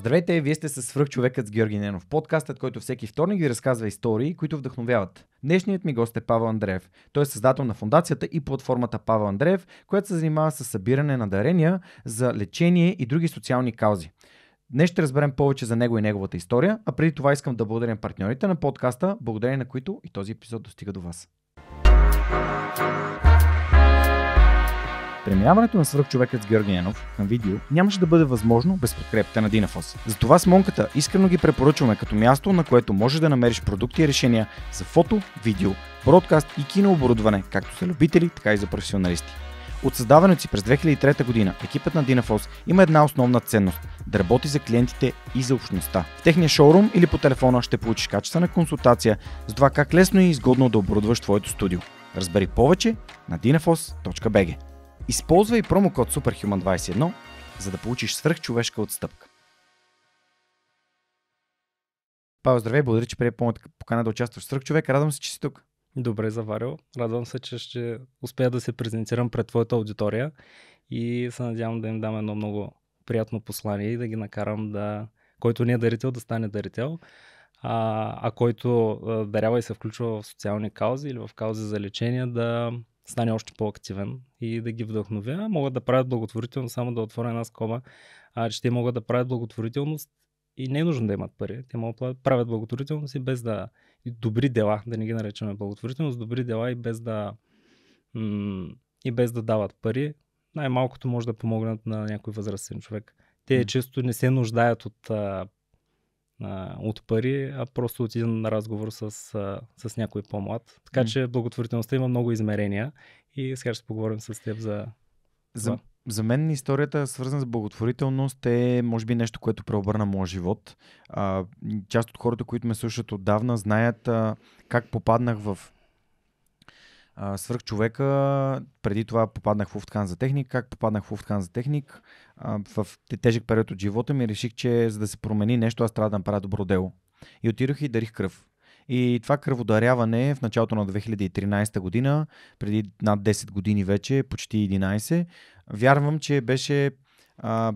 Здравейте, вие сте с свръхчовекът с Георги Ненов, подкастът, който всеки вторник ви разказва истории, които вдъхновяват. Днешният ми гост е Павел Андреев. Той е създател на фундацията и платформата Павел Андреев, която се занимава с събиране на дарения за лечение и други социални каузи. Днес ще разберем повече за него и неговата история, а преди това искам да благодаря партньорите на подкаста, благодарение на които и този епизод достига до вас. Преминаването на свръхчовекът с Георги Янов към видео нямаше да бъде възможно без подкрепата на Динафос. Затова с Монката искрено ги препоръчваме като място, на което можеш да намериш продукти и решения за фото, видео, бродкаст и кинооборудване, както за любители, така и за професионалисти. От създаването си през 2003 година екипът на Динафос има една основна ценност – да работи за клиентите и за общността. В техния шоурум или по телефона ще получиш качествена консултация за това как лесно и изгодно да оборудваш твоето студио. Разбери повече на dinafos.bg Използвай промокод SUPERHUMAN21, за да получиш свръхчовешка отстъпка. Павел, здравей, благодаря, че прие помощ покана да участваш в Свръхчовек. Радвам се, че си тук. Добре заварил. Радвам се, че ще успея да се презентирам пред твоята аудитория и се надявам да им дам едно много приятно послание и да ги накарам да, който не е дарител, да стане дарител, а, а който дарява и се включва в социални каузи или в каузи за лечение, да стане още по-активен и да ги вдъхновя. Могат да правят благотворително, само да отворя една скоба, а, че те могат да правят благотворителност и не е нужно да имат пари. Те могат да правят благотворителност и без да... И добри дела, да не ги наречем благотворителност, добри дела и без да... и без да дават пари. Най-малкото може да помогнат на някой възрастен човек. Те често не се нуждаят от а, а, от пари, а просто от един разговор с, а, с някой по-млад. Така че благотворителността има много измерения и сега ще поговорим с теб за. За, това. за мен историята, свързана с благотворителност, е, може би, нещо, което преобърна моя живот. А, част от хората, които ме слушат отдавна, знаят а, как попаднах в свърх човека, преди това попаднах в Уфткан за техник, как попаднах в Уфткан за техник, в тежък период от живота ми реших, че за да се промени нещо, аз трябва да направя добро дело. И отидох и дарих кръв. И това кръводаряване в началото на 2013 година, преди над 10 години вече, почти 11, вярвам, че беше а,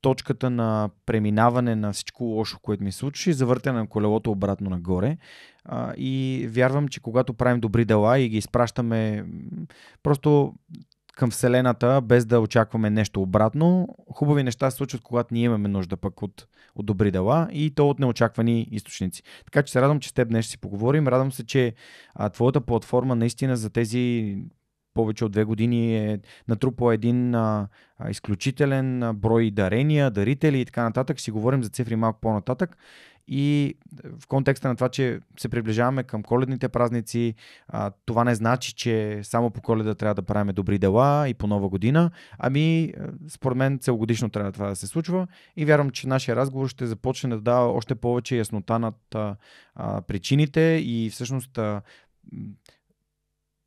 точката на преминаване на всичко лошо, което ми случи, завъртяне на колелото обратно нагоре. А, и вярвам, че когато правим добри дела и ги изпращаме, просто към Вселената, без да очакваме нещо обратно. Хубави неща се случват, когато ние имаме нужда пък от, от добри дела и то от неочаквани източници. Така че се радвам, че с теб днес ще си поговорим. Радвам се, че а, твоята платформа наистина за тези повече от две години е натрупал един а, а, изключителен а, брой дарения, дарители и така нататък. Си говорим за цифри малко по-нататък. И в контекста на това, че се приближаваме към коледните празници, а, това не значи, че само по коледа трябва да правим добри дела и по нова година. Ами, според мен, целогодишно трябва това да се случва и вярвам, че нашия разговор ще започне да дава още повече яснота над а, а, причините и всъщност а,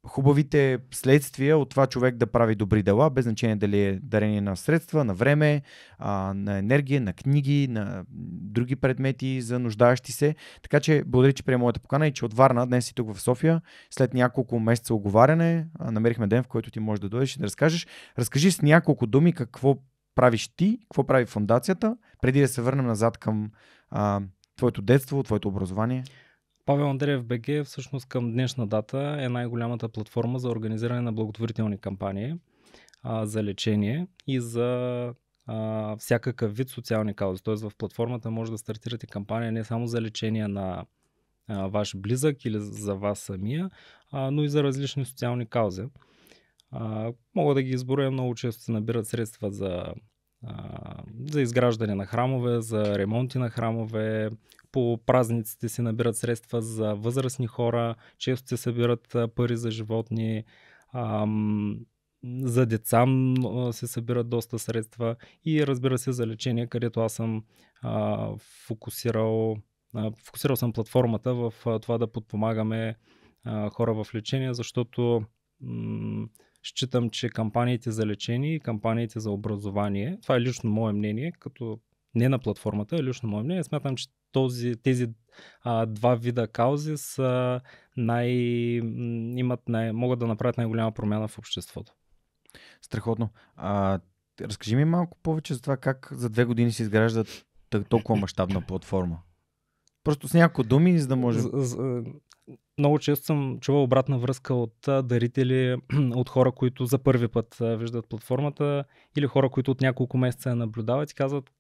хубавите следствия от това човек да прави добри дела, без значение дали е дарение на средства, на време, а, на енергия, на книги, на други предмети за нуждаещи се. Така че благодаря, че приема моята покана и че от Варна днес си тук в София. След няколко месеца оговаряне намерихме ден, в който ти можеш да дойдеш и да разкажеш. Разкажи с няколко думи какво правиш ти, какво прави фундацията, преди да се върнем назад към а, твоето детство, твоето образование. Павел Андреев БГ всъщност към днешна дата е най-голямата платформа за организиране на благотворителни кампании а, за лечение и за а, всякакъв вид социални каузи. Тоест в платформата може да стартирате кампания не само за лечение на а, ваш близък или за вас самия, а, но и за различни социални каузи. А, мога да ги изборя, много често се набират средства за за изграждане на храмове, за ремонти на храмове, по празниците се набират средства за възрастни хора, често се събират пари за животни, ам, за деца се събират доста средства и разбира се за лечение, където аз съм а, фокусирал, а, фокусирал съм платформата в а, това да подпомагаме а, хора в лечение, защото м- считам, че кампаниите за лечение и кампаниите за образование, това е лично мое мнение, като не на платформата, а лично мое мнение, смятам, че този, тези а, два вида каузи са най, имат най, могат да направят най-голяма промяна в обществото. Страхотно. А, разкажи ми малко повече за това как за две години се изгражда толкова мащабна платформа. Просто с някои думи, за да може. Много често съм чувал обратна връзка от дарители, от хора, които за първи път виждат платформата или хора, които от няколко месеца я наблюдават и казват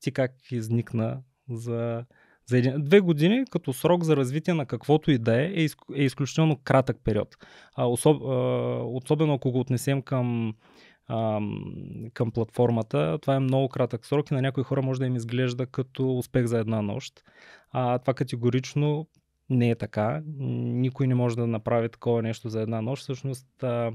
ти как изникна за, за един, две години като срок за развитие на каквото и да е, е, изк, е изключително кратък период. А, особ, а, особено ако го отнесем към, а, към платформата, това е много кратък срок и на някои хора може да им изглежда като успех за една нощ. А, това категорично не е така. Никой не може да направи такова нещо за една нощ. Всъщност, а,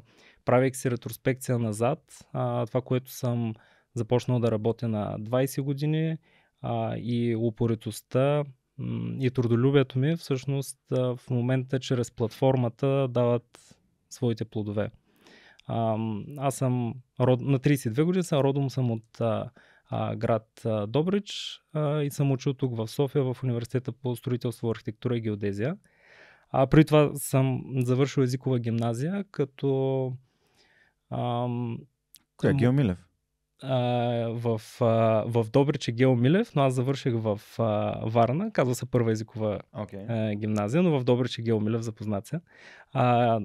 правейки си ретроспекция назад, а, това, което съм започнал да работя на 20 години, а, и упоритостта и трудолюбието ми всъщност в момента чрез платформата дават своите плодове. А, аз съм род... на 32 години, съм родом съм от а, град Добрич а, и съм учил тук в София в университета по строителство, архитектура и геодезия. А при това съм завършил езикова гимназия, като... Ам, Коя е Милев? а, в, а, в Добрич и е Гео Милев, но аз завърших в а, Варна, казва се първа езикова okay. а, гимназия, но в Добрич и е Гео Милев, запознат се. А,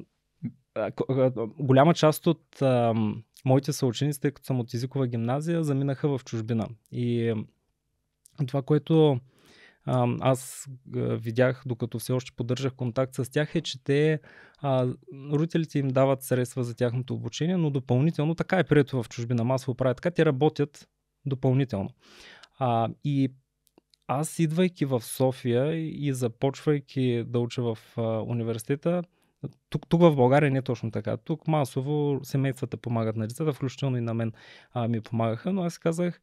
а, голяма част от а, моите съученици, тъй като съм от езикова гимназия, заминаха в чужбина. И това, което аз видях, докато все още поддържах контакт с тях, е, че те, а, родителите им дават средства за тяхното обучение, но допълнително, така е прието в чужбина, масово правят така, те работят допълнително. А, и аз идвайки в София и започвайки да уча в а, университета, тук, тук в България не е точно така. Тук масово семействата помагат на децата, включително и на мен а, ми помагаха, но аз казах,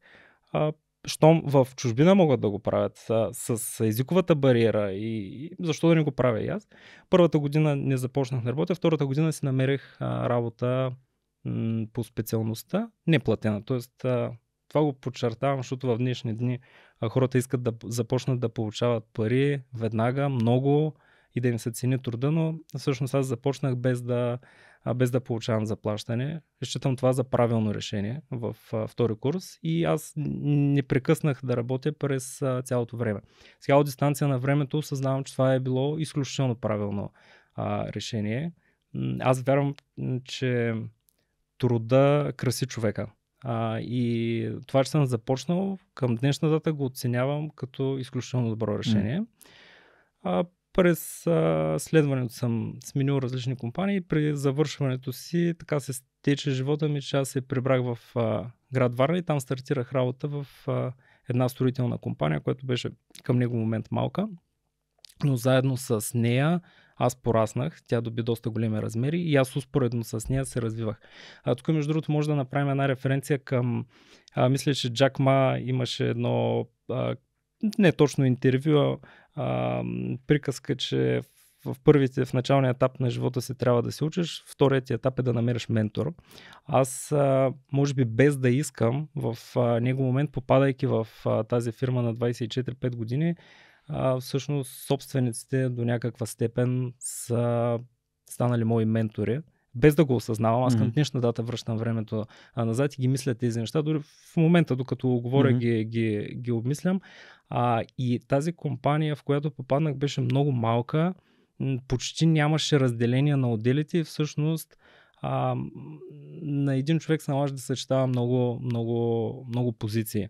а, щом в чужбина могат да го правят с, с езиковата бариера и, и защо да не го правя и аз. Първата година не започнах на работя, втората година си намерих а, работа м- по специалността, неплатена. Тоест, а, това го подчертавам, защото в днешни дни а, хората искат да започнат да получават пари веднага, много и да им се цени труда, но всъщност аз започнах без да а, без да получавам заплащане. Считам това за правилно решение в а, втори курс и аз не прекъснах да работя през а, цялото време. Сега от дистанция на времето осъзнавам, че това е било изключително правилно а, решение. Аз вярвам, че труда краси човека. А, и това, че съм започнал, към днешна дата го оценявам като изключително добро решение. Mm. А, през а, следването съм сменил различни компании. При завършването си така се стече живота ми, че аз се прибрах в а, град Варна и там стартирах работа в а, една строителна компания, която беше към него момент малка. Но заедно с нея аз пораснах, тя доби доста големи размери и аз успоредно с нея се развивах. А тук, между другото, може да направим една референция към, а, мисля, че Джак Ма имаше едно а, не точно интервю, а, приказка, че в първите, в началния етап на живота си трябва да се учиш, вторият етап е да намериш ментор. Аз, а, може би без да искам, в а, него момент, попадайки в а, тази фирма на 24-5 години, а, всъщност собствениците до някаква степен са станали мои ментори без да го осъзнавам. Аз към днешна дата връщам времето назад и ги мисля тези неща. Дори в момента, докато говоря, mm-hmm. ги, ги, ги обмислям. А, и тази компания, в която попаднах, беше много малка. Почти нямаше разделение на отделите и всъщност а, на един човек се налага да съчетава много, много, много позиции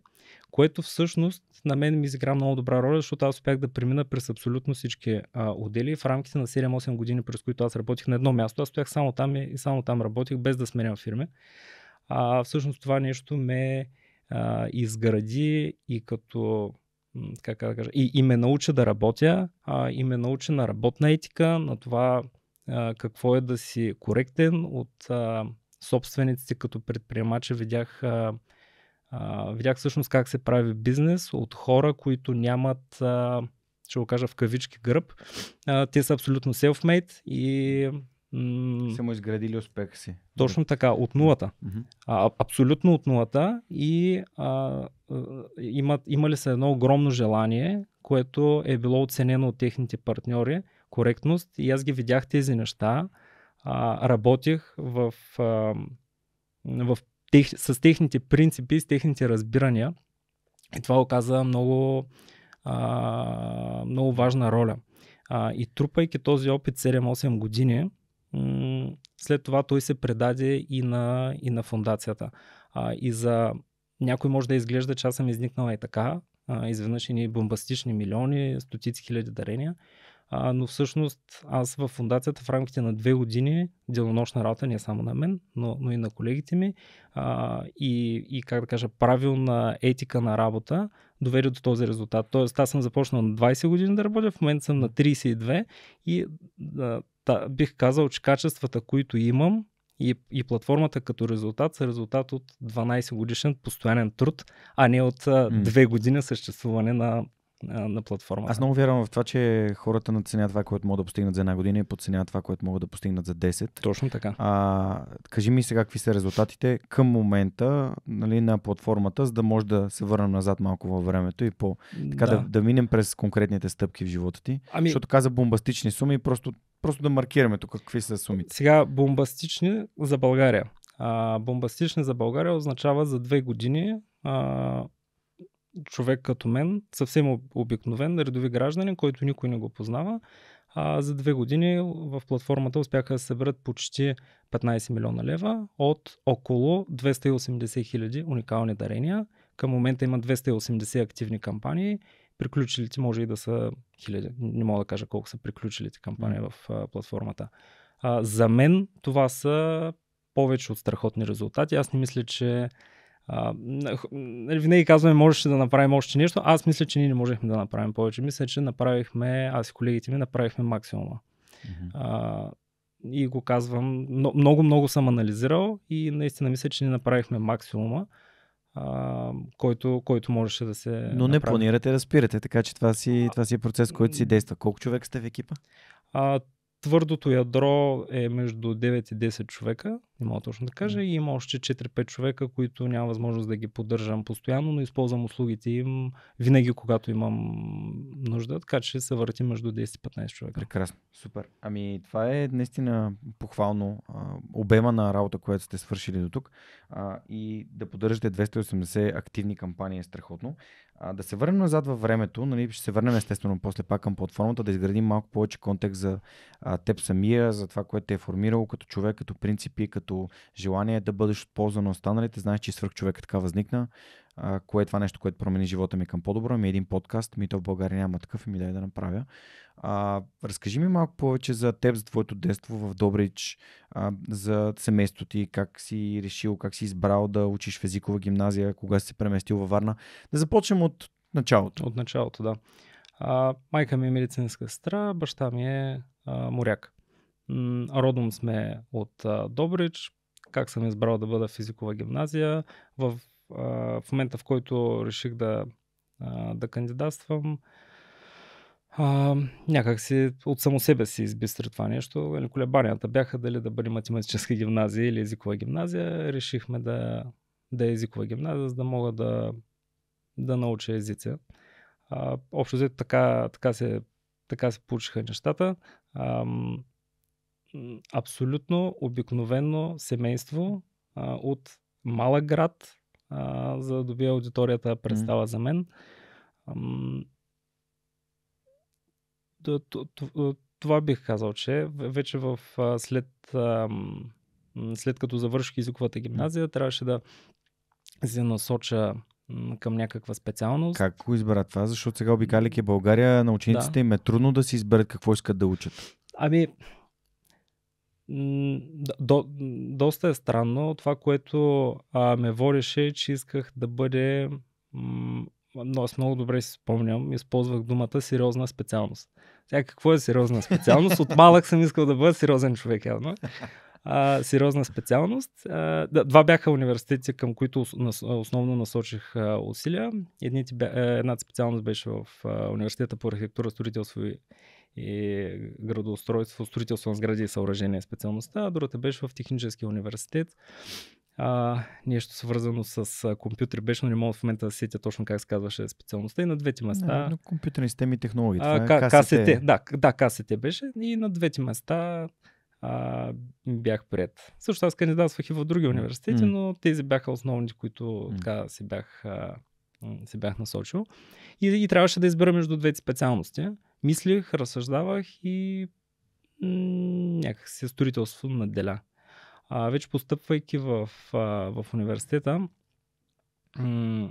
което всъщност на мен ми изигра много добра роля, защото аз успях да премина през абсолютно всички а, отдели в рамките на 7-8 години, през които аз работих на едно място. Аз стоях само там и само там работих, без да сменям фирми. А, всъщност това нещо ме а, изгради и като как да кажа, и, и ме науча да работя, а, и ме науча на работна етика, на това а, какво е да си коректен от а, собствениците като предприемача. Видях а, а, видях всъщност как се прави бизнес от хора, които нямат, а, ще го кажа в кавички, гръб. А, те са абсолютно self-made и м- са му изградили успеха си. Точно така, от нулата. Mm-hmm. А, абсолютно от нулата и а, имат, имали са едно огромно желание, което е било оценено от техните партньори, коректност и аз ги видях тези неща. А, работих в, а, в тех, с техните принципи, с техните разбирания. И това оказа много, а, много важна роля. А, и трупайки този опит 7-8 години, м- след това той се предаде и на, и на фундацията. А, и за някой може да изглежда, че аз съм изникнала и така, а, изведнъж и ни бомбастични милиони, стотици хиляди дарения. А, но всъщност аз в фундацията в рамките на две години делонощна работа, не само на мен, но, но и на колегите ми а, и, и, как да кажа, правилна етика на работа доведе до този резултат. Тоест аз съм започнал на 20 години да работя, в момента съм на 32 и а, та, бих казал, че качествата, които имам, и, и платформата като резултат са резултат от 12 годишен постоянен труд, а не от mm. години съществуване на на платформата. Аз много вярвам в това, че хората надценят това, което могат да постигнат за една година и подценяват това, което могат да постигнат за 10. Точно така. А, кажи ми сега какви са резултатите към момента нали, на платформата, за да може да се върнем назад малко във времето и по, така, да. Да, да минем през конкретните стъпки в живота ти. Ами... Защото каза бомбастични суми, просто, просто да маркираме тук какви са сумите. Сега бомбастични за България. А, бомбастични за България означава за две години а, човек като мен, съвсем обикновен, редови гражданин, който никой не го познава, а, за две години в платформата успяха да съберат почти 15 милиона лева от около 280 хиляди уникални дарения. Към момента има 280 активни кампании. Приключилите може и да са хиляди. Не мога да кажа колко са приключилите кампании в платформата. А, за мен това са повече от страхотни резултати. Аз не мисля, че а, нали, винаги казваме, можеше да направим още нещо. Аз мисля, че ние не можехме да направим повече. Мисля, че направихме, аз и колегите ми направихме максимума. Mm-hmm. А, и го казвам, много, много съм анализирал и наистина мисля, че ни направихме максимума. а, който, който можеше да се. Но направи. не планирате да спирате, така че това си, това си е процес, който си действа. Колко човек сте в екипа? А, твърдото ядро е между 9 и 10 човека, не мога точно да кажа, и има още 4-5 човека, които няма възможност да ги поддържам постоянно, но използвам услугите им винаги, когато имам нужда, така че се върти между 10 и 15 човека. Прекрасно, супер. Ами това е наистина похвално а, обема на работа, която сте свършили до тук а, и да поддържате 280 активни кампании е страхотно. А, да се върнем назад във времето, нали, ще се върнем естествено после пак към платформата, да изградим малко повече контекст за а, теб самия, за това, което те е формирало като човек, като принципи, като желание да бъдеш от полза на останалите. Знаеш, че свърх човека така възникна а, кое е това нещо, което промени живота ми към по-добро, ми е един подкаст, ми то в България няма такъв и ми дай да направя. А, разкажи ми малко повече за теб, за твоето детство в Добрич, а, за семейството ти, как си решил, как си избрал да учиш в езикова гимназия, кога си се преместил във Варна. Да започнем от началото. От началото, да. А, майка ми е медицинска сестра, баща ми е а, моряк. родом сме от а, Добрич. Как съм избрал да бъда в физикова гимназия? В в момента, в който реших да, да кандидатствам, а, някак си от само себе си избистри това нещо. Нали, колебанията бяха дали да бъде математическа гимназия или езикова гимназия. Решихме да, да е езикова гимназия, за да мога да, да науча езици. общо взето така, така, се, така се получиха нещата. А, абсолютно обикновено семейство а, от малък град а, за да добия аудиторията представа mm. за мен. Ам, това бих казал, че вече в, след, след като завърших езиковата гимназия, трябваше да се насоча към някаква специалност. Как го избра това? Защото сега обикаляйки България, на учениците да. им е трудно да си изберат какво искат да учат. Ами, до, доста е странно. Това, което а, ме водеше, е, че исках да бъде. М- но аз много добре си спомням, използвах думата сериозна специалност. Сега какво е сериозна специалност? От малък съм искал да бъда сериозен човек, явно. А, сериозна специалност. А, да, два бяха университетите, към които основно насочих а, усилия. Едните, е, едната специалност беше в а, университета по архитектура, строителство и и градоустройство, строителство на сгради и съоръжения е специалността, а другата беше в техническия университет. А, нещо свързано с компютри беше, но не мога в момента да сетя точно как се казваше специалността и на двете места. Не, но компютърни системи и технологии. А, това е КСТ. Да, да, КСТ беше и на двете места а, бях пред. Също аз кандидатствах и в други университети, mm. но тези бяха основните, които mm. така се бях, а, бях насочил. И, и трябваше да избера между двете специалности. Мислих, разсъждавах и някак се строителство наделя. А, вече постъпвайки в, а, в университета, м-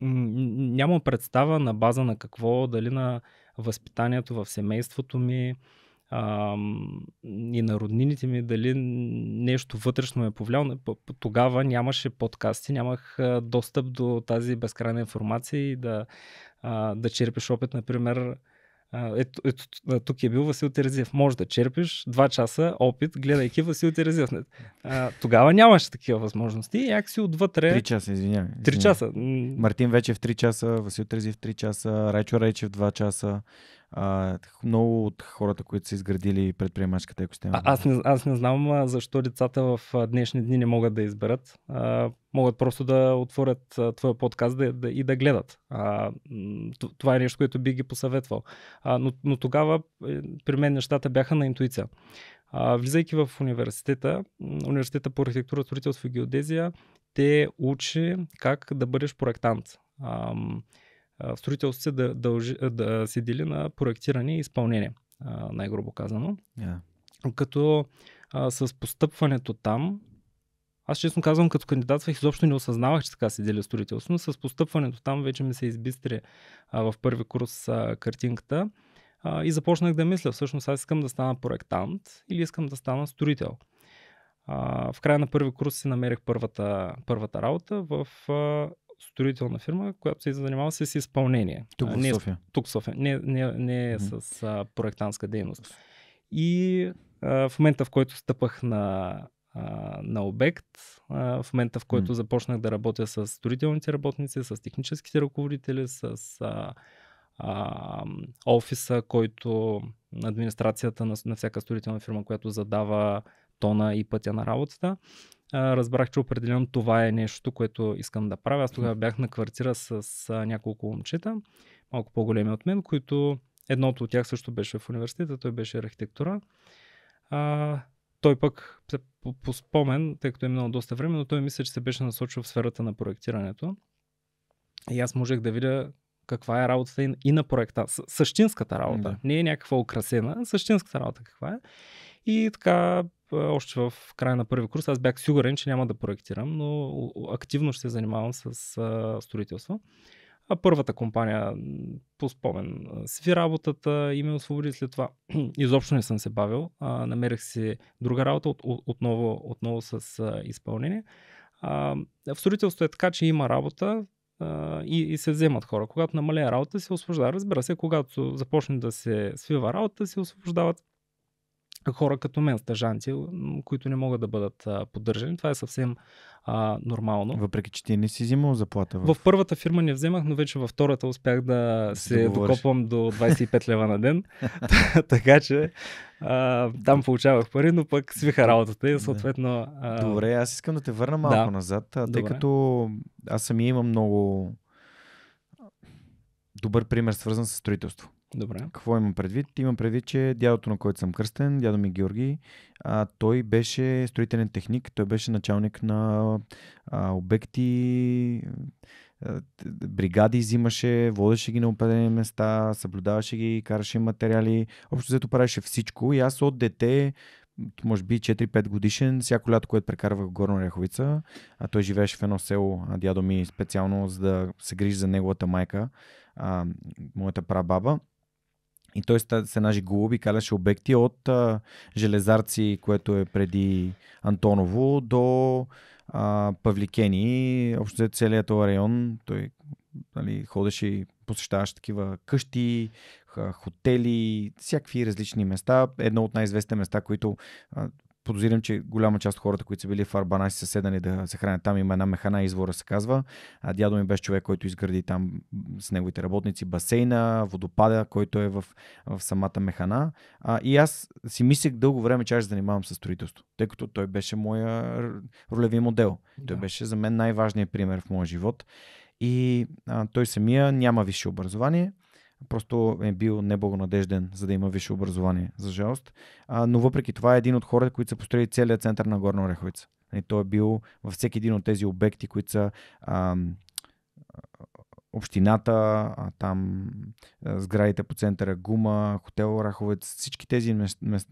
няма представа на база на какво, дали на възпитанието в семейството ми, а, и на роднините ми, дали нещо вътрешно ме е повлияло. Тогава нямаше подкасти, нямах достъп до тази безкрайна информация и да, а, да черпиш опит, например, ето, ето, тук е бил Васил Терезиев. Може да черпиш 2 часа опит, гледайки Васил Терезиев. А, тогава нямаше такива възможности. И як си отвътре. 3 часа, извинявай. 3 часа. Мартин вече в 3 часа, Васил Терезиев в 3 часа, Райчо Рейчев 2 часа. Uh, много от хората, които са изградили предприемачката екосистема. А, аз, не, аз не знам защо децата в днешни дни не могат да изберат. Uh, могат просто да отворят uh, твоя подкаст да, да, и да гледат. Uh, това е нещо, което би ги посъветвал. Uh, но, но тогава е, при мен нещата бяха на интуиция. Uh, влизайки в университета, университета по архитектура, строителство и геодезия, те учи как да бъдеш проектант. Uh, в строителството се, да, дължи, да се дели на проектиране и изпълнение, най-грубо казано. Yeah. Като а, с постъпването там, аз честно казвам, като кандидатствах, изобщо не осъзнавах, че така се дели строителство, но с постъпването там вече ми се избистри а, в първи курс а, картинката а, и започнах да мисля, всъщност аз искам да стана проектант или искам да стана строител. А, в края на първи курс си намерих първата, първата работа в а, строителна фирма, която се занимава с изпълнение. Тук а, не, в София. Тук в София. Не, не, не mm-hmm. с а, проектантска дейност. И а, в момента, в който стъпах на, а, на обект, а, в момента, в който mm-hmm. започнах да работя с строителните работници, с техническите ръководители, с а, а, офиса, който администрацията на, на всяка строителна фирма, която задава тона и пътя на работата разбрах, че определено това е нещо, което искам да правя. Аз тогава бях на квартира с няколко момчета, малко по-големи от мен, които едното от тях също беше в университета, той беше архитектура. А, той пък по, по спомен, тъй като е минало доста време, но той мисля, че се беше насочил в сферата на проектирането. И аз можех да видя каква е работата и, и на проекта. Същинската работа. Да. Не е някаква украсена, същинската работа каква е. И така е, още в края на първи курс аз бях сигурен, че няма да проектирам, но активно ще се занимавам с строителство. А първата компания по спомен сви работата и ме освободи след това. Изобщо не съм се бавил. А, намерих си друга работа, от, отново, отново с а, изпълнение. А, в строителство е така, че има работа, и, и се вземат хора. Когато намаля работа, се освобождава. Разбира се, когато започне да се свива работа, се освобождават хора като мен, стъжанци, които не могат да бъдат поддържани. Това е съвсем а, нормално. Въпреки, че ти не си взимал заплата. В... в първата фирма не вземах, но вече във втората успях да, да се договориш. докопвам до 25 лева на ден. така че а, там получавах пари, но пък свиха работата и съответно... А... Добре, аз искам да те върна малко да. назад, тъй Добре. като аз самия имам много добър пример свързан с строителство. Добре. Какво имам предвид? Имам предвид, че дядото, на който съм кръстен, дядо ми Георги, а, той беше строителен техник, той беше началник на а, обекти, а, бригади взимаше, водеше ги на определени места, съблюдаваше ги, караше материали, общо взето правеше всичко и аз от дете може би 4-5 годишен, всяко лято, което прекарвах в Горна Ряховица, а той живееше в едно село, а дядо ми специално, за да се грижи за неговата майка, а, моята прабаба. И той се нажи голуби, каляше обекти от а, Железарци, което е преди Антоново, до а, Павликени, общо за целият този район. Той нали, ходеше и посещаваше такива къщи, хотели, всякакви различни места. Едно от най-известните места, които подозирам, че голяма част от хората, които са били в Арбана, си са седнали да се хранят там. Има една механа извора, се казва. А дядо ми беше човек, който изгради там с неговите работници басейна, водопада, който е в, в самата механа. А, и аз си мислех дълго време, че аз се занимавам с строителство, тъй като той беше моя ролеви модел. Да. Той беше за мен най-важният пример в моя живот. И а, той самия няма висше образование Просто е бил неблагонадежден, за да има висше образование, за жалост. А, но въпреки това е един от хората, които са построили целият център на Горна Ореховица. И той е бил във всеки един от тези обекти, които са а, общината, а там а, сградите по центъра Гума, хотел Раховец, всички тези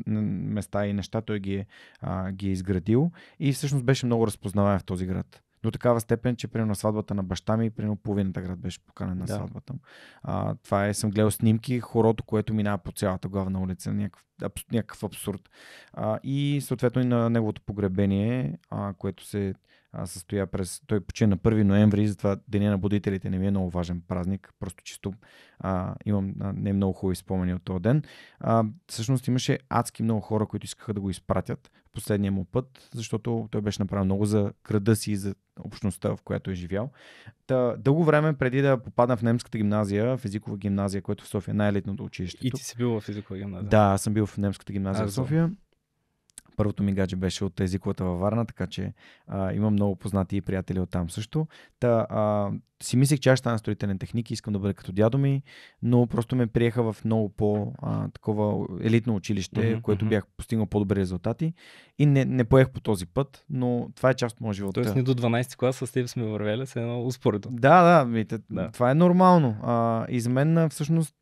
места и неща той ги е, а, ги е изградил и всъщност беше много разпознаваем в този град до такава степен, че примерно на сватбата на баща ми, примерно половината град беше поканен на да. сватбата му. А, това е, съм гледал снимки, хорото, което минава по цялата главна улица, някакъв, някакъв абсурд. А, и съответно и на неговото погребение, а, което се състоя през... Той почина на 1 ноември, затова Деня на будителите не ми е много важен празник, просто чисто а, имам а, не много хубави спомени от този ден. А, всъщност имаше адски много хора, които искаха да го изпратят в последния му път, защото той беше направил много за крада си и за общността, в която е живял. Та, дълго време преди да попадна в немската гимназия, в езикова гимназия, което в София е най-елитното училище. И ти си бил в езикова гимназия? Да, съм бил в немската гимназия а, в София. Да. Първото ми гадже беше от езиковата във Варна, така че а, имам много познати и приятели от там също. Та, а, си мислех, че аз ще стана строителен техник и искам да бъда като дядо ми, но просто ме приеха в много по-такова елитно училище, mm-hmm, което бях постигнал по-добри резултати и не, не поех по този път, но това е част от моя живота. Тоест, ни до 12 клас с теб сме вървели с едно успоредно. Да, да, да, това е нормално. А, и за мен всъщност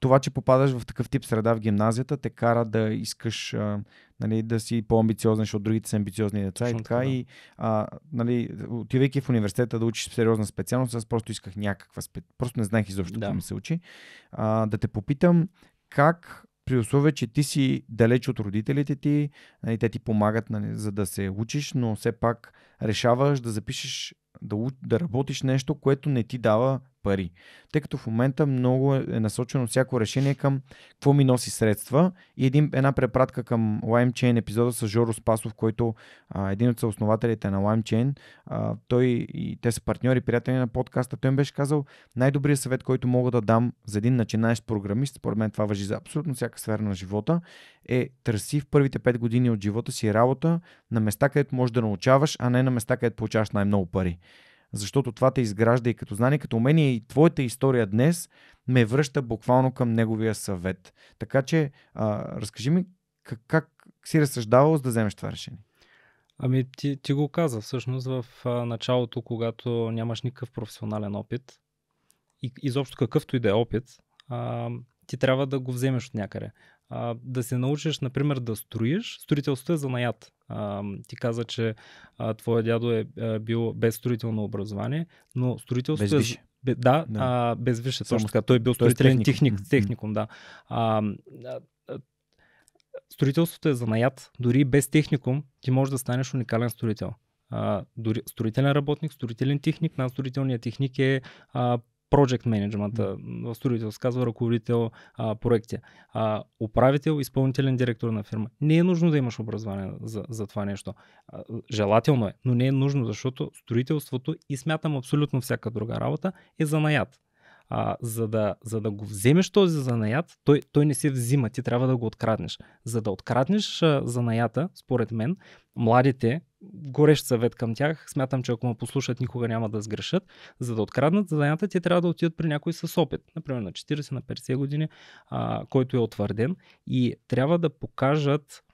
това, че попадаш в такъв тип среда в гимназията, те кара да искаш а, нали, да си по-амбициозен, защото другите са амбициозни деца Точно и така. Да. И, а, нали, отивайки в университета да учиш сериозна специалност, аз просто исках някаква специалност. Просто не знаех изобщо да. какво ми се учи. А, да те попитам как при условие, че ти си далеч от родителите ти, нали, те ти помагат нали, за да се учиш, но все пак решаваш да запишеш, да, да работиш нещо, което не ти дава пари. Тъй като в момента много е, е насочено всяко решение към какво ми носи средства и един, една препратка към LimeChain епизода с Жоро Спасов, който а, един от съоснователите на LimeChain, а, той и те са партньори, приятели на подкаста, той им беше казал най-добрият съвет, който мога да дам за един начинаещ програмист, според мен това въжи за абсолютно всяка сфера на живота, е търси в първите 5 години от живота си работа на места, където можеш да научаваш, а не на места, където получаваш най-много пари защото това те изгражда и като знание, като умение и твоята история днес ме връща буквално към неговия съвет. Така че, а, разкажи ми как, как си разсъждавал за да вземеш това решение? Ами ти, ти го каза всъщност в началото, когато нямаш никакъв професионален опит и изобщо какъвто и да е опит, а, ти трябва да го вземеш от някъде да се научиш, например, да строиш. Строителството е занаят. ти каза, че твоя дядо е бил без строително образование, но строителството без е... Бе, да, да. А, без висше, точно така. Той е бил е строителен е техник, техник, техникум, да. А, а, строителството е занаят. Дори без техникум ти можеш да станеш уникален строител. А, дори, строителен работник, строителен техник, на строителния техник е а, project management, mm-hmm. в студиото се казва ръководител а, проекти, а, управител, изпълнителен директор на фирма. Не е нужно да имаш образование за, за това нещо. А, желателно е, но не е нужно, защото строителството и смятам абсолютно всяка друга работа е занаят а, за, да, за да го вземеш този занаят, той, той не се взима, ти трябва да го откраднеш. За да откраднеш а, занаята, според мен, младите, горещ съвет към тях, смятам, че ако ме послушат, никога няма да сгрешат, за да откраднат занаята, те трябва да отидат при някой с опит, например на 40, на 50 години, а, който е утвърден и трябва да покажат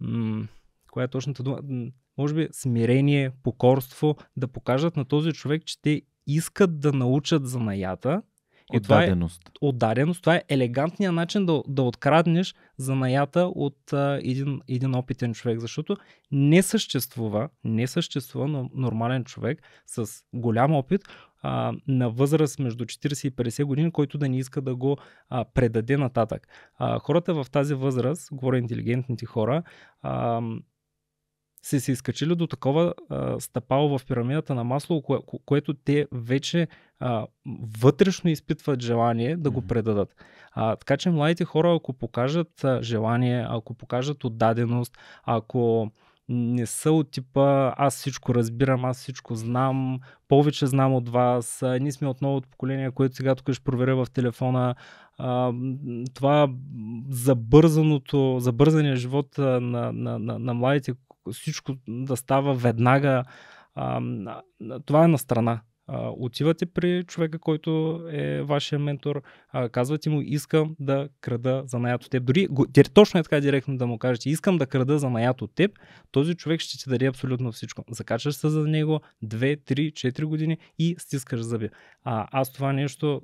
м- коя е точната дума, може би смирение, покорство, да покажат на този човек, че те искат да научат занаята. И отдаденост. Това е, отдаденост. Това е елегантният начин да, да откраднеш занаята от а, един, един опитен човек, защото не съществува, не съществува но нормален човек с голям опит а, на възраст между 40 и 50 години, който да не иска да го а, предаде нататък. А, хората в тази възраст, говоря интелигентните хора, а, се се изкачили до такова а, стъпало в пирамидата на масло, кое, което те вече а, вътрешно изпитват желание да го предадат. А, така че младите хора, ако покажат а, желание, ако покажат отдаденост, ако не са от типа аз всичко разбирам, аз всичко знам, повече знам от вас, а, ние сме от поколение, което сега тук ще проверя в телефона, а, това забързаното, забързания живот на, на, на, на младите всичко да става веднага. А, това е на страна. А, отивате при човека, който е вашия ментор, а, казвате му, искам да крада за наято от теб. Дори точно е така директно да му кажете, искам да крада за наято теб, този човек ще ти даде абсолютно всичко. Закачаш се за него 2, 3, 4 години и стискаш зъби. А, аз това нещо,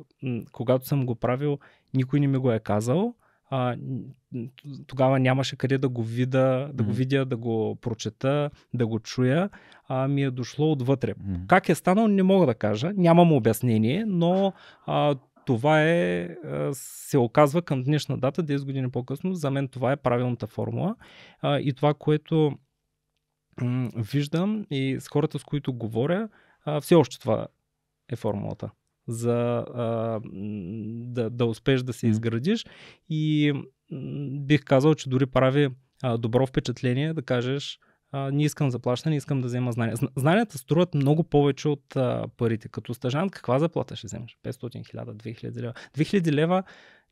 когато съм го правил, никой не ми го е казал а, тогава нямаше къде да го вида, да го видя, да го прочета, да го чуя, а ми е дошло отвътре. Mm. Как е станало, не мога да кажа, нямам обяснение, но а, това е, се оказва към днешна дата, 10 години по-късно, за мен това е правилната формула а, и това, което м- виждам и с хората, с които говоря, а, все още това е формулата за а, да, да успеш да се изградиш. И бих казал, че дори прави а, добро впечатление да кажеш а, не искам заплащане, искам да взема знания. Знанията струват много повече от а, парите. Като стажант, каква заплата ще вземеш? 500, 1000, 2000 лева. 2000 лева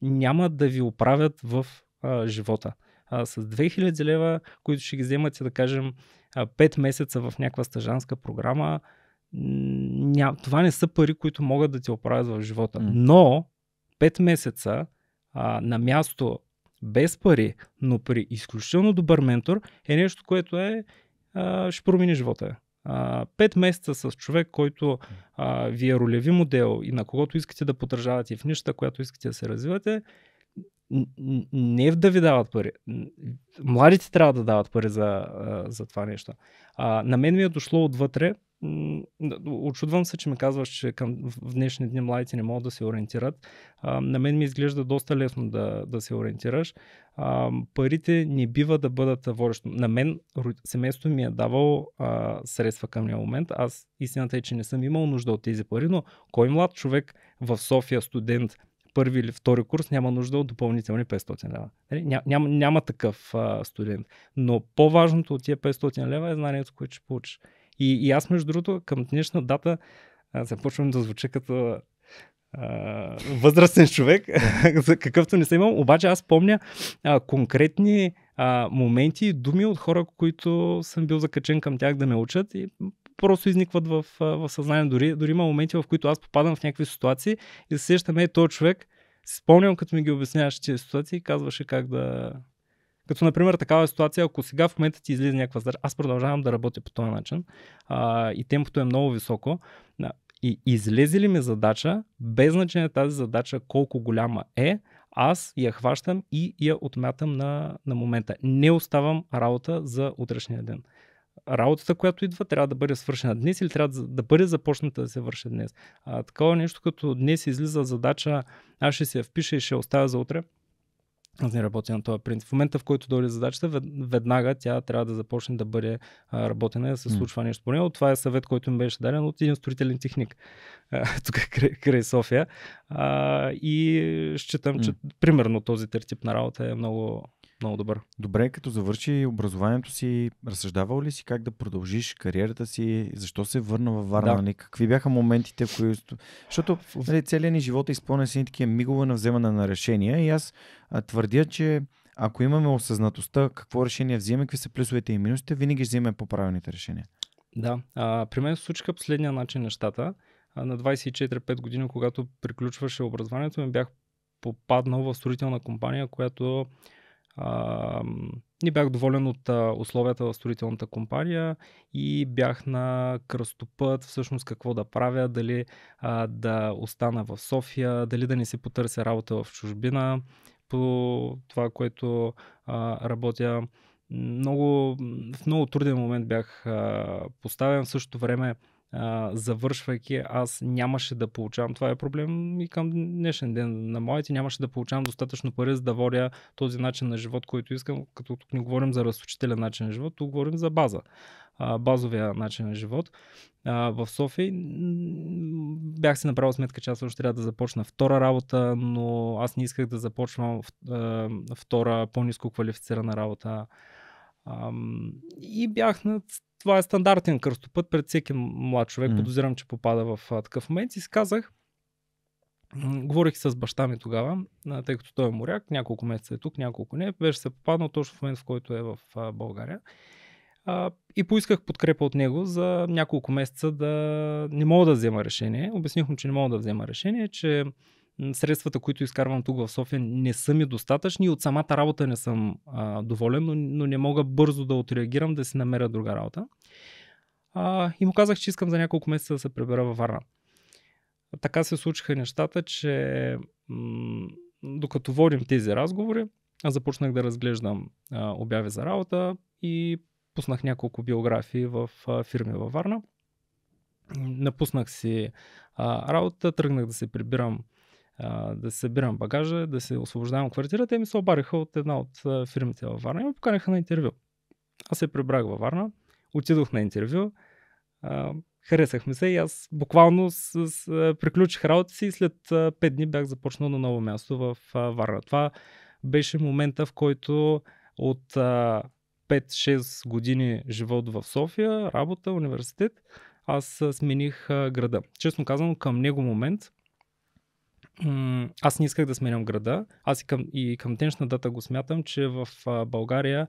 няма да ви оправят в а, живота. А, с 2000 лева, които ще ги вземате, да кажем, 5 месеца в някаква стажанска програма, Ням, това не са пари, които могат да ти оправят в живота. Mm. Но 5 месеца а, на място без пари, но при изключително добър ментор е нещо, което е а, ще промени живота. Пет месеца с човек, който а, ви е ролеви модел и на когото искате да поддържавате в нищата, която искате да се развивате, не да ви дават пари. Младите трябва да дават пари за, за това нещо. А, на мен ми е дошло отвътре, Очудвам се, че ми казваш, че към, в днешни дни младите не могат да се ориентират. А, на мен ми изглежда доста лесно да, да се ориентираш. А, парите не бива да бъдат водещо. На мен семейството ми е давало а, средства къмния момент. Аз истината е, че не съм имал нужда от тези пари, но кой млад човек в София, студент, първи или втори курс няма нужда от допълнителни 500 лева. Нали, няма, ням, няма такъв а, студент. Но по-важното от тия 500 лева е знанието, което ще получиш. И, и аз, между другото, към днешна дата започвам да звуча като а, възрастен човек, за какъвто не съм имал, обаче аз помня а, конкретни а, моменти и думи от хора, които съм бил закачен към тях да ме учат и просто изникват в, в съзнание. Дори, дори има моменти, в които аз попадам в някакви ситуации и се сещаме, този човек, спомням, като ми ги обясняваше тези ситуации, казваше как да, като, например, такава ситуация, ако сега в момента ти излиза някаква задача, аз продължавам да работя по този начин а, и темпото е много високо. И излезе ли ми задача, без значение тази задача колко голяма е, аз я хващам и я отмятам на, на момента. Не оставам работа за утрешния ден. Работата, която идва, трябва да бъде свършена днес или трябва да, да бъде започната да се върши днес. А, такова нещо, като днес излиза задача, аз ще се впиша и ще оставя за утре аз не работя на този принцип. В момента, в който дойде задачата, веднага тя трябва да започне да бъде работена и да се случва mm. нещо по Това е съвет, който ми беше даден от един строителен техник тук е край, край София. А, и считам, mm. че примерно този тип на работа е много, много добър. Добре, като завърши образованието си, разсъждавал ли си как да продължиш кариерата си? Защо се върна във Варна? Да. Нали, какви бяха моментите, в Защото нали, целият ни живот е изпълнен с такива мигове на вземане на решения и аз а, твърдя, че ако имаме осъзнатостта какво решение вземем, какви са плюсовете и минусите, винаги вземем по-правилните решения. Да, а, при мен се случиха последния начин нещата. А, на 24-5 години, когато приключваше образованието, ми бях попаднал в строителна компания, която а, не бях доволен от а, условията в строителната компания и бях на кръстопът всъщност какво да правя, дали а, да остана в София, дали да не се потърся работа в чужбина по това, което а, работя. Много, в много труден момент бях а, поставен. В същото време а, завършвайки, аз нямаше да получавам. Това е проблем и към днешен ден на моите. Нямаше да получавам достатъчно пари, за да водя този начин на живот, който искам. Като тук не говорим за разточителен начин на живот, тук говорим за база. А, базовия начин на живот. А, в София бях си направил сметка, че аз още трябва да започна втора работа, но аз не исках да започвам втора по-низко квалифицирана работа. Ам, и бях на... Това е стандартен кръстопът пред всеки млад човек. Mm. Подозирам, че попада в а, такъв момент. И си казах, говорих с баща ми тогава, тъй като той е моряк, няколко месеца е тук, няколко не. Беше се попаднал точно в момент, в който е в а, България. А, и поисках подкрепа от него за няколко месеца да не мога да взема решение. Обясних му, че не мога да взема решение, че средствата, които изкарвам тук в София, не са ми достатъчни и от самата работа не съм а, доволен, но, но не мога бързо да отреагирам, да си намеря друга работа. А, и му казах, че искам за няколко месеца да се пребера във Варна. Така се случиха нещата, че м- докато водим тези разговори, аз започнах да разглеждам а, обяви за работа и пуснах няколко биографии в а, фирми във Варна. Напуснах си а, работа, тръгнах да се прибирам а, да събирам багажа, да се освобождавам квартирата и ми се обариха от една от фирмите във Варна и ме поканиха на интервю. Аз се прибрах във Варна, отидох на интервю, а, харесахме се и аз буквално с, с, приключих работа си и след 5 дни бях започнал на ново място в а, Варна. Това беше момента, в който от а, 5-6 години живот в София, работа, университет, аз смених а, града. Честно казвам, към него момент аз не исках да сменям града. Аз и към, и към днешна дата го смятам, че в България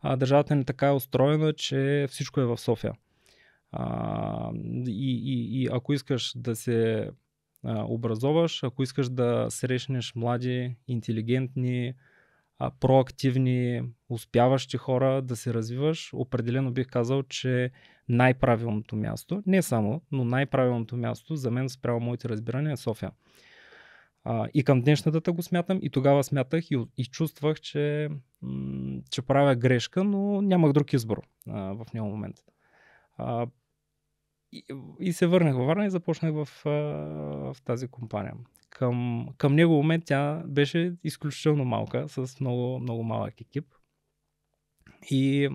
а, държавата ни така е устроена, че всичко е в София. А, и, и, и ако искаш да се а, образоваш, ако искаш да срещнеш млади, интелигентни, а, проактивни, успяващи хора да се развиваш, определено бих казал, че най-правилното място, не само, но най-правилното място за мен спрямо моите разбирания е София. А, и към днешна дата го смятам и тогава смятах и, и чувствах, че, м- че правя грешка, но нямах друг избор а, в него момент. А, и, и се върнах във Варна и започнах в, а, в тази компания. Към, към него момент тя беше изключително малка, с много, много малък екип. И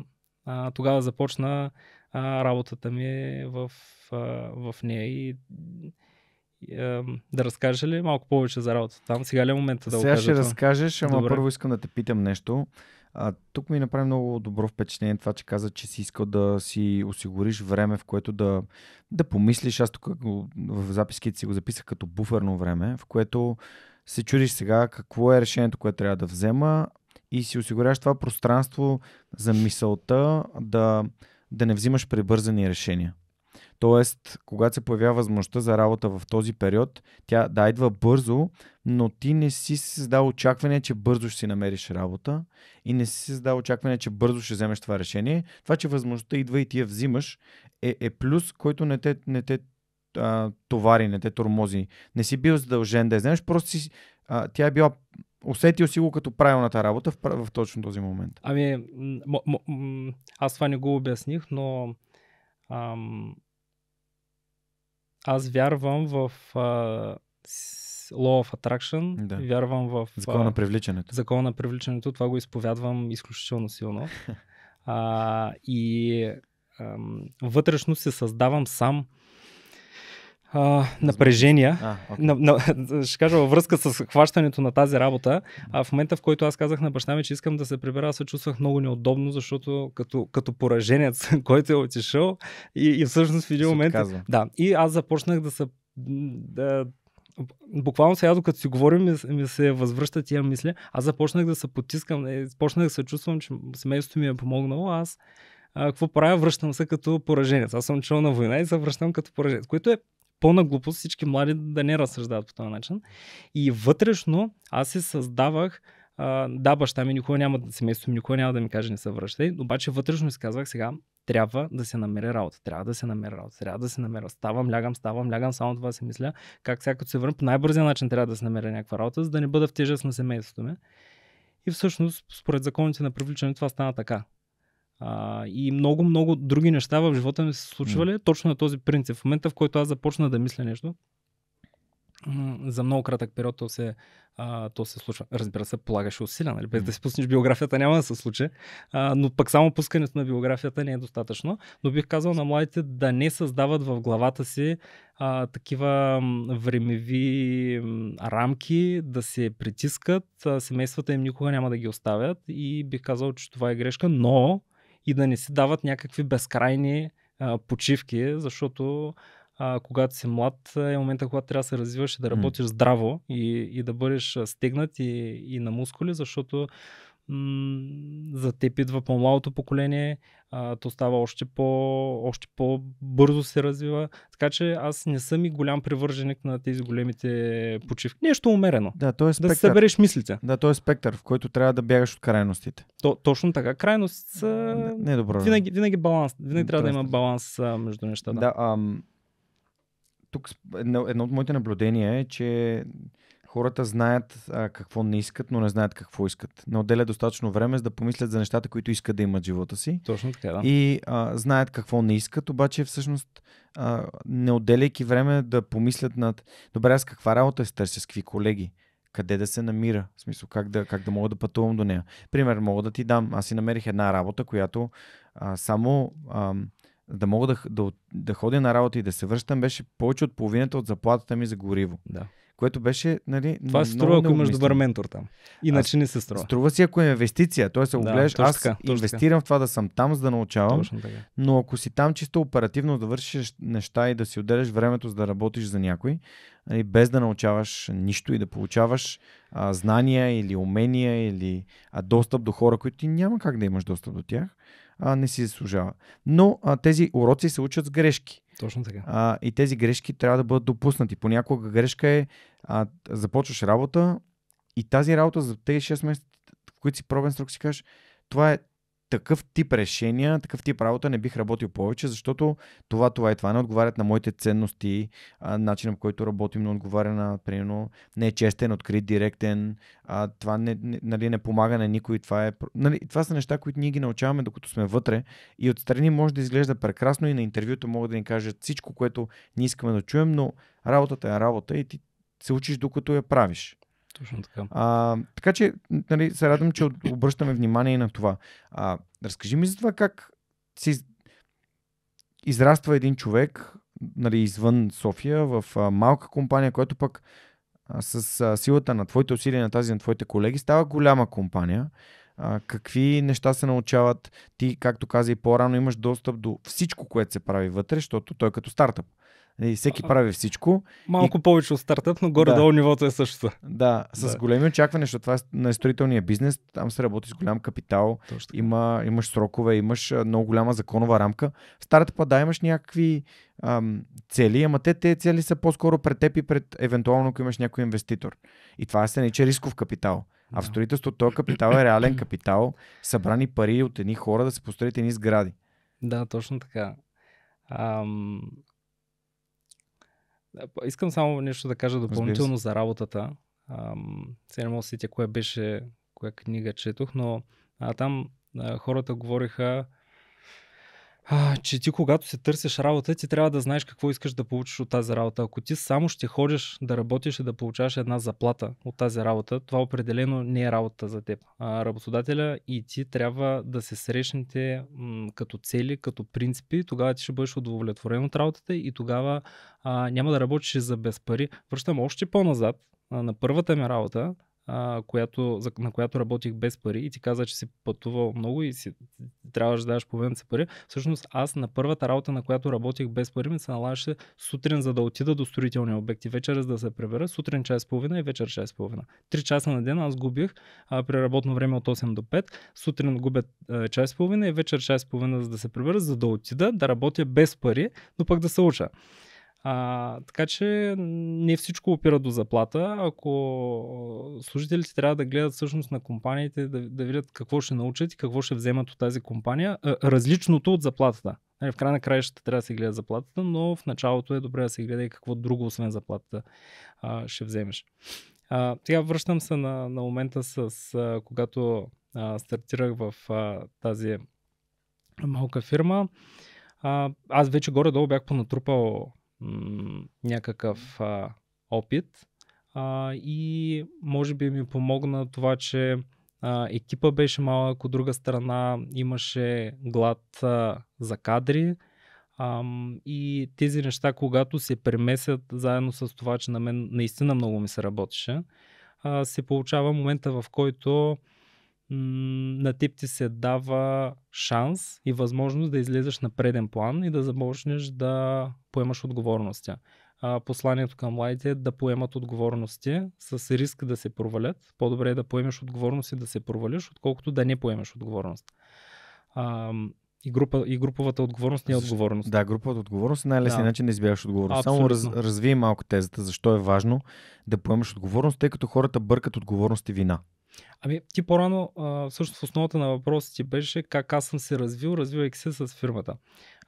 а, тогава започна а, работата ми в, а, в нея и да разкажеш ли малко повече за работа там? Сега ли е момента да Сега го Сега ще това? разкажеш, ама Добре. първо искам да те питам нещо. А, тук ми направи много добро впечатление това, че каза, че си искал да си осигуриш време, в което да, да помислиш. Аз тук в записките си го записах като буферно време, в което се чудиш сега какво е решението, което трябва да взема и си осигуряваш това пространство за мисълта да, да не взимаш прибързани решения. Тоест, когато се появява възможността за работа в този период, тя да идва бързо, но ти не си създал очакване, че бързо ще си намериш работа и не си създал очакване, че бързо ще вземеш това решение. Това, че възможността идва и ти я взимаш, е, е плюс, който не те, не те а, товари, не те тормози. Не си бил задължен да я вземеш, просто си, а, тя е била усетил си го като правилната работа в, в точно този момент. Ами, м- м- м- аз това не го обясних, но ам, аз вярвам в uh, Law of Attraction, да. вярвам в... Закон на привличането. Закон на привличането, това го изповядвам изключително силно. uh, и uh, вътрешно се създавам сам а, напрежения. А, okay. на, на, ще кажа във връзка с хващането на тази работа. А в момента, в който аз казах на баща ми, че искам да се прибера, аз се чувствах много неудобно, защото като, като пораженец, който е отишъл и, и всъщност в един момент... Отказва. Да, и аз започнах да се... Да, буквално сега, докато си говорим, ми, ми се възвръщат тия мисли. Аз започнах да се потискам, е, започнах да се чувствам, че семейството ми е помогнало. Аз а, какво правя? Връщам се като пораженец. Аз съм чел на война и се връщам като пораженец, което е пълна глупост всички млади да не разсъждават по този начин. И вътрешно аз се създавах да, баща ми никога няма, да семейство, никога няма да ми каже не се връщай, обаче вътрешно изказвах сега, трябва да се намеря работа, трябва да се намеря работа, трябва да се намеря. Ставам, лягам, ставам, лягам, само това си мисля, как сега като се върна, по най-бързия начин трябва да се намеря някаква работа, за да не бъда в тежест на семейството ми. И всъщност, според законите на привличане, това стана така. А, и много-много други неща в живота ми се случвали mm. точно на този принцип. В момента, в който аз започна да мисля нещо, за много кратък период то се, а, то се случва. Разбира се, полагаше усилия, нали? без да си пуснеш биографията няма да се случи, а, но пък само пускането на биографията не е достатъчно. Но бих казал на младите да не създават в главата си а, такива времеви рамки, да се притискат, а, семействата им никога няма да ги оставят и бих казал, че това е грешка, но и да не си дават някакви безкрайни а, почивки, защото а, когато си млад е момента, когато трябва да се развиваш и да работиш mm. здраво и, и да бъдеш стегнат и, и на мускули, защото за теб идва по-младото поколение, а, то става още, по, още по-бързо се развива. Така че аз не съм и голям привърженик на тези големите почивки. Нещо умерено. Да, то е спектър. Да се събереш мислите. Да, то е спектър, в който трябва да бягаш от крайностите. То, точно така. крайностите са... Не, не е добро. Винаги, винаги баланс. Винаги не, трябва да има баланс а, между нещата. Да, ам... Тук едно, едно от моите наблюдения е, че Хората знаят а, какво не искат, но не знаят какво искат. Не отделят достатъчно време за да помислят за нещата, които искат да имат живота си. Точно така, да. И а, знаят какво не искат, обаче всъщност а, не отделяйки време да помислят над добре, аз каква работа е търся, с какви колеги, къде да се намира, в смисъл как да, как да мога да пътувам до нея. Пример, мога да ти дам, аз си намерих една работа, която а, само... А, да мога да, да, да ходя на работа и да се връщам, беше повече от половината от заплатата ми за гориво. Да което беше нали, Това се струва, ако имаш добър ментор там. Иначе аз, не се струва. Струва си, ако е инвестиция. Тоест, ако да, гледаш, аз така, инвестирам така. в това да съм там, за да научавам. Но ако си там чисто оперативно да вършиш неща и да си отделяш времето, за да работиш за някой, нали, без да научаваш нищо и да получаваш а, знания или умения или а, достъп до хора, които ти няма как да имаш достъп до тях, а, не си заслужава. Но а, тези уроци се учат с грешки. Точно така. А, и тези грешки трябва да бъдат допуснати. Понякога грешка е, а, започваш работа и тази работа за тези 6 месеца, в които си пробен срок, си кажеш, това е такъв тип решения, такъв тип работа не бих работил повече, защото това, това и това не отговарят на моите ценности, начинът по който работим не отговаря на, примерно, не е честен, открит, директен, а, това не, не, нали, не помага на никой, това е, нали, това са неща, които ние ги научаваме докато сме вътре и отстрани може да изглежда прекрасно и на интервюто могат да ни кажат всичко, което ние искаме да чуем, но работата е работа и ти се учиш докато я правиш. Точно така. А, така че нали, се радвам, че обръщаме внимание и на това. А, разкажи ми за това как си израства един човек нали, извън София в а, малка компания, която пък а, с а, силата на твоите усилия, на тази на твоите колеги, става голяма компания. А, какви неща се научават? Ти, както каза и по-рано, имаш достъп до всичко, което се прави вътре, защото той е като стартъп. И нали, всеки а, прави всичко. Малко и... повече от стартъп, но горе-долу да. нивото е същото. Да, с да. големи очаквания, защото това е на строителния бизнес. Там се работи с голям капитал. Точно. Има, имаш срокове, имаш много голяма законова рамка. В стартъпа да имаш някакви ам, цели, ама те тези цели са по-скоро пред теб и пред евентуално, ако имаш някой инвеститор. И това се нарича рисков капитал. А в строителството този капитал е реален капитал, събрани пари от едни хора да се построят едни сгради. Да, точно така. Ам, Искам само нещо да кажа допълнително за работата. Сега не мога да сетя коя беше, коя книга четох, но а, там а, хората говориха а, че ти когато се търсиш работа, ти трябва да знаеш какво искаш да получиш от тази работа. Ако ти само ще ходиш да работиш и да получаваш една заплата от тази работа, това определено не е работа за теб. А, работодателя и ти трябва да се срещнете м, като цели, като принципи, тогава ти ще бъдеш удовлетворен от работата и тогава а, няма да работиш за без пари. Връщам още по-назад, на първата ми работа, а, която, за, на която работих без пари и ти каза, че си пътувал много и си, трябваше да даваш половината си пари. Всъщност аз на първата работа, на която работих без пари, ми се налагаше сутрин, за да отида до строителния обект и вечер, за да се пребера, сутрин час и половина и вечер час и половина. Три часа на ден аз губих а, при работно време от 8 до 5, сутрин губя час и половина и вечер час и половина, за да се пребера, за да отида да работя без пари, но пък да се уча. А, така че не всичко опира до заплата. Ако служителите трябва да гледат всъщност на компаниите, да, да видят какво ще научат и какво ще вземат от тази компания, различното от заплатата. Нали, в край на краищата трябва да се гледа заплатата, но в началото е добре да се гледа и какво друго, освен заплатата, а, ще вземеш. А, сега връщам се на, на момента, с а, когато а, стартирах в а, тази малка фирма. А, аз вече горе-долу бях понатрупал някакъв а, опит. А, и може би ми помогна това, че а, екипа беше малък, от друга страна имаше глад а, за кадри. Ам, и тези неща, когато се премесят заедно с това, че на мен наистина много ми се работеше, а, се получава момента, в който на теб ти се дава шанс и възможност да излезеш на преден план и да започнеш да поемаш отговорности. А, посланието към младите е да поемат отговорности с риск да се провалят. По-добре е да поемеш отговорност и да се провалиш, отколкото да не поемеш отговорност. А, и, група, и груповата отговорност не е отговорност. Да, груповата отговорност е най-лесният да. начин да избягаш отговорност. Абсолютно. Само раз, развий малко тезата, защо е важно да поемаш отговорност, тъй като хората бъркат отговорност и вина. Ами, ти по-рано, а, всъщност, в основата на въпроса ти беше как аз съм се развил, развивайки се с фирмата.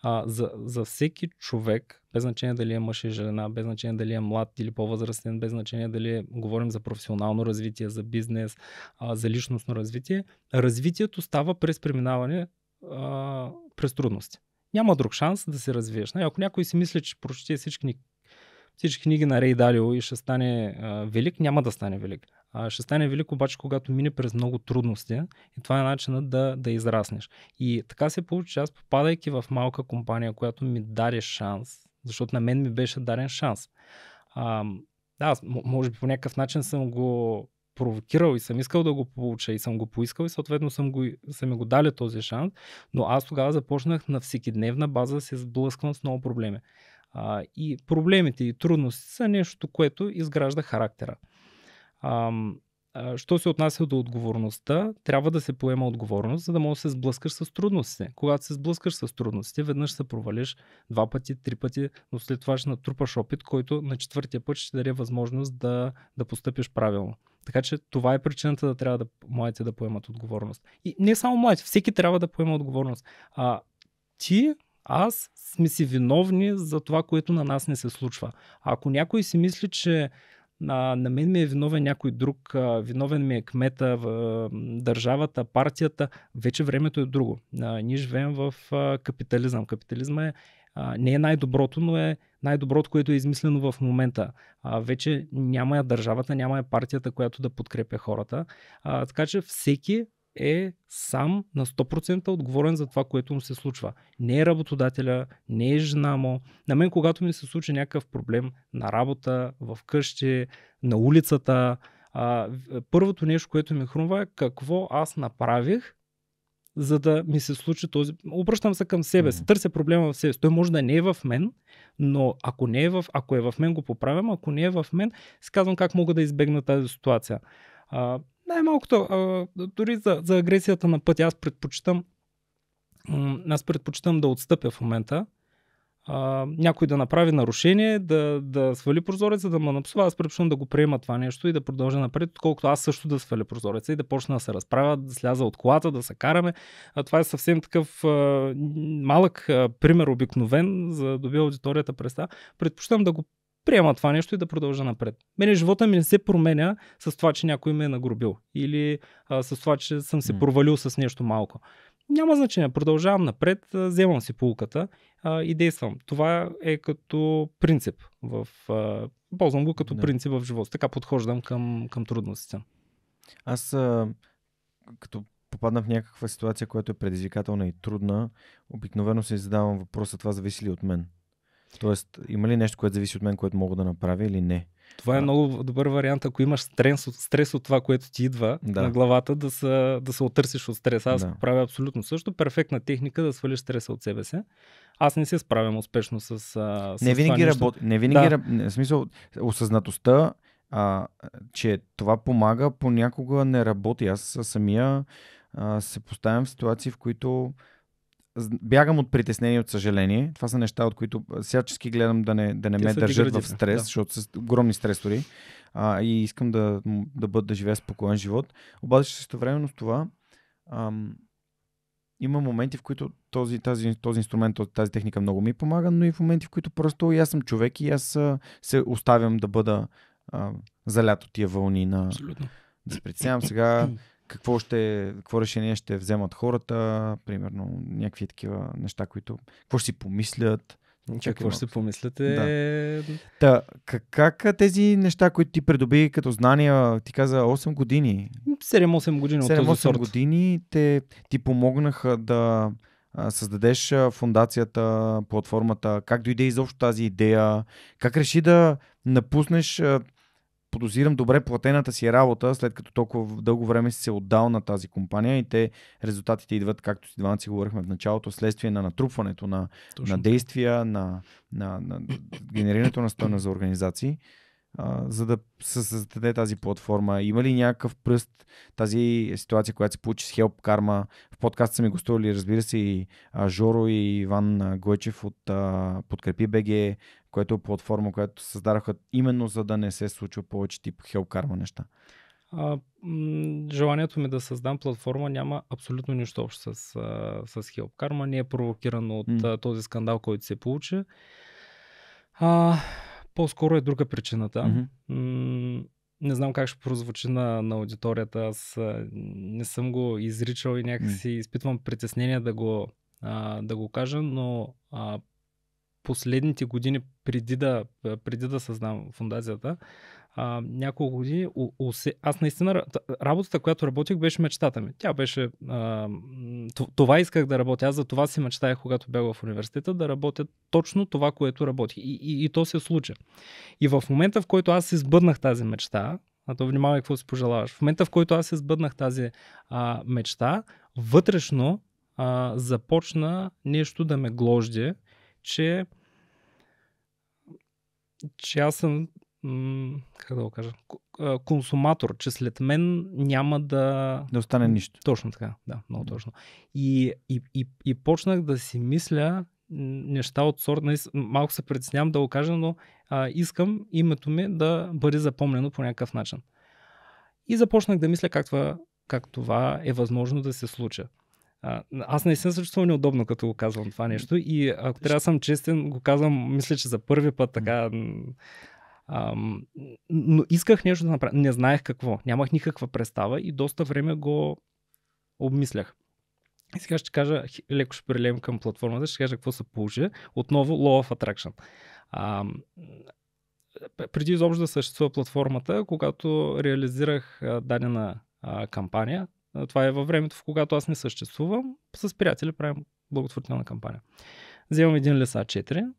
А, за, за всеки човек, без значение дали е мъж и жена, без значение дали е млад или по-възрастен, без значение дали е, говорим за професионално развитие, за бизнес, а, за личностно развитие, развитието става през преминаване а, през трудности. Няма друг шанс да се развиеш. Нали, ако някой си мисли, че прочете всички ни всички книги на Рей Далио и ще стане а, велик, няма да стане велик. А, ще стане велик обаче, когато мине през много трудности и това е начинът да, да израснеш. И така се получи, аз попадайки в малка компания, която ми даде шанс, защото на мен ми беше дарен шанс. А, да, аз може би по някакъв начин съм го провокирал и съм искал да го получа и съм го поискал и съответно съм, го, съм ми го дали този шанс, но аз тогава започнах на всекидневна база да се сблъсквам с много проблеми. А, и проблемите и трудностите са нещо, което изгражда характера. А, що се отнася до отговорността, трябва да се поема отговорност, за да може да се сблъскаш с трудностите. Когато се сблъскаш с трудностите, веднъж се провалиш два пъти, три пъти, но след това ще натрупаш опит, който на четвъртия път ще даде възможност да, да постъпиш правилно. Така че това е причината да трябва да младите да поемат отговорност. И не само младите, всеки трябва да поема отговорност. А, ти аз сме си виновни за това, което на нас не се случва. А ако някой си мисли, че на, на мен ми е виновен някой друг, а, виновен ми е кмета, в, държавата, партията, вече времето е друго. А, ние живеем в а, капитализъм. Капитализма е, а, не е най-доброто, но е най-доброто, което е измислено в момента. А, вече няма я държавата, няма я партията, която да подкрепя хората. А, така че всеки е сам на 100% отговорен за това, което му се случва. Не е работодателя, не е жена му. На мен, когато ми се случи някакъв проблем на работа, в къщи, на улицата, а, първото нещо, което ми хрумва е какво аз направих, за да ми се случи този. Обръщам се към себе си, търся проблема в себе си. Той може да не е в мен, но ако, не е в... ако е в мен, го поправям. Ако не е в мен, си казвам как мога да избегна тази ситуация най-малкото, а, дори за, за агресията на пътя, аз предпочитам, аз предпочитам да отстъпя в момента. А, някой да направи нарушение, да, да свали прозореца, да ме напсува, аз предпочитам да го приема това нещо и да продължа напред, отколкото аз също да сваля прозореца и да почна да се разправя, да сляза от колата, да се караме. А, това е съвсем такъв а, малък а, пример, обикновен, за да добива аудиторията това. Предпочитам да го приема това нещо и да продължа напред. Мене живота ми не се променя с това, че някой ме е нагрубил или а, с това, че съм се провалил с нещо малко. Няма значение, продължавам напред, вземам си полуката а, и действам. Това е като принцип в... А, ползвам го като да. принцип в живота. Така подхождам към, към трудностите. Аз а, като попадна в някаква ситуация, която е предизвикателна и трудна, обикновено се задавам въпроса това зависи ли от мен. Тоест, има ли нещо, което зависи от мен, което мога да направя или не? Това е много добър вариант, ако имаш стрес от, стрес от това, което ти идва да. на главата, да се, да се отърсиш от стреса. Аз да. правя абсолютно също. Перфектна техника да свалиш стреса от себе си. Аз не се справям успешно с. с не винаги работи. Не винаги. Да. работи. в смисъл, осъзнатостта, а, че това помага, понякога не работи. Аз самия а, се поставям в ситуации, в които бягам от притеснение и от съжаление. Това са неща, от които всячески гледам да не, да не ме държат в стрес, да. защото са огромни стресори. А, и искам да, да бъда да живея спокоен живот. Обаче времено с това ам, има моменти, в които този, тази, този инструмент, тази техника много ми помага, но и в моменти, в които просто аз съм човек и аз се оставям да бъда а, залят от тия вълни на... Абсолютно. Да се сега какво, ще, какво решение ще вземат хората, примерно някакви такива неща, които, какво ще си помислят. Чакай, какво ще си помислят е... Да. Та, как, как тези неща, които ти придоби като знания, ти каза 8 години? 7-8 години 7-8 от този сорт. години те ти помогнаха да създадеш фундацията, платформата, как дойде изобщо тази идея, как реши да напуснеш подозирам добре платената си работа, след като толкова дълго време си се е отдал на тази компания и те резултатите идват, както си двамата си говорихме в началото, следствие на натрупването на, на действия, на, на, на, на генерирането на стойност за организации за да се създаде тази платформа? Има ли някакъв пръст тази ситуация, която се получи с Help Karma? В подкаст са ми гостували, разбира се, и Жоро и Иван Гойчев от Подкрепи БГ, което е платформа, която създадаха именно за да не се случва повече тип Help Karma неща. А, м- желанието ми е да създам платформа няма абсолютно нищо общо с, с Help Karma. Не е провокирано от mm. този скандал, който се получи. А, по-скоро е друга причината. Mm-hmm. не знам как ще прозвучи на, на аудиторията. Аз не съм го изричал и някакси mm-hmm. изпитвам притеснение да го, а, да го кажа, но а, последните години преди да, преди да създам фундацията, а, няколко години. У, усе... Аз наистина, работата, която работих, беше мечтата ми. Тя беше. А, това исках да работя. Аз за това си мечтаях, когато бях в университета, да работя точно това, което работих. И, и, и то се случи. И в момента, в който аз избъднах тази мечта, а то внимавай какво си пожелаваш. В момента, в който аз избъднах тази а, мечта, вътрешно а, започна нещо да ме гложде, че, че аз съм как да го кажа, консуматор, че след мен няма да... Да остане нищо. Точно така, да, много точно. И, и, и, и почнах да си мисля неща от сорт, нали, малко се предснявам да го кажа, но а, искам името ми да бъде запомнено по някакъв начин. И започнах да мисля как това, как това е възможно да се случа. аз наистина се чувствам неудобно, като го казвам това нещо и ако трябва да съм честен, го казвам, мисля, че за първи път така Ам, но исках нещо да направя. Не знаех какво. Нямах никаква представа и доста време го обмислях. И сега ще кажа, леко ще прелеем към платформата, ще кажа какво се получи. Отново Law of Attraction. Ам, преди изобщо да съществува платформата, когато реализирах дадена кампания, това е във времето, в когато аз не съществувам, с приятели правим благотворителна кампания. Вземам един леса 4,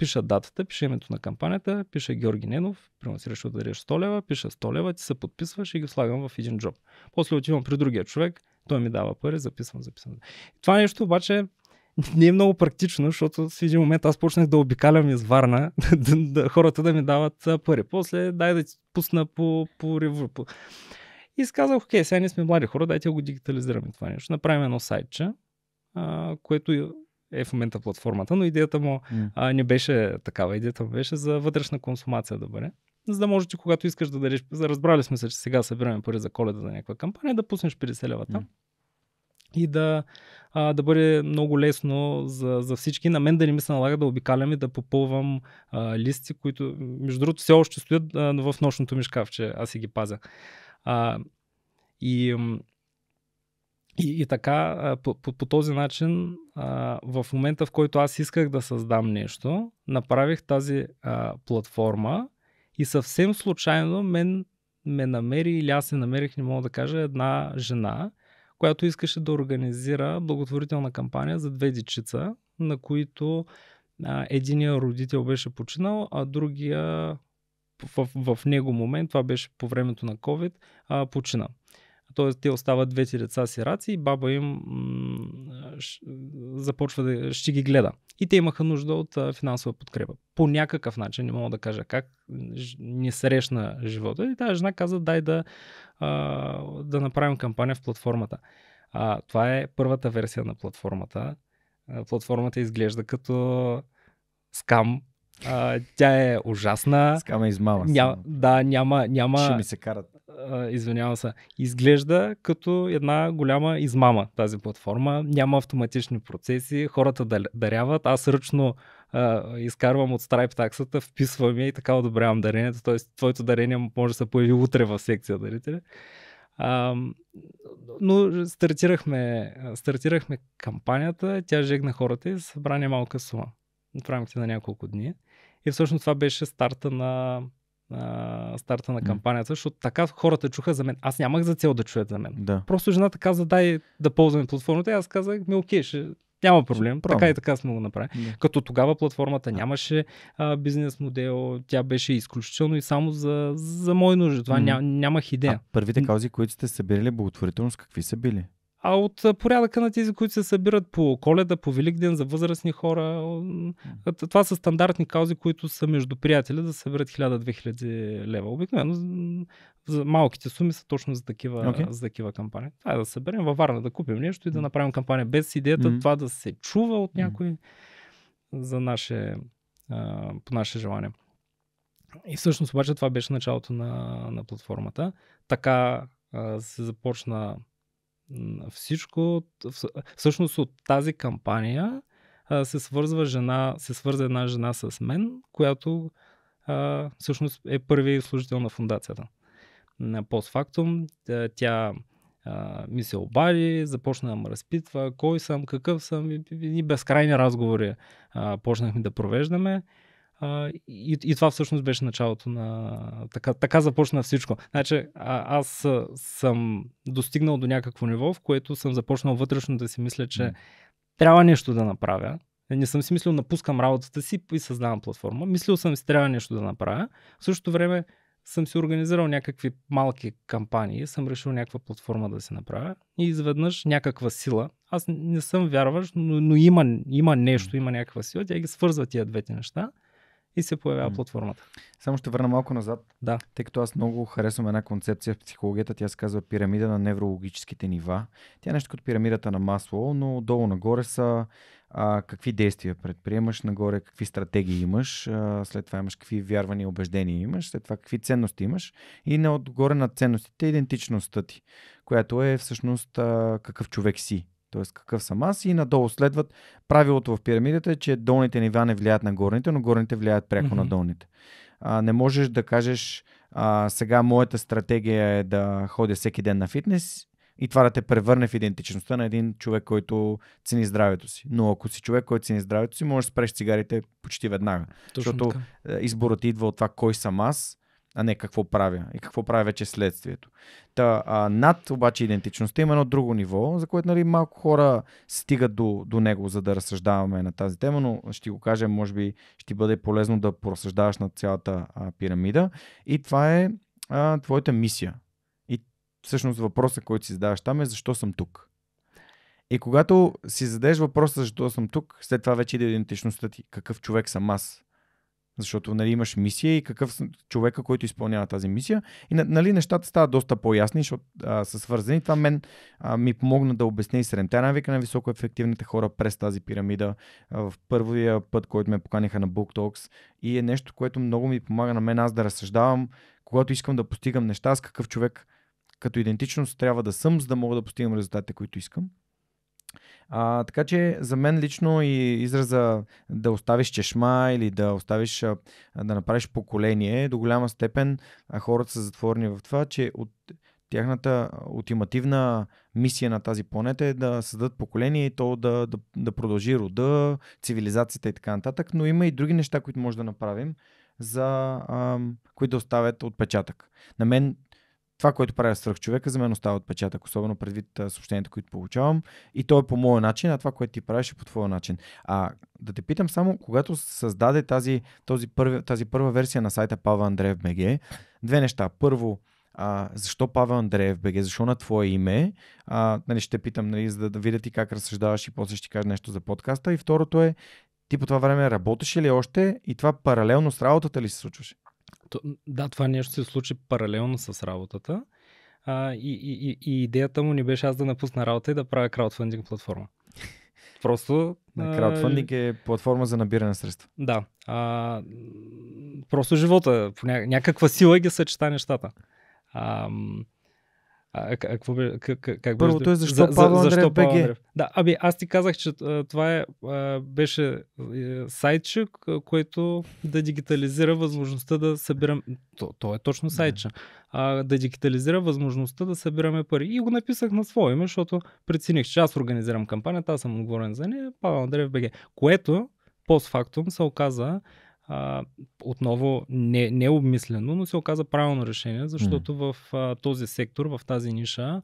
пиша датата, пише името на кампанията, пише Георги Ненов, примерно си решил да дадеш 100 лева, пиша 100 лева, ти се подписваш и ги слагам в един джоб. После отивам при другия човек, той ми дава пари, записвам, записвам. Това нещо обаче не е много практично, защото в един момент аз почнах да обикалям из Варна, хората да ми дават пари. После дай да ти пусна по, по ревю. По... И сказах, окей, сега ние сме млади хора, дайте го дигитализираме това нещо. Направим едно сайтче, а, което е в момента платформата, но идеята му yeah. а, не беше такава. Идеята му беше за вътрешна консумация да бъде. За да можеш, когато искаш да дариш, разбрали сме се, че сега събираме пари за коледа за някаква кампания, да пуснеш 50 лева И да, а, да бъде много лесно за, за всички. На мен да не ми се налага да обикалям и да попълвам а, листи, които, между другото, все още стоят а, в нощното ми шкафче. Аз си ги пазя. А, и и, и така, по, по, по този начин, а, в момента в който аз исках да създам нещо, направих тази а, платформа и съвсем случайно мен ме намери или аз се намерих, не мога да кажа, една жена, която искаше да организира благотворителна кампания за две дечица, на които а, единия родител беше починал, а другия в, в, в него момент, това беше по времето на COVID, а, почина. Тоест, те остават двете деца сираци и баба им м- започва да ще ги гледа. И те имаха нужда от а, финансова подкрепа. По някакъв начин, не мога да кажа как, не срещна живота. И тази жена каза, дай да, а, да направим кампания в платформата. А, това е първата версия на платформата. А, платформата изглежда като скам, а, тя е ужасна. Скама е измама. Ня... Да, няма, няма. Ще ми се карат извинявам се, изглежда като една голяма измама тази платформа. Няма автоматични процеси, хората даряват. Аз ръчно а, изкарвам от Stripe таксата, вписвам я и така одобрявам дарението. Тоест, твоето дарение може да се появи утре в секция дарители. но стартирахме, стартирахме кампанията, тя жегна хората и събрани малка сума в рамките на няколко дни. И всъщност това беше старта на а, старта на кампанията, защото така хората чуха за мен. Аз нямах за цел да чуят за мен. Да. Просто жената каза, дай да ползваме платформата. И аз казах, ми окей, ще, няма проблем, така и така сме го направили. Да. Като тогава платформата нямаше а, бизнес модел, тя беше изключително и само за, за мои нужди. Това mm. ням, нямах идея. А първите каузи, които сте събирали благотворителност, какви са били? а от порядъка на тези, които се събират по коледа, по Великден, за възрастни хора. Това са стандартни каузи, които са между приятели да съберат 1000-2000 лева. Обикновено за малките суми са точно за такива, okay. за такива кампании. Това е да съберем във Варна, да купим нещо и да направим кампания. Без идеята mm-hmm. това да се чува от някой за наше, по наше желание. И всъщност обаче това беше началото на, на платформата. Така се започна всичко, всъщност от тази кампания се свързва жена, се свърза една жена с мен, която а, всъщност е първият служител на фундацията. На постфактум тя а, ми се обади, започна да ме разпитва кой съм, какъв съм и, и безкрайни разговори а, почнахме да провеждаме. А, и, и това всъщност беше началото на... Така, така започна всичко. Значи а, аз съм достигнал до някакво ниво, в което съм започнал вътрешно да си мисля, че mm. трябва нещо да направя. Не съм си мислил, напускам работата си и създавам платформа. Мислил съм си, трябва нещо да направя. В същото време съм си организирал някакви малки кампании, съм решил някаква платформа да се направя и изведнъж някаква сила. Аз не съм вярваш, но, но има, има нещо, има някаква сила. Тя ги свързва тия двете неща и се появява mm. платформата. Само ще върна малко назад. Да. Тъй като аз много харесвам една концепция в психологията, тя се казва пирамида на неврологическите нива. Тя е нещо като пирамидата на масло, но долу нагоре са а, какви действия предприемаш, нагоре какви стратегии имаш, а, след това имаш какви вярвания и убеждения имаш, след това какви ценности имаш и на отгоре на ценностите е идентичността ти, която е всъщност а, какъв човек си т.е. какъв съм аз и надолу следват. Правилото в пирамидата е, че долните нива не влияят на горните, но горните влияят пряко mm-hmm. на долните. А, не можеш да кажеш, а, сега моята стратегия е да ходя всеки ден на фитнес и това да те превърне в идентичността на един човек, който цени здравето си. Но ако си човек, който цени здравето си, можеш да спреш цигарите почти веднага. Точно защото така. Е, изборът идва от това кой съм аз а не какво правя и какво правя вече следствието. Та, а, над обаче идентичността има едно друго ниво, за което нали, малко хора стигат до, до него, за да разсъждаваме на тази тема, но ще го кажа, може би ще бъде полезно да поразсъждаваш на цялата а, пирамида. И това е а, твоята мисия. И всъщност въпросът, който си задаваш там е защо съм тук. И когато си задеш въпроса защо съм тук, след това вече иде идентичността ти. Какъв човек съм аз? Защото нали, имаш мисия и какъв човека, който изпълнява тази мисия. И нали, нещата стават доста по-ясни, защото а, са свързани. Това мен а, ми помогна да обясня и седемте навика на високоефективните хора през тази пирамида. А, в първия път, който ме поканиха на Book Talks. И е нещо, което много ми помага на мен аз да разсъждавам, когато искам да постигам неща, с какъв човек като идентичност трябва да съм, за да мога да постигам резултатите, които искам. А, така че за мен лично и израза да оставиш чешма или да оставиш да направиш поколение, до голяма степен хората са затворени в това, че от тяхната ултимативна мисия на тази планета е да създадат поколение и то да, да, да продължи рода, цивилизацията и така нататък. Но има и други неща, които може да направим, за, а, които да оставят отпечатък. На мен това, което правя свръх човека, за мен остава отпечатък, особено предвид съобщенията, които получавам. И то е по моя начин, а това, което ти правиш е по твоя начин. А да те питам само, когато създаде тази, този първи, тази първа версия на сайта Павел Андреев БГ, две неща. Първо, а, защо Павел Андреев БГ, защо на твое име, а, нали, ще питам, нали, за да, да видя ти как разсъждаваш и после ще ти кажа нещо за подкаста. И второто е, ти по това време работеше ли още и това паралелно с работата ли се случваше? То, да, това нещо се случи паралелно с работата. А, и, и, и идеята му не беше аз да напусна работа и да правя краудфандинг платформа. Просто. На краудфандинг е платформа за набиране на средства. Да. А, просто живота, някаква сила ги съчета нещата. А, а, какво бе, как, как Първото беше? е защо за, Павел Андреев защо БГ? Павел Андреев? Да, аби аз ти казах, че това е, беше е, сайтче, което да дигитализира възможността да събирам... То, то е точно сайтче. Да. да дигитализира възможността да събираме пари. И го написах на свое име, защото прецених, че аз организирам кампанията, аз съм отговорен за нея, Павел Андреев БГ. Което постфактум се оказа а, отново не, не обмислено, но се оказа правилно решение, защото mm. в а, този сектор, в тази ниша,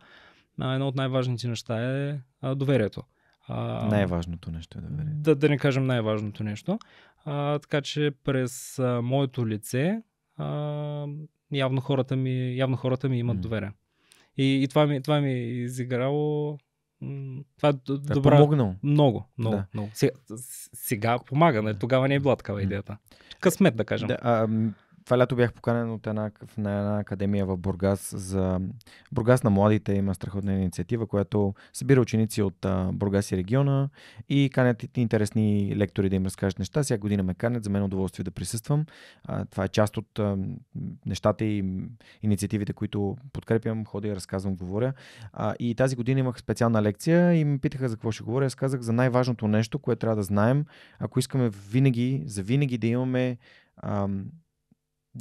а, едно от най-важните неща е а, доверието. А, най-важното нещо е доверието. Да, да не кажем най-важното нещо. А, така че през а, моето лице а, явно, хората ми, явно хората ми имат mm. доверие. И, и това, ми, това ми е изиграло това е Та е добра... помогнал. Много, много, да. много. Сега, сега помага, нали? тогава не е била такава идеята. Късмет, да кажем. Да, а, това лято бях поканен от една, на една академия в Бургас за Бургас на младите има страхотна инициатива, която събира ученици от а, Бургас и региона и канят интересни лектори да им разкажат неща. Всяка година ме канят, за мен е удоволствие да присъствам. А, това е част от а, нещата и инициативите, които подкрепям, ходя и разказвам, говоря. А, и тази година имах специална лекция и ме питаха за какво ще говоря. Аз казах за най-важното нещо, което трябва да знаем, ако искаме винаги, за винаги да имаме ам,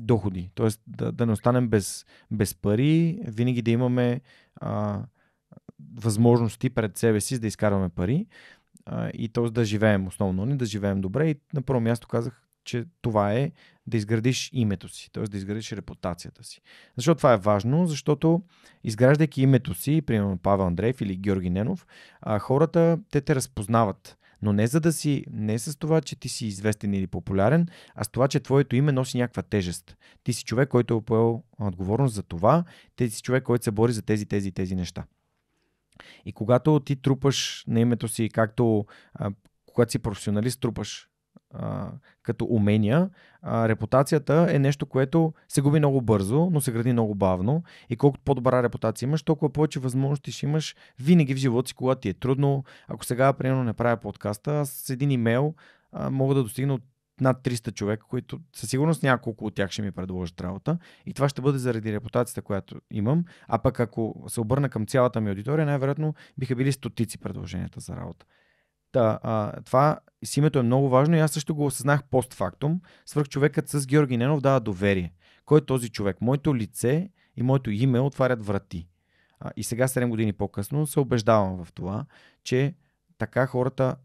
доходи. Тоест да, да не останем без, без пари, винаги да имаме а, възможности пред себе си да изкарваме пари а, и т.е. да живеем основно, не да живеем добре. И на първо място казах, че това е да изградиш името си, т.е. да изградиш репутацията си. Защо това е важно? Защото изграждайки името си, примерно Павел Андреев или Георги Ненов, а, хората те те разпознават но не за да си, не с това, че ти си известен или популярен, а с това, че твоето име носи някаква тежест. Ти си човек, който е поел отговорност за това, ти си човек, който се бори за тези, тези, тези неща. И когато ти трупаш на името си, както а, когато си професионалист, трупаш като умения, а, репутацията е нещо, което се губи много бързо, но се гради много бавно. И колкото по-добра репутация имаш, толкова повече възможности ще имаш винаги в живота си, когато ти е трудно. Ако сега, примерно, не правя подкаста, с един имейл а, мога да достигна от над 300 човека, които със сигурност няколко от тях ще ми предложат работа. И това ще бъде заради репутацията, която имам. А пък ако се обърна към цялата ми аудитория, най-вероятно биха били стотици предложенията за работа. Та, а, това с името е много важно и аз също го осъзнах постфактум. Свърх човекът с Георги Ненов дава доверие. Кой е този човек? Моето лице и моето име отварят врати. А, и сега, 7 години по-късно, се убеждавам в това, че така хората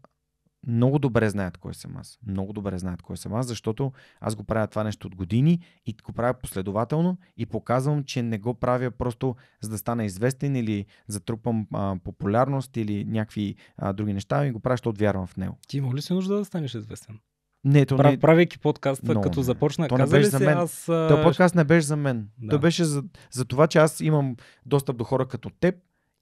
много добре знаят кой съм аз. Много добре знаят кой съм аз, защото аз го правя това нещо от години и го правя последователно и показвам, че не го правя просто за да стана известен или затрупам а, популярност или някакви а, други неща и ами го правя, защото вярвам в него. Ти има ли се нужда да станеш известен? Не, то Прав, не... Правейки подкаста, Но, като не. започна, то не беше ли за мен. аз... Той подкаст не беше за мен. Да. Той беше за, за това, че аз имам достъп до хора като теб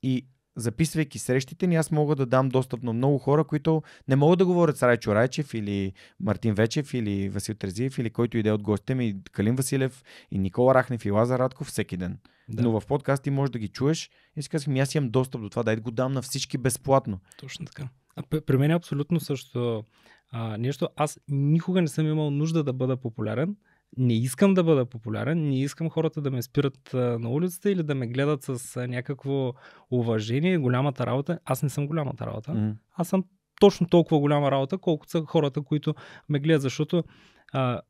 и записвайки срещите ни, аз мога да дам достъп на много хора, които не могат да говорят с Райчо Райчев или Мартин Вечев или Васил Трезиев или който иде от гостите ми, Калин Василев и Никола Рахнев и Лазар Радков всеки ден. Да. Но в подкаст ти можеш да ги чуеш и си казвам, аз имам достъп до това, дай да го дам на всички безплатно. Точно така. А, при мен е абсолютно също а, нещо. Аз никога не съм имал нужда да бъда популярен, не искам да бъда популярен, не искам хората да ме спират на улицата или да ме гледат с някакво уважение, голямата работа. Аз не съм голямата работа. Mm. Аз съм точно толкова голяма работа, колкото са хората, които ме гледат, защото а,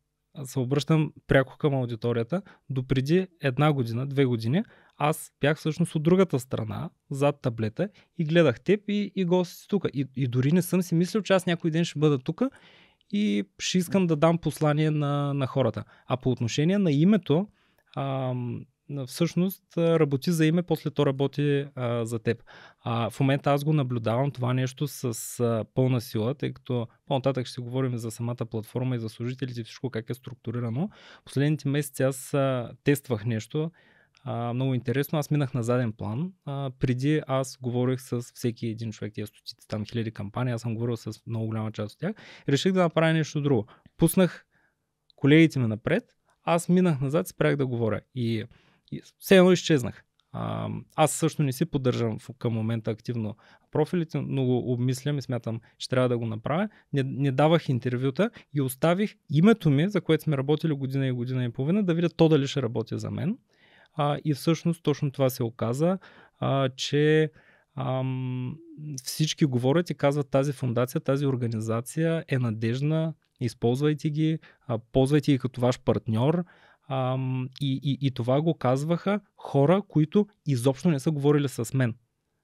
се обръщам пряко към аудиторията. Допреди една година, две години, аз бях всъщност от другата страна, зад таблета и гледах теб и, и гости тук. И, и дори не съм си мислил, че аз някой ден ще бъда тук и ще искам да дам послание на, на хората. А по отношение на името, а, всъщност работи за име, после то работи а, за теб. А, в момента аз го наблюдавам това нещо с а, пълна сила, тъй като по-нататък ще си говорим за самата платформа и за служителите и всичко как е структурирано. Последните месеци аз а, тествах нещо, а, много интересно, аз минах на заден план. А, преди аз говорих с всеки един човек, тези стотици, там хиляди кампании, аз съм говорил с много голяма част от тях. Реших да направя нещо друго. Пуснах колегите ми напред, аз минах назад, спрях да говоря и, и все едно изчезнах. А, аз също не си поддържам към момента активно профилите, но го обмислям и смятам, че трябва да го направя. Не, не давах интервюта и оставих името ми, за което сме работили година и година и половина, да видя то дали ще работи за мен. А, и всъщност точно това се оказа, а, че ам, всички говорят и казват тази фундация, тази организация е надежна, използвайте ги, а, ползвайте ги като ваш партньор. Ам, и, и, и това го казваха хора, които изобщо не са говорили с мен.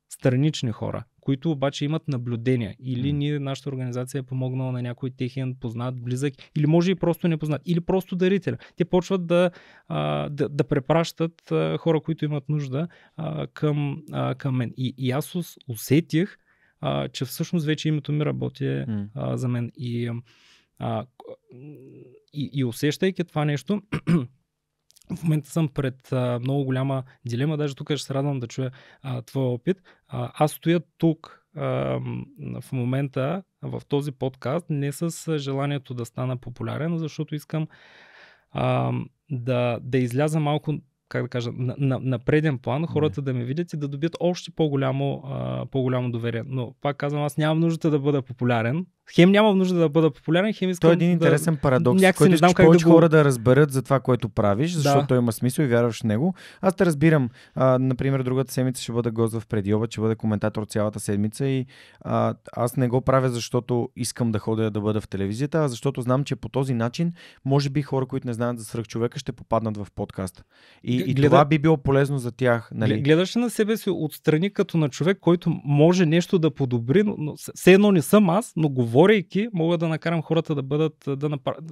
Странични хора които обаче имат наблюдения. Или ние, нашата организация е помогнала на някой техен познат, близък, или може и просто непознат, или просто дарителя. Те почват да, а, да, да препращат а, хора, които имат нужда а, към, а, към мен. И, и аз усетих, а, че всъщност вече името ми работи а, за мен. И, а, и, и усещайки това нещо, в момента съм пред а, много голяма дилема. Даже тук ще се радвам да чуя а, твоя опит. А, аз стоя тук а, в момента в този подкаст не с желанието да стана популярен, защото искам а, да, да изляза малко как да кажа, на, на, на преден план, хората не. да ме видят и да добият още по-голямо, а, по-голямо доверие. Но пак казвам, аз нямам нужда да бъда популярен, Хем нямам нужда да бъда популярен, хем искам. Той е един да... интересен парадокс, някакси който ще знам как повече да го... хора да разберат за това, което правиш, защото да. има смисъл и вярваш в него. Аз те разбирам. А, например, другата седмица ще бъда гост в предиоба, ще бъда коментатор цялата седмица и а, аз не го правя, защото искам да ходя да бъда в телевизията, а защото знам, че по този начин, може би хора, които не знаят за свръх човека, ще попаднат в подкаст. И, Гледа... това би било полезно за тях. Нали? Гледаш на себе си отстрани като на човек, който може нещо да подобри, но все едно не съм аз, но говоря говорейки, мога да накарам хората да бъдат, да направят,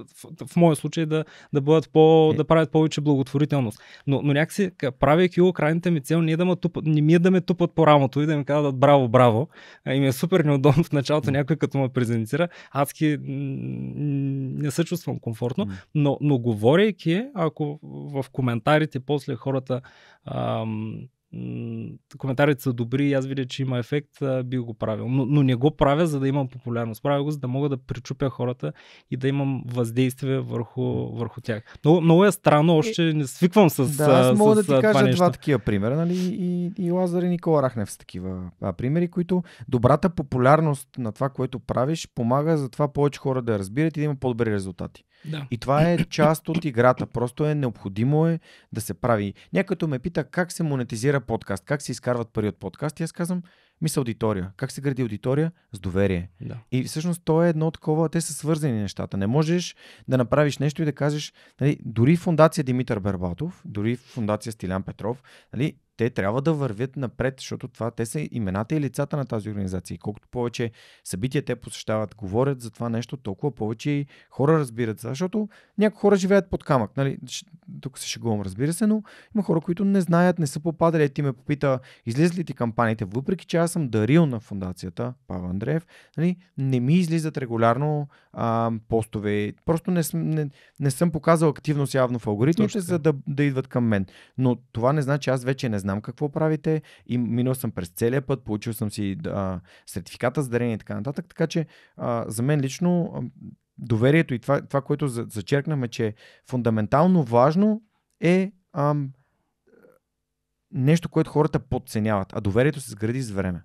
в моя случай да, да бъдат по, да правят повече благотворителност. Но, но някакси, правейки го, крайната ми цел не, е да ме тупат, не е да ме тупат по рамото и да ми казват браво, браво. И ми е супер неудобно в началото някой като ме презентира. Адски не се чувствам комфортно, но, но говорейки, ако в коментарите после хората ам, коментарите са добри и аз видя, че има ефект, би го правил. Но, но не го правя, за да имам популярност. Правя го, за да мога да причупя хората и да имам въздействие върху, върху тях. Много, много е странно, е, още не свиквам с. Да, аз мога с, да ти кажа нещо. два такива примера, нали? И, и Лазар и Никола Рахнев са такива а, примери, които добрата популярност на това, което правиш, помага за това повече хора да разбират и да има по-добри резултати. Да. И това е част от играта. Просто е необходимо е да се прави. Някато ме пита как се монетизира подкаст, как се изкарват пари от подкаст. И аз казвам, ми са аудитория. Как се гради аудитория? С доверие. Да. И всъщност то е едно такова, те са свързани нещата. Не можеш да направиш нещо и да кажеш, нали, дори фундация Димитър Бербатов, дори фундация Стилян Петров, нали, те трябва да вървят напред, защото това те са имената и лицата на тази организация. И колкото повече събития те посещават, говорят за това нещо, толкова повече и хора разбират. Защото някои хора живеят под камък. Нали? Тук се шегувам, разбира се, но има хора, които не знаят, не са попадали. Ти ме попита, излизат ли ти кампаниите, въпреки че аз съм дарил на фундацията Павел Андреев, нали? не ми излизат регулярно а, постове. Просто не, съм, не, не съм показал активност явно в алгоритмите, Точно. за да, да идват към мен. Но това не значи, че аз вече не знам знам какво правите и минал съм през целия път, получил съм си а, сертификата за дарение и така нататък. Така че а, за мен лично а, доверието и това, това което за, зачеркнахме, че е фундаментално важно е а, нещо, което хората подценяват, а доверието се сгради с време.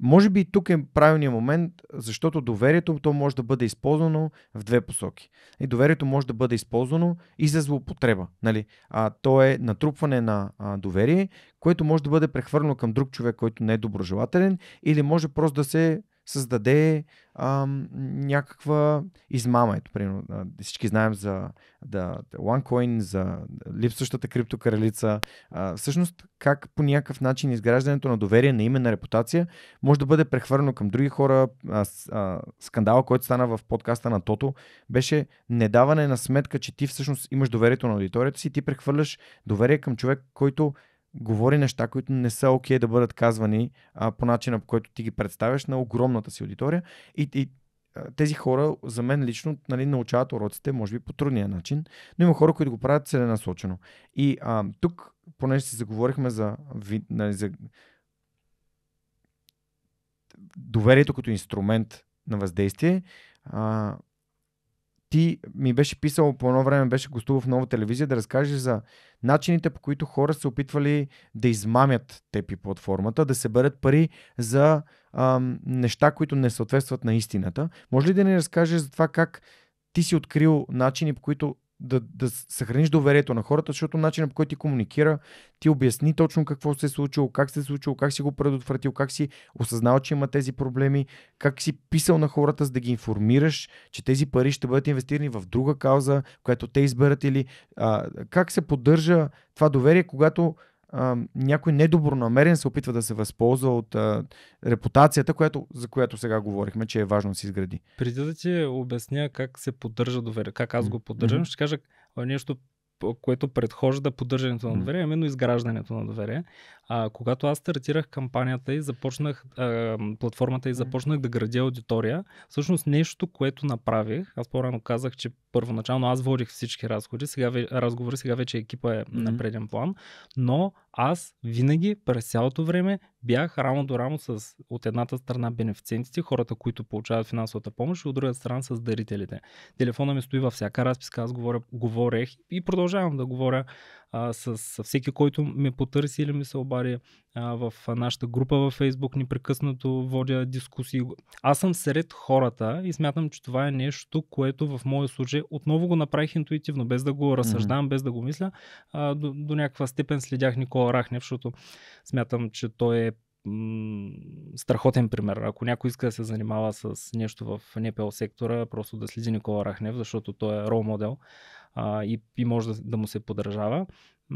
Може би и тук е правилният момент, защото доверието то може да бъде използвано в две посоки. И доверието може да бъде използвано и за злоупотреба. Нали? А, то е натрупване на а, доверие, което може да бъде прехвърлено към друг човек, който не е доброжелателен или може просто да се създаде а, някаква измама. Ето, примерно, всички знаем за да, OneCoin, за липсващата криптокаралица. А, всъщност, как по някакъв начин изграждането на доверие, на име, на репутация може да бъде прехвърлено към други хора. А, а, скандала, който стана в подкаста на Тото, беше недаване на сметка, че ти всъщност имаш доверието на аудиторията си, ти прехвърляш доверие към човек, който говори неща, които не са окей okay да бъдат казвани а, по начина, по който ти ги представяш на огромната си аудитория. И, и тези хора, за мен лично, нали, научават уроците, може би по трудния начин, но има хора, които го правят целенасочено. И а, тук, понеже си заговорихме за, нали, за доверието като инструмент на въздействие, а, ти ми беше писал по едно време, беше гостувал в нова телевизия, да разкажеш за начините по които хора са опитвали да измамят тепи платформата, да се берат пари за ам, неща, които не съответстват на истината. Може ли да ни разкажеш за това как ти си открил начини, по които да, да съхраниш доверието на хората, защото начинът по който ти комуникира, ти обясни точно какво се е случило, как се е случило, как си го предотвратил, как си осъзнал, че има тези проблеми, как си писал на хората, за да ги информираш, че тези пари ще бъдат инвестирани в друга кауза, която те изберат или а, как се поддържа това доверие, когато а, някой недобронамерен се опитва да се възползва от а, репутацията, която, за която сега говорихме, че е важно да се изгради. Преди да ти обясня как се поддържа доверие, как аз го поддържам, mm-hmm. ще кажа нещо което предхожда поддържането на доверие, именно изграждането на доверие. А, когато аз стартирах кампанията и започнах а, платформата и започнах да градя аудитория, всъщност нещо, което направих, аз по-рано казах, че първоначално аз водих всички разходи, сега, разговори, сега вече екипа е на преден план, но аз винаги през цялото време бях рамо до рамо с от едната страна бенефициентите, хората, които получават финансовата помощ, и от другата страна с дарителите. Телефона ми стои във всяка разписка, аз говоря, говорех и продължавам да говоря а, с, с всеки, който ме потърси или ми се обади а, в нашата група във Facebook, непрекъснато водя дискусии. Аз съм сред хората и смятам, че това е нещо, което в моя случай отново го направих интуитивно, без да го разсъждавам, mm-hmm. без да го мисля. А, до, до някаква степен следях Никола Рахнев, защото смятам, че той е страхотен пример. Ако някой иска да се занимава с нещо в НПО сектора, просто да следи Никола Рахнев, защото той е рол модел а, и, и може да, да му се подражава.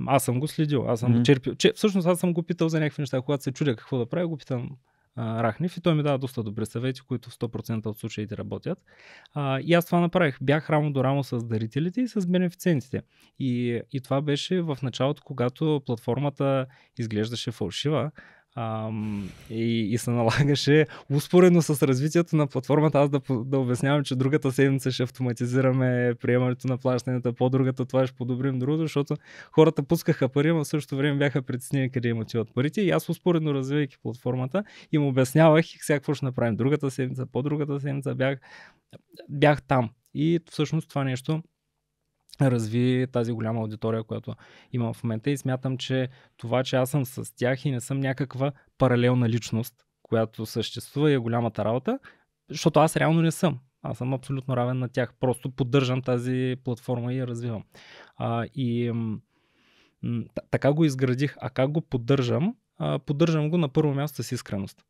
Аз съм го следил, аз съм mm-hmm. го черпил. Че, всъщност аз съм го питал за някакви неща, когато се чудя какво да правя, го питам а, Рахнев и той ми дава доста добри съвети, които в 100% от случаите работят. А, и аз това направих. Бях рамо до рамо с дарителите и с бенефициентите. И, и това беше в началото, когато платформата изглеждаше фалшива. Ам, и, и се налагаше успоредно с развитието на платформата аз да, да обяснявам, че другата седмица ще автоматизираме приемането на плащанията, по-другата това ще подобрим другото, защото хората пускаха пари, но в същото време бяха притеснени къде им отиват парите и аз успоредно развивайки платформата им обяснявах сега какво ще направим другата седмица, по-другата седмица бях, бях там и всъщност това нещо разви тази голяма аудитория, която имам в момента и смятам, че това, че аз съм с тях и не съм някаква паралелна личност, която съществува и е голямата работа, защото аз реално не съм. Аз съм абсолютно равен на тях. Просто поддържам тази платформа и я развивам. А, и м- така го изградих. А как го поддържам? А, поддържам го на първо място с искреност.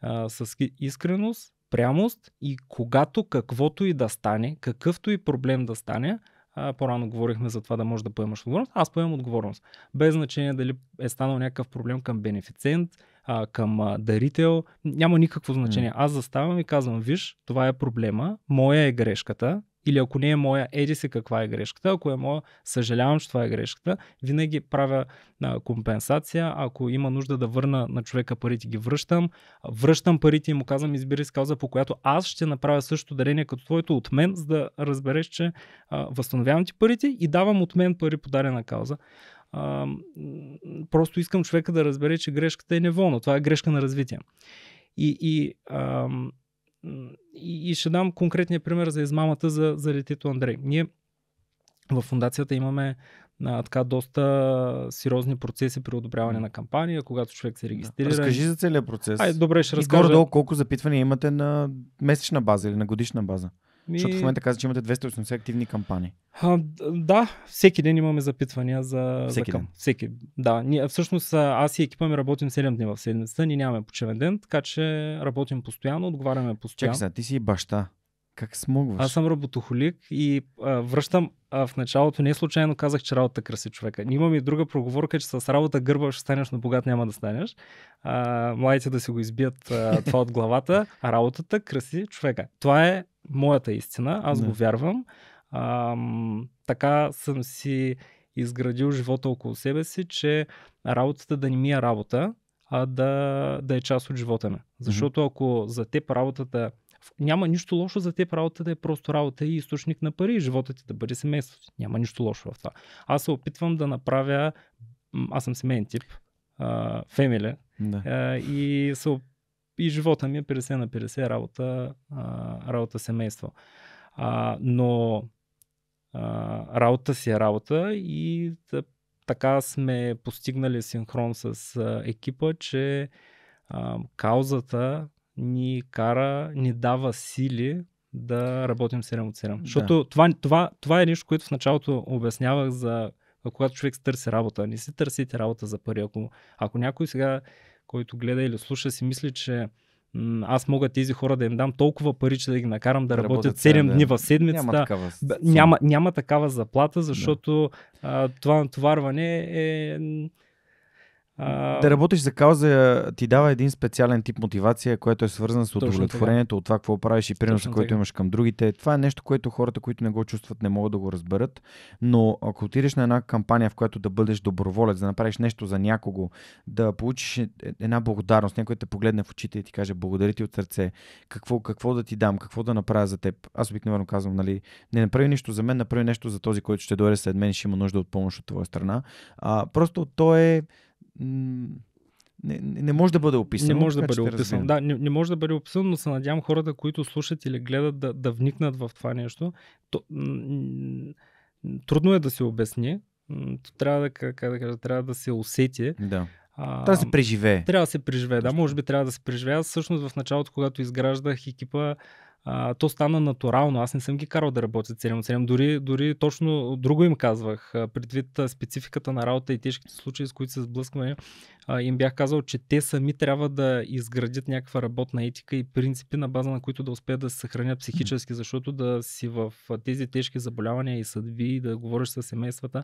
А, с искреност, прямост и когато каквото и да стане, какъвто и проблем да стане, по-рано говорихме за това да можеш да поемаш отговорност. Аз поемам отговорност. Без значение дали е станал някакъв проблем към бенефициент, а, към а, дарител. Няма никакво значение. Аз заставам и казвам, виж, това е проблема, моя е грешката, или ако не е моя, еди се каква е грешката, ако е моя, съжалявам, че това е грешката, винаги правя а, компенсация. Ако има нужда да върна на човека парите, ги връщам. Връщам парите и му казвам, избирай с кауза, по която аз ще направя същото дарение като твоето от мен, за да разбереш, че а, възстановявам ти парите и давам от мен пари по дарена кауза. А, просто искам човека да разбере, че грешката е неволна. Това е грешка на развитие. И, и ам, и, и ще дам конкретния пример за измамата за, за летето Андрей. Ние в фундацията имаме а, така доста сериозни процеси при одобряване на кампания, когато човек се регистрира. Да. Разкажи за целият процес. Ай, добре, ще разкажа. И горе-долу колко запитвания имате на месечна база или на годишна база? Ми... Защото в момента каза, че имате 280 активни кампании. А, да, всеки ден имаме запитвания за. Всеки за ден. Всеки. Да, ние, всъщност аз и екипа ми работим 7 дни в седмицата, ние нямаме почивен ден, така че работим постоянно, отговаряме постоянно. Чакай сега, ти си и баща. Как смогваш? Аз съм работохолик и а, връщам а, в началото. Не случайно казах, че работа краси човека. Имам и друга проговорка, че с работа гърба ще станеш, но богат няма да станеш. А, младите да си го избият а, това от главата. А работата краси човека. Това е моята истина, аз да. го вярвам. А, така съм си изградил живота около себе си, че работата да не ми е работа, а да, да е част от живота ми. Защото ако за теб работата няма нищо лошо за теб работата да е просто работа и източник на пари и живота ти да бъде семейството. Няма нищо лошо в това. Аз се опитвам да направя, аз съм семейен тип, фемиле, да. и се и живота ми е 50 на 50 работа, работа семейство. А, но а, работа си е работа и да, така сме постигнали синхрон с а, екипа, че а, каузата ни кара, ни дава сили да работим 7 от 7. Защото да. това, това, това е нещо, което в началото обяснявах за когато човек търси работа. Не си търсите работа за пари. Ако, ако някой сега който гледа или слуша, си мисли, че аз мога тези хора да им дам толкова пари, че да ги накарам да, работят, работят 7 да. дни в седмицата. Няма такава, няма, няма такава заплата, защото да. а, това натоварване е а... Да работиш за кауза ти дава един специален тип мотивация, което е свързан с удовлетворението от това, какво правиш и приноса, който имаш към другите. Това е нещо, което хората, които не го чувстват, не могат да го разберат. Но ако отидеш на една кампания, в която да бъдеш доброволец, да направиш нещо за някого, да получиш е, е, една благодарност, някой те погледне в очите и ти каже благодаря ти от сърце, какво, какво да ти дам, какво да направя за теб. Аз обикновено казвам, нали, не направи нищо за мен, направи нещо за този, който ще дойде след мен и ще има нужда от помощ от твоя страна. А, просто то е не, не може да бъде описан. Не може да бъде описано. Да, не, не може да бъде описано, но се надявам хората, които слушат или гледат, да, да вникнат в това нещо. То, трудно е да се обясни. Трябва да, как да кажа, трябва да се усети. Да. А, трябва да се преживее. Трябва да се преживее, да. Може би трябва да се преживее. Аз всъщност в началото, когато изграждах екипа, а, то стана натурално. Аз не съм ги карал да работят 7 от 7. Дори, дори точно друго им казвах, предвид спецификата на работа и тежките случаи, с които се сблъскваме, им бях казал, че те сами трябва да изградят някаква работна етика и принципи, на база на които да успеят да се съхранят психически, защото да си в тези тежки заболявания и съдби, да говориш с семействата,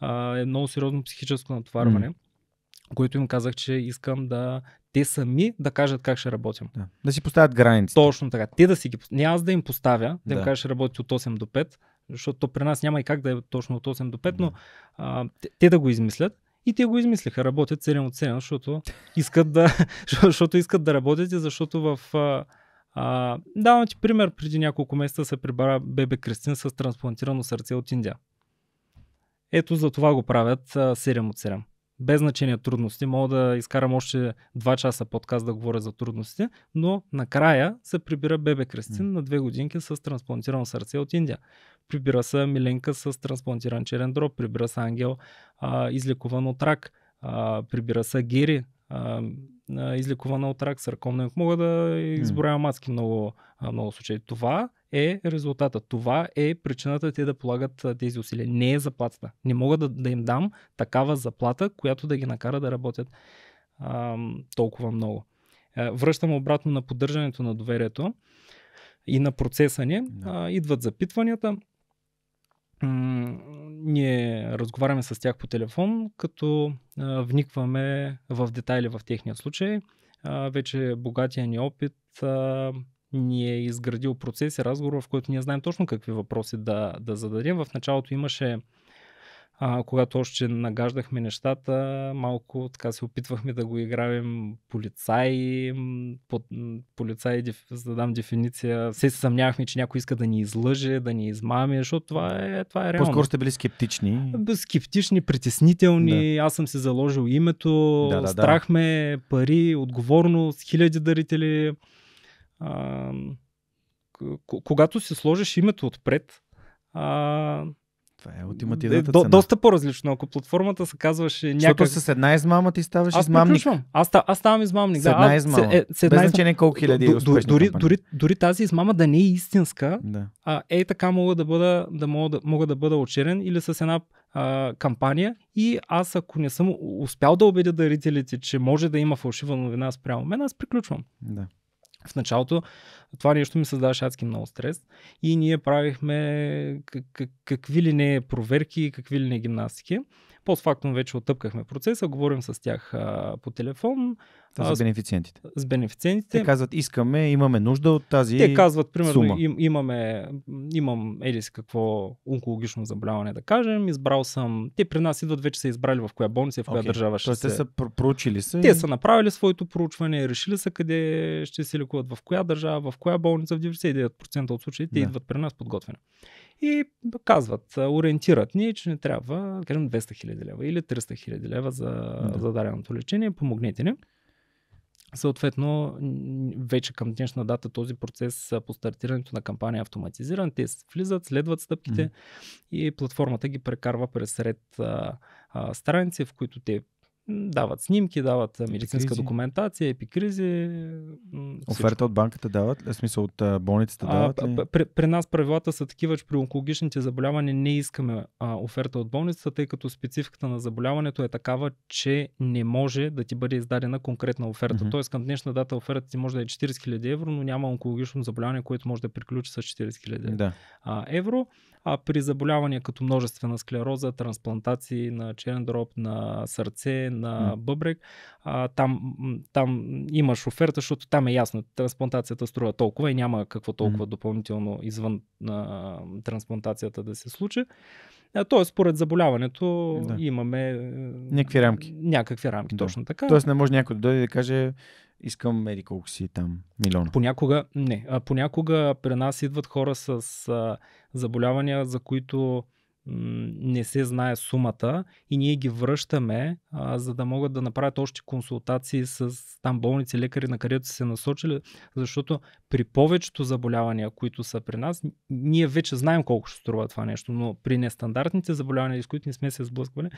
а, е много сериозно психическо натоварване. mm което им казах, че искам да те сами да кажат как ще работим. Да, да си поставят граници. Точно така. Те да си ги Не аз да им поставя, да, да. им кажа, ще работи от 8 до 5, защото при нас няма и как да е точно от 8 до 5, да. но а, те, те да го измислят. И те го измислиха. Работят 7 от 7, защото искат да, защото искат да работят и защото в... А, а, давам ти пример. Преди няколко месеца се прибара бебе Кристин с трансплантирано сърце от Индия. Ето за това го правят а, 7 от 7 без значение трудности. Мога да изкарам още 2 часа подкаст да говоря за трудности, но накрая се прибира бебе Кристин mm. на две годинки с трансплантирано сърце от Индия. Прибира се Миленка с трансплантиран черен дроб, прибира се Ангел, а, излекуван от рак, а, прибира се Гери, а, излекуван от рак, саркомна. Мога да изборя mm. много, много случаи. Това е резултата. Това е причината те да полагат тези усилия. Не е заплатата. Не мога да, да им дам такава заплата, която да ги накара да работят а, толкова много. А, връщам обратно на поддържането на доверието и на процеса ни. А, идват запитванията. М- ние разговаряме с тях по телефон, като а, вникваме в детайли в техния случай. А, вече богатия ни опит, а, ни е изградил процес и разговор, в който ние знаем точно какви въпроси да, да зададем. В началото имаше, а, когато още нагаждахме нещата, малко така се опитвахме да го играем полицай, под, полицай, за задам дам дефиниция. Все се съмнявахме, че някой иска да ни излъже, да ни измами, защото това е, това е реално. По-скоро сте били скептични. Скептични, притеснителни, да. аз съм си заложил името, да, да, страх ме, пари, отговорност, хиляди дарители а, когато си сложиш името отпред, а, това е ултимативната е, до, Доста по-различно. Ако платформата се казваше някак... Защото с една измама ти ставаш аз измамник. Аз, аз ставам измамник. С една да, измама. е, с една Без значение колко хиляди до, е до, дори, дори, дори, тази измама да не е истинска, да. а, е така мога да, бъда, да, мога да, мога да бъда очерен или с една а, кампания и аз ако не съм успял да убедя дарителите, че може да има фалшива новина спрямо мен, аз приключвам. Да в началото това нещо ми създаваше адски много стрес и ние правихме как- какви ли не проверки, какви ли не гимнастики. Постфактум вече отъпкахме процеса, говорим с тях а, по телефон, а, с бенефициентите. С бенефициентите. Те казват, искаме, имаме нужда от тази Те казват, примерно, сума. Им, имаме, имам ели си какво онкологично заболяване, да кажем, избрал съм, те при нас идват, вече са избрали в коя болница, в коя okay. държава ще Тоест, се... те са проучили се. Те са направили своето проучване, решили са къде ще се лекуват, в коя държава, в коя болница, в 99% от случаите да. идват при нас подготвени. И казват, ориентират ни, че не трябва, кажем, 200 000 лева или 300 000 лева за, да. за дареното лечение, помогнете ни. Съответно, вече към днешна дата този процес по стартирането на кампания е автоматизиран. Те влизат, следват стъпките mm-hmm. и платформата ги прекарва през сред а, а, страници, в които те Дават снимки, дават медицинска епикризи. документация, епикризи. Всичко. Оферта от банката дават? В смисъл от болницата дават ли? А, при, при нас правилата са такива, че при онкологичните заболявания не искаме а, оферта от болницата, тъй като спецификата на заболяването е такава, че не може да ти бъде издадена конкретна оферта. Mm-hmm. Тоест към днешна дата офертата ти може да е 40 000 евро, но няма онкологично заболяване, което може да приключи с 40 000 да. евро а при заболявания като множествена склероза, трансплантации на черен дроб, на сърце, на бъбрек, а, там, там имаш оферта, защото там е ясно, трансплантацията струва толкова и няма какво толкова допълнително извън а, трансплантацията да се случи. Тоест, според заболяването да. имаме. Е, някакви рамки. Някакви рамки, да. точно така. Тоест, не може някой да дойде и да каже, искам меди колко си там милиона. Понякога, не, а, понякога при нас идват хора с а, заболявания, за които не се знае сумата и ние ги връщаме, а, за да могат да направят още консултации с там болници, лекари, на където се насочили, защото при повечето заболявания, които са при нас, ние вече знаем колко ще струва това нещо, но при нестандартните заболявания, с които не сме се сблъсквали,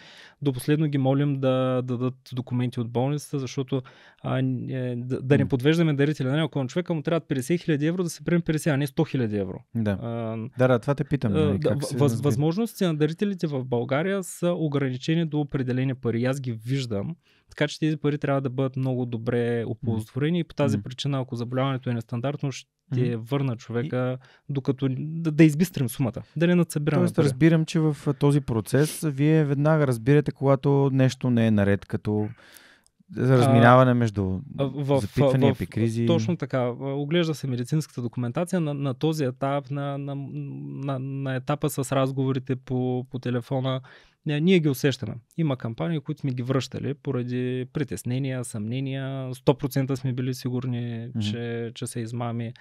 до последно ги молим да, да дадат документи от болницата, защото а, е, да, да не подвеждаме дарителя. Нали, ако на човека му трябва 50 000 евро, да се приеме 50, а не 100 000 евро. Да, а, да, да това те питам. Нали, да, възможност ресурсите на дарителите в България са ограничени до определени пари. Аз ги виждам. Така че тези пари трябва да бъдат много добре оползотворени mm. и по тази mm. причина, ако заболяването е нестандартно, ще mm. върна човека, и... докато да, да избистрим сумата, да не надсъбираме. Тоест, пари. разбирам, че в този процес вие веднага разбирате, когато нещо не е наред, като за разминаване между в, запитвания, в, епикризи. Точно така. Оглежда се медицинската документация на, на този етап, на, на, на, на етапа с разговорите по, по телефона. Не, ние ги усещаме. Има кампании, които сме ги връщали поради притеснения, съмнения. 100% сме били сигурни, mm-hmm. че, че се измами.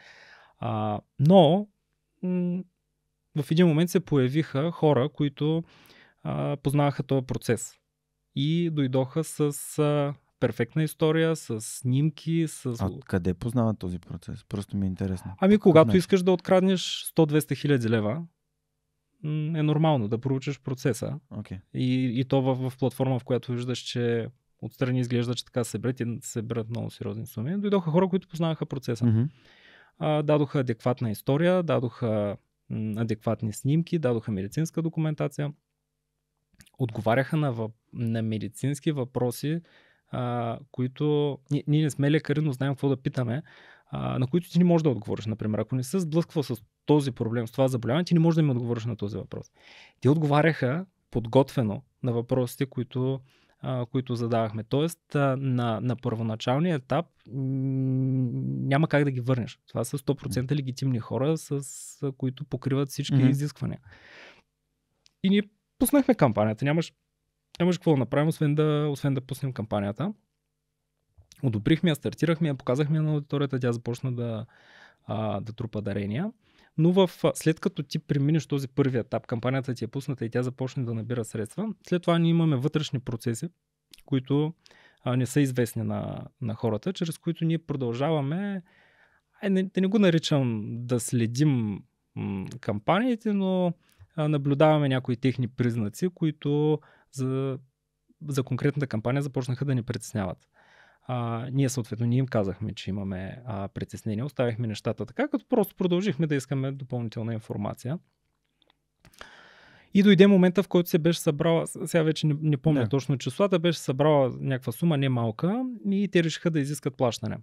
А, но м- в един момент се появиха хора, които а, познаваха този процес и дойдоха с а, перфектна история, с снимки, с... А къде познава този процес? Просто ми е интересно. Ами когато Откъвне? искаш да откраднеш 100-200 хиляди лева, е нормално да проучиш процеса. Okay. И, и то в, в платформа, в която виждаш, че отстрани изглежда, че така се бред и съберат много сериозни суми. Дойдоха хора, които познаваха процеса. Mm-hmm. А, дадоха адекватна история, дадоха адекватни снимки, дадоха медицинска документация. Отговаряха на, въп... на медицински въпроси, а, които ние, ние не сме лекари, но знаем какво да питаме, а, на които ти не можеш да отговориш. Например, ако не се сблъсква с този проблем, с това заболяване, ти не можеш да ми отговориш на този въпрос. Те отговаряха подготвено на въпросите, които, а, които задавахме. Тоест, а, на, на първоначалния етап няма как да ги върнеш. Това са 100% легитимни хора, с, които покриват всички mm-hmm. изисквания. И ние пуснахме кампанията. Нямаш нямаше какво да направим, освен да, освен да пуснем кампанията. Одобрихме я, стартирахме я, показахме я на аудиторията, тя започна да, а, да трупа дарения. Но в, след като ти преминеш този първи етап, кампанията ти е пусната и тя започне да набира средства, след това ние имаме вътрешни процеси, които а, не са известни на, на хората, чрез които ние продължаваме, а, не, да не го наричам да следим м, кампаниите, но а, наблюдаваме някои техни признаци, които за, за конкретната кампания започнаха да ни притесняват. А, ние съответно ние им казахме, че имаме а, притеснение, оставихме нещата така, като просто продължихме да искаме допълнителна информация. И дойде момента, в който се беше събрала, сега вече не, не помня да. точно числата, беше събрала някаква сума, не малка, и те решиха да изискат плащане.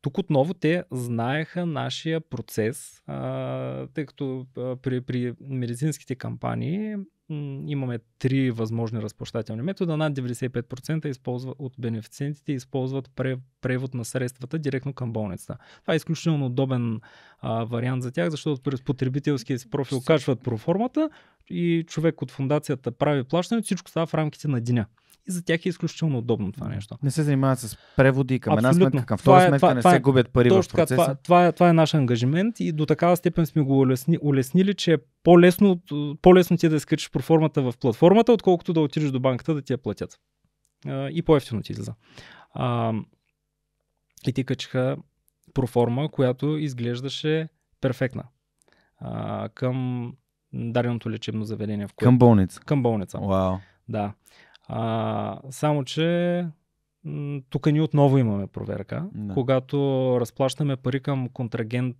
Тук отново те знаеха нашия процес, а, тъй като а, при, при медицинските кампании имаме три възможни разплащателни метода. Над 95% използва, от бенефициентите използват превод на средствата директно към болницата. Това е изключително удобен а, вариант за тях, защото през потребителския си профил качват проформата и човек от фундацията прави плащане, всичко става в рамките на деня и за тях е изключително удобно това нещо. Не се занимават с преводи към Абсолютно. една сметка, към втора е, сметка, това, не това се е, губят пари точно в процеса. Това, това, е, това е наш ангажимент и до такава степен сме го улесни, улеснили, че е по-лесно, по-лесно ти е да изкачиш проформата в платформата, отколкото да отидеш до банката да ти я платят. И по-ефтино ти излиза. И ти качиха проформа, която изглеждаше перфектна. Към дареното лечебно заведение. В кое... Към болница. Към болница. Вау. Да. А, само, че тук ни отново имаме проверка. Да. Когато разплащаме пари към контрагент,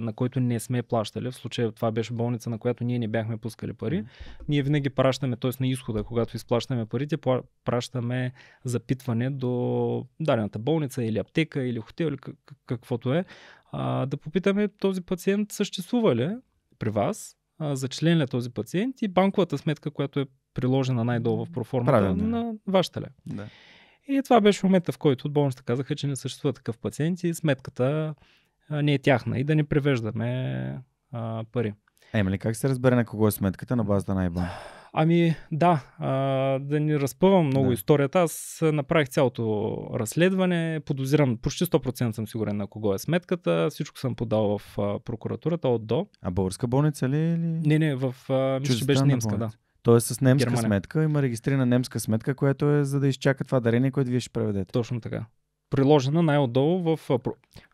на който не сме плащали, в случая това беше болница, на която ние не бяхме пускали пари, ние винаги пращаме, т.е. на изхода, когато изплащаме парите, пращаме запитване до дадената болница или аптека или хотел или каквото е, да попитаме този пациент съществува ли при вас, зачлен ли е този пациент и банковата сметка, която е приложена най-долу в проформата Правильно. Е. на ваш ля. Да. И това беше момента, в който от болницата казаха, че не съществува такъв пациент и сметката не е тяхна и да не превеждаме а, пари. Ема ли как се разбере на кого е сметката на базата на IBAN? Ами да, а, да ни разпъвам много да. историята. Аз направих цялото разследване, подозирам, почти 100% съм сигурен на кого е сметката, всичко съм подал в прокуратурата от до. А българска болница ли? Е или... Не, не, в а, мисля, беше немска, болница. да. Тоест с немска Германия. сметка има регистрирана немска сметка, която е за да изчака това дарение, което вие ще преведете. Точно така. Приложена най-отдолу в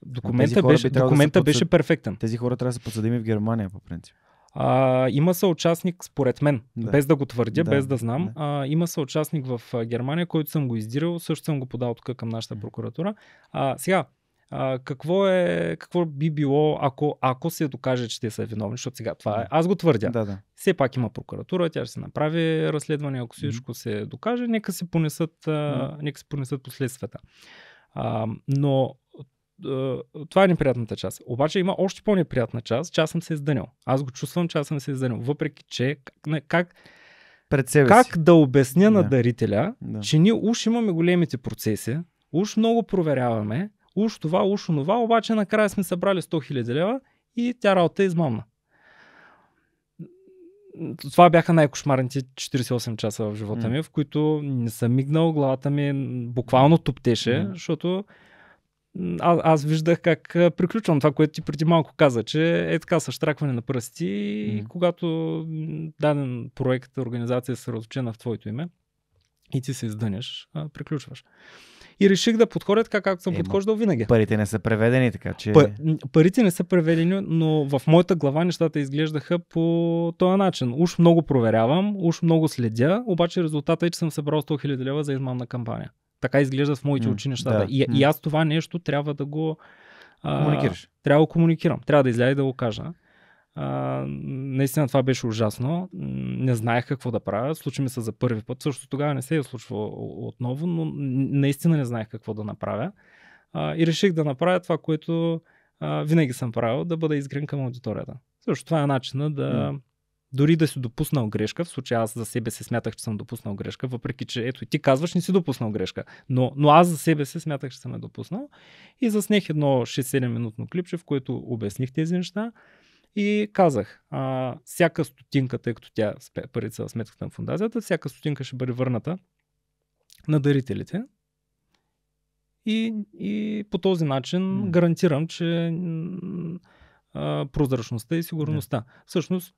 документа, беше, документа да беше перфектен. Тези хора трябва да се подсъдими в Германия по принцип. А, има съучастник, според мен, да. без да го твърдя, да, без да знам. Да. А, има съучастник в Германия, който съм го издирал, също съм го подал тук към нашата прокуратура. А, сега, а, какво, е, какво би било, ако, ако се докаже, че те са виновни, защото сега това е, аз го твърдя. Да, да. Все пак има прокуратура, тя ще се направи разследване, ако всичко mm-hmm. се докаже, нека се понесат, mm-hmm. нека се понесат последствията. А, но това е неприятната част. Обаче има още по-неприятна част, че аз съм се изданил. Аз го чувствам, че аз съм се изданил. Въпреки, че как, пред себе как си. да обясня да. на дарителя, да. че ние уж имаме големите процеси, уж много проверяваме, Уш това, уш онова, обаче накрая сме събрали 100 000 лева и тя работа е измамна. Това бяха най-кошмарните 48 часа в живота ми, в които не съм мигнал, главата ми буквално топтеше, mm. защото а, аз виждах как приключвам това, което ти преди малко каза, че е така същракване на пръсти mm. и когато даден проект, организация се разочена в твоето име и ти се издънеш, приключваш и реших да подходя така, както съм е, подхождал винаги. Парите не са преведени, така че. Па, парите не са преведени, но в моята глава нещата изглеждаха по този начин. Уж много проверявам, уж много следя, обаче резултата е, че съм събрал 100 000 лева за измамна кампания. Така изглеждат в моите очи нещата. Да. И, и аз това нещо трябва да го. А, Комуникираш. Трябва да го комуникирам. Трябва да изляза и да го кажа. А, наистина това беше ужасно. Не знаех какво да правя. Случи ми се за първи път. Също тогава не се е случва отново, но наистина не знаех какво да направя. А, и реших да направя това, което а, винаги съм правил, да бъда изгрен към аудиторията. Също това е начина да. Mm. Дори да си допуснал грешка, в случая аз за себе се смятах, че съм допуснал грешка, въпреки че ето и ти казваш, не си допуснал грешка. Но, но аз за себе се смятах, че съм я допуснал. И заснех едно 6-7 минутно клипче, в което обясних тези неща. И казах, а, всяка стотинка, тъй като тя парица в сметката на фундацията, всяка стотинка ще бъде върната на дарителите. И, и по този начин mm. гарантирам, че а, прозрачността и сигурността. Yeah. Всъщност,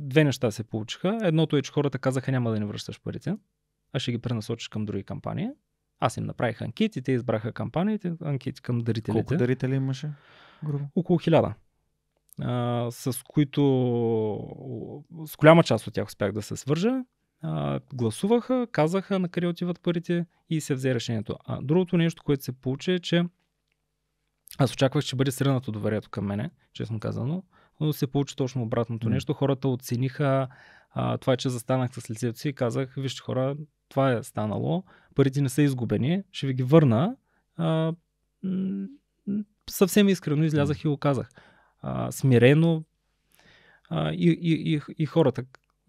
две неща се получиха. Едното е, че хората казаха, няма да ни връщаш парите, а ще ги пренасочиш към други кампании. Аз им направих анкети, те избраха кампаниите, анкети към дарителите. Колко дарители имаше? Грубо? Около хиляда а, с които с голяма част от тях успях да се свържа. А, гласуваха, казаха на къде отиват парите и се взе решението. А другото нещо, което се получи е, че аз очаквах, че бъде средното доверието към мене, честно казано, но се получи точно обратното mm. нещо. Хората оцениха а, това, че застанах с лицето си и казах, вижте хора, това е станало, парите не са изгубени, ще ви ги върна. А, съвсем искрено излязах и го казах а, смирено а, и, и, и, и хората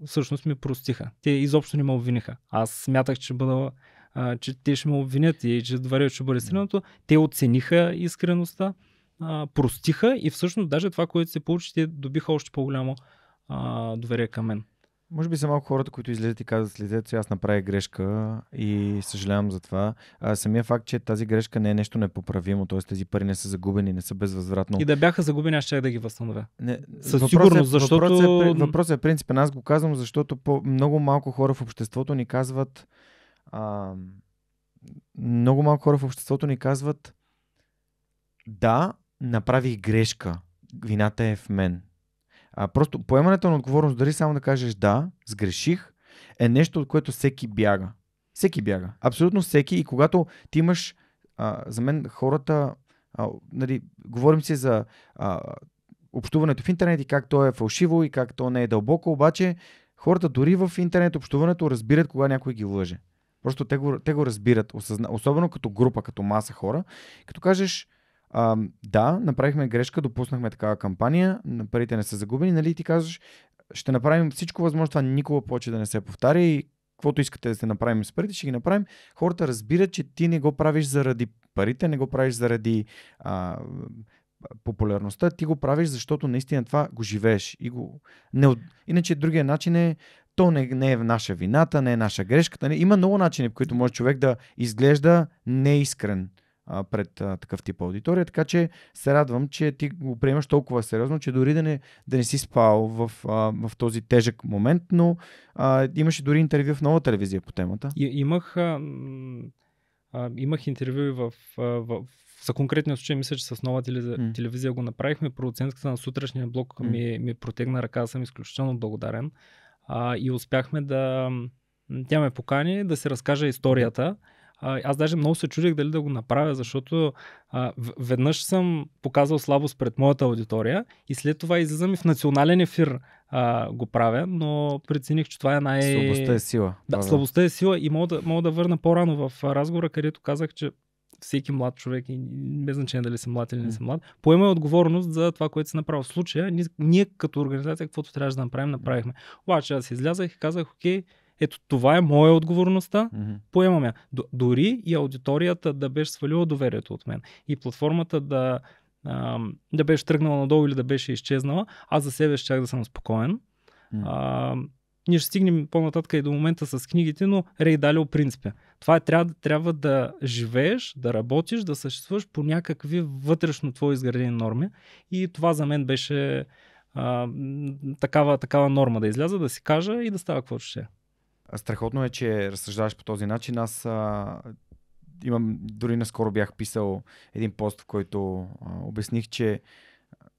всъщност ми простиха. Те изобщо не ме обвиниха. Аз смятах, че бъда а, че те ще ме обвинят и че дворец ще бъде сринато. Те оцениха искреността, а, простиха и всъщност даже това, което се получи, те добиха още по-голямо а, доверие към мен. Може би са малко хората, които излизат и казват след лицето, аз направя грешка и съжалявам за това. А, самия факт, че тази грешка не е нещо непоправимо, т.е. тези пари не са загубени, не са безвъзвратно. И да бяха загубени, аз ще да ги възстановя. Не, Със сигурност, е, защото... Въпросът е, въпрос е принципен. Аз го казвам, защото по- много малко хора в обществото ни казват... А, много малко хора в обществото ни казват да, направих грешка. Вината е в мен. А, просто поемането на отговорност, дали само да кажеш да, сгреших, е нещо, от което всеки бяга. Всеки бяга. Абсолютно всеки. И когато ти имаш, а, за мен хората, а, нали, говорим си за а, общуването в интернет и как то е фалшиво и как то не е дълбоко, обаче хората дори в интернет общуването разбират кога някой ги лъже. Просто те го, те го разбират, особено като група, като маса хора. Като кажеш, а, да, направихме грешка, допуснахме такава кампания, парите не са загубени, нали? Ти казваш, ще направим всичко възможно, това никога повече да не се повтаря и каквото искате да се направим с парите, ще ги направим. Хората разбират, че ти не го правиш заради парите, не го правиш заради а, популярността, ти го правиш, защото наистина това го живееш. И го... Не... Иначе другия начин е, то не, не е наша вината, не е наша грешка. Не... Нали, има много начини, по които може човек да изглежда неискрен пред а, такъв тип аудитория. Така че се радвам, че ти го приемаш толкова сериозно, че дори да не, да не си спал в, а, в този тежък момент, но а, имаше дори интервю в нова телевизия по темата. И, имах, а, а, имах интервю в, а, в, за конкретния случай, мисля, че с нова телевизия, mm. го направихме. Продуцентката на сутрешния блок mm. ми, ми протегна ръка, съм изключително благодарен. А, и успяхме да. Тя ме покани да се разкаже историята. Mm а, аз даже много се чудих дали да го направя, защото а, веднъж съм показал слабост пред моята аудитория и след това излизам и в национален ефир а, го правя, но прецених, че това е най... Слабостта е сила. Да, да, слабостта е сила и мога да, мога да върна по-рано в разговора, където казах, че всеки млад човек, и без е значение дали си млад или не си млад, поема отговорност за това, което си направил. В случая, ние, ние като организация, каквото трябваше да направим, направихме. Обаче аз излязах и казах, окей, ето това е моя отговорността, mm-hmm. поемам я. дори и аудиторията да беше свалила доверието от мен и платформата да, да беше тръгнала надолу или да беше изчезнала, аз за себе щях да съм спокоен. Mm-hmm. А, ние ще стигнем по-нататък и до момента с книгите, но Рей Далио принципе. Това е, трябва, трябва да живееш, да работиш, да съществуваш по някакви вътрешно твои изградени норми. И това за мен беше а, такава, такава норма да изляза, да си кажа и да става какво ще. Е страхотно е, че разсъждаваш по този начин. Аз а, имам, дори наскоро бях писал един пост, в който а, обясних, че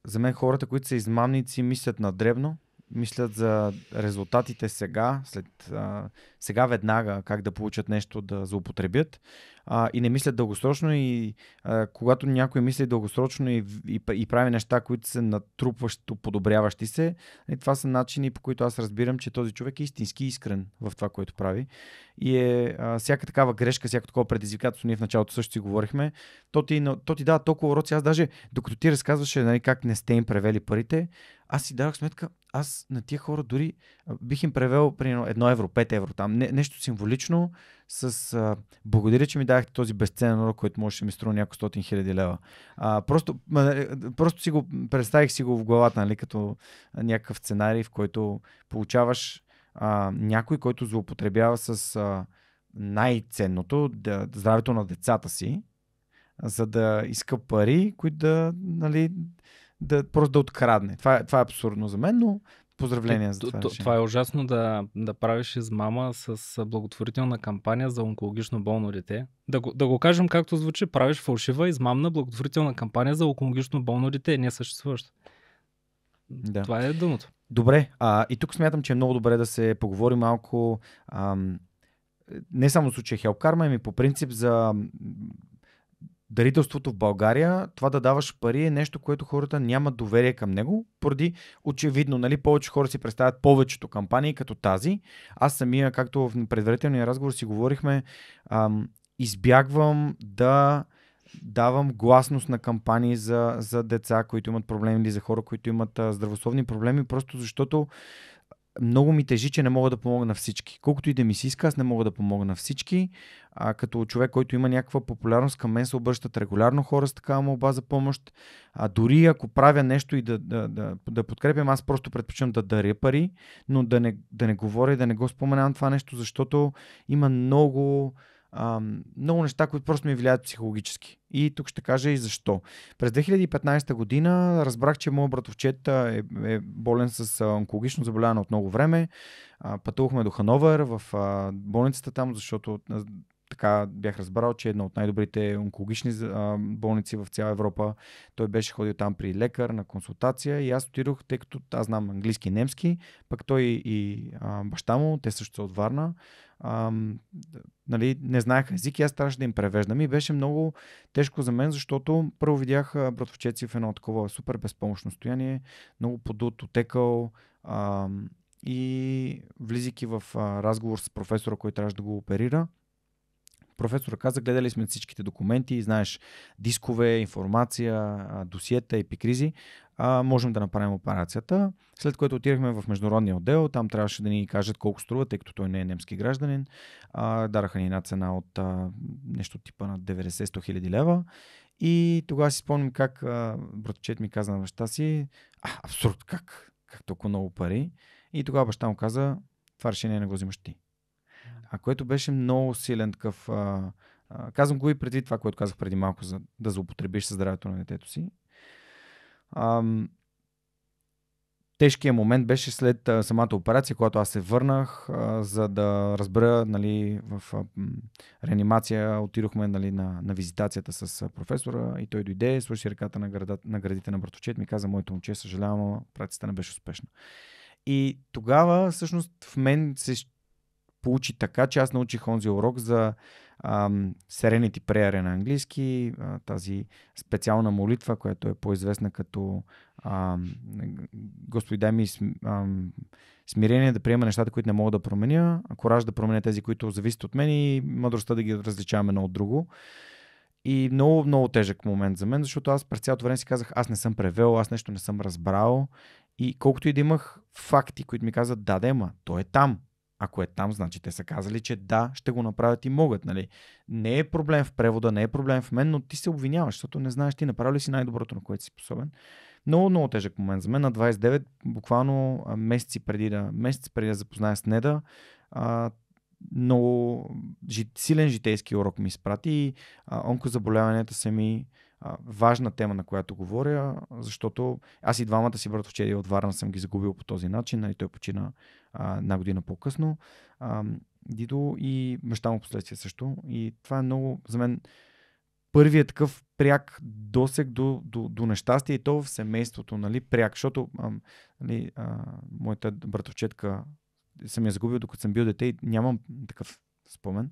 за мен хората, които са измамници, мислят на дребно, мислят за резултатите сега, след, а, сега веднага, как да получат нещо да злоупотребят а, и не мислят дългосрочно и а, когато някой мисли дългосрочно и, и, и прави неща, които са натрупващо, подобряващи се, и е, това са начини, по които аз разбирам, че този човек е истински искрен в това, което прави. И е а, всяка такава грешка, всяко такова предизвикателство, ние в началото също си говорихме, то ти, то ти дава толкова уроци. Аз даже, докато ти разказваше нали, как не сте им превели парите, аз си дадох сметка, аз на тия хора дори бих им превел примерно едно евро, 5 евро там. Не, нещо символично с а, благодаря, че ми дадахте този безценен урок, който може да ми струва няколко стотин хиляди лева. А, просто, е, е, просто си го представих си го в главата, нали, като някакъв сценарий, в който получаваш а, някой, който злоупотребява с а, най-ценното, да, здравето на децата си, за да иска пари, които да, нали, да, просто да открадне. Това, това е абсурдно за мен, но Поздравления за това. Това, това е ужасно да, да правиш измама с благотворителна кампания за онкологично болно дете. Да го, да го кажем както звучи, правиш фалшива, измамна благотворителна кампания за онкологично болно дете, не съществуваща. Да. Това е думата. Добре, а, и тук смятам, че е много добре да се поговори малко ам, не само в случая Хелкарма, ами по принцип за дарителството в България, това да даваш пари е нещо, което хората нямат доверие към него, поради очевидно, нали, повече хора си представят повечето кампании като тази. Аз самия, както в предварителния разговор си говорихме, ам, избягвам да давам гласност на кампании за, за деца, които имат проблеми или за хора, които имат а, здравословни проблеми, просто защото много ми тежи, че не мога да помогна на всички. Колкото и да ми се иска, аз не мога да помогна на всички. А, като човек, който има някаква популярност, към мен се обръщат регулярно хора с такава молба за помощ. А дори ако правя нещо и да, да, да, да подкрепям, аз просто предпочитам да даря пари, но да не, да не говоря и да не го споменавам това нещо, защото има много ам, много неща, които просто ми влияят психологически. И тук ще кажа и защо. През 2015 година разбрах, че моят братовчет е, е болен с онкологично заболяване от много време. А, пътувахме до Хановер в а, болницата там, защото така бях разбрал, че е една от най-добрите онкологични болници в цяла Европа. Той беше ходил там при лекар на консултация и аз отидох, тъй като аз знам английски и немски, пък той и а, баща му, те също са от Варна, а, нали, не знаеха език и аз трябваше да им превеждам. И беше много тежко за мен, защото първо видях братовчеци в едно такова супер безпомощно стояние, много подут, отекал, а, и влизайки в а, разговор с професора, който трябваше да го оперира, професора каза, гледали сме всичките документи, знаеш, дискове, информация, досиета, епикризи. А, можем да направим операцията. След което отидахме в международния отдел, там трябваше да ни кажат колко струва, тъй като той не е немски гражданин. А, дараха ни една цена от а, нещо типа на 90-100 хиляди лева. И тогава си спомням как а, братчет ми каза на баща си, а, абсурд, как? Как толкова много пари? И тогава баща му каза, това решение не го взимаш ти. А което беше много силен такъв. А, а, казвам го и преди това, което казах преди малко, за да злоупотребиш със здравето на детето си. А, тежкият момент беше след а, самата операция, когато аз се върнах, а, за да разбера, нали, в а, реанимация отидохме нали, на, на визитацията с а, професора и той дойде, свърши ръката на, града, на градите на братовчет, ми каза, моето момче, съжалявам, операцията не беше успешна. И тогава, всъщност, в мен се получи така, че аз научих онзи урок за Serenity Prayer е на английски, а, тази специална молитва, която е по-известна като ам, Господи, дай ми смирение да приема нещата, които не мога да променя, кораж да променя тези, които зависят от мен и мъдростта да ги различаваме едно от друго. И много, много тежък момент за мен, защото аз през цялото време си казах, аз не съм превел, аз нещо не съм разбрал. И колкото и да имах факти, които ми казват, да, да, ма, той е там. Ако е там, значи те са казали, че да, ще го направят и могат. Нали? Не е проблем в превода, не е проблем в мен, но ти се обвиняваш, защото не знаеш ти направи ли си най-доброто, на което си способен. Много, много тежък момент за мен. На 29, буквално месеци преди да, месец преди да запозная с Неда, а, много жит, силен житейски урок ми изпрати. Онкозаболяванията са ми важна тема, на която говоря, защото аз и двамата си братовчеди от Варна съм ги загубил по този начин, нали, той почина а, една година по-късно. А, Дидо и баща му последствие също. И това е много, за мен, първият такъв пряк досек до, до, до нещастие и то в семейството, нали, пряк, защото а, нали, а, моята братовчетка съм я е загубил докато съм бил дете и нямам такъв спомен.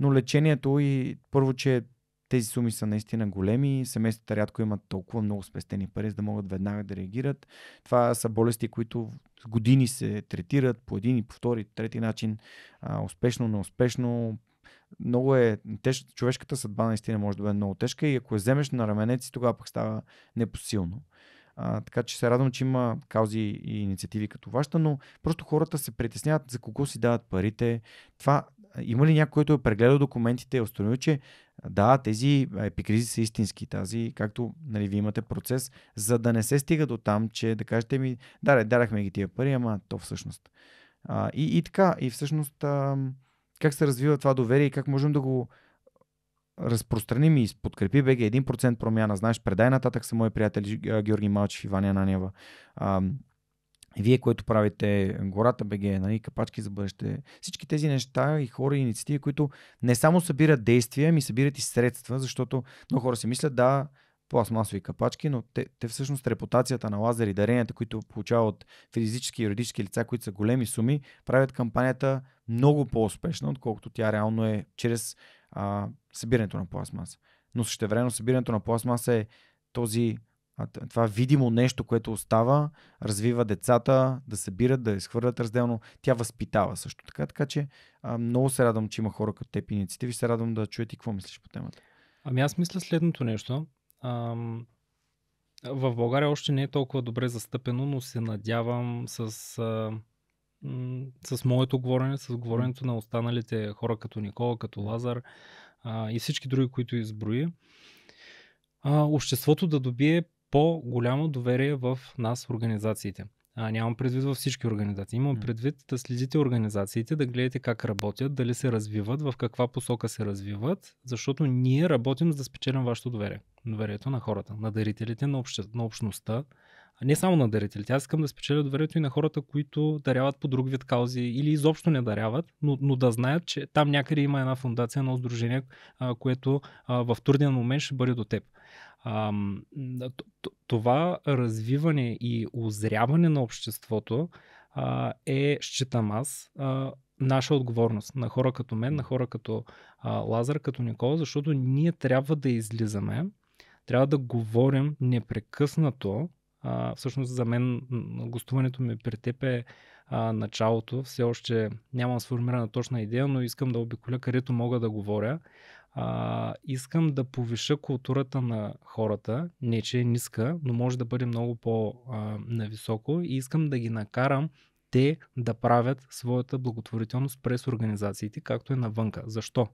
Но лечението и първо, че тези суми са наистина големи, семействата рядко имат толкова много спестени пари, за да могат веднага да реагират. Това са болести, които години се третират по един и по втори, трети начин, а, успешно, неуспешно. Много е теж... човешката съдба наистина може да бъде много тежка и ако я вземеш на раменец, тогава пък става непосилно. А, така че се радвам, че има каузи и инициативи като вашата, но просто хората се притесняват за кого си дават парите. Това има ли някой, който е прегледал документите и е установил, че да, тези епикризи са истински, тази, както нали, ви имате процес, за да не се стига до там, че да кажете ми, да, дарахме ги тия пари, ама то всъщност. А, и, и така, и всъщност а, как се развива това доверие и как можем да го разпространим и подкрепи БГ 1% промяна. Знаеш, предай нататък са мои приятели Георги Малчев, Иваня Нанева. А, вие, което правите, гората БГ, нали, капачки за бъдеще, всички тези неща и хора и инициативи, които не само събират действия, ми събират и средства, защото много хора си мислят, да, пластмасови капачки, но те, те всъщност репутацията на Лазер и даренията, които получават от физически и юридически лица, които са големи суми, правят кампанията много по-успешна, отколкото тя реално е чрез а, събирането на пластмаса. Но същевременно събирането на пластмаса е този това видимо нещо, което остава, развива децата да събират, да изхвърлят разделно. Тя възпитава също така. Така че а, много се радвам, че има хора като теб инициативи. Се радвам да чуя ти какво мислиш по темата. Ами аз мисля следното нещо. Ам... В България още не е толкова добре застъпено, но се надявам с, а, с моето говорене, с говоренето на останалите хора като Никола, като Лазар а, и всички други, които изброи, а, обществото да добие по-голямо доверие в нас, организациите. А, нямам предвид във всички организации. Имам предвид да следите организациите, да гледате как работят, дали се развиват, в каква посока се развиват, защото ние работим за да спечелим вашето доверие. Доверието на хората, на дарителите, на, общ... на общността. Не само на дарителите. Аз искам да спечеля доверието и на хората, които даряват по друг вид каузи или изобщо не даряват, но, но да знаят, че там някъде има една фундация, едно сдружение, а, което а, в труден момент ще бъде до теб това развиване и озряване на обществото а, е, считам аз, а, наша отговорност на хора като мен, на хора като а, Лазар, като Никола, защото ние трябва да излизаме, трябва да говорим непрекъснато. А, всъщност за мен гостуването ми при теб е а, началото. Все още нямам сформирана точна идея, но искам да обиколя където мога да говоря а, искам да повиша културата на хората, не че е ниска, но може да бъде много по-нависоко и искам да ги накарам те да правят своята благотворителност през организациите, както е навънка. Защо?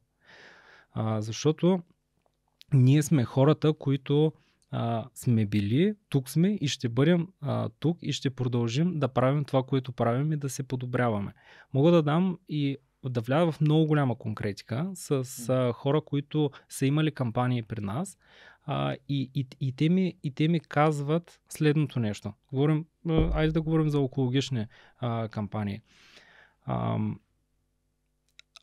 А, защото ние сме хората, които а, сме били, тук сме и ще бъдем а, тук и ще продължим да правим това, което правим и да се подобряваме. Мога да дам и да вляза в много голяма конкретика с а, хора, които са имали кампании при нас а, и, и, и, те ми, и те ми казват следното нещо. Говорим, а, айде да говорим за екологични кампании. А,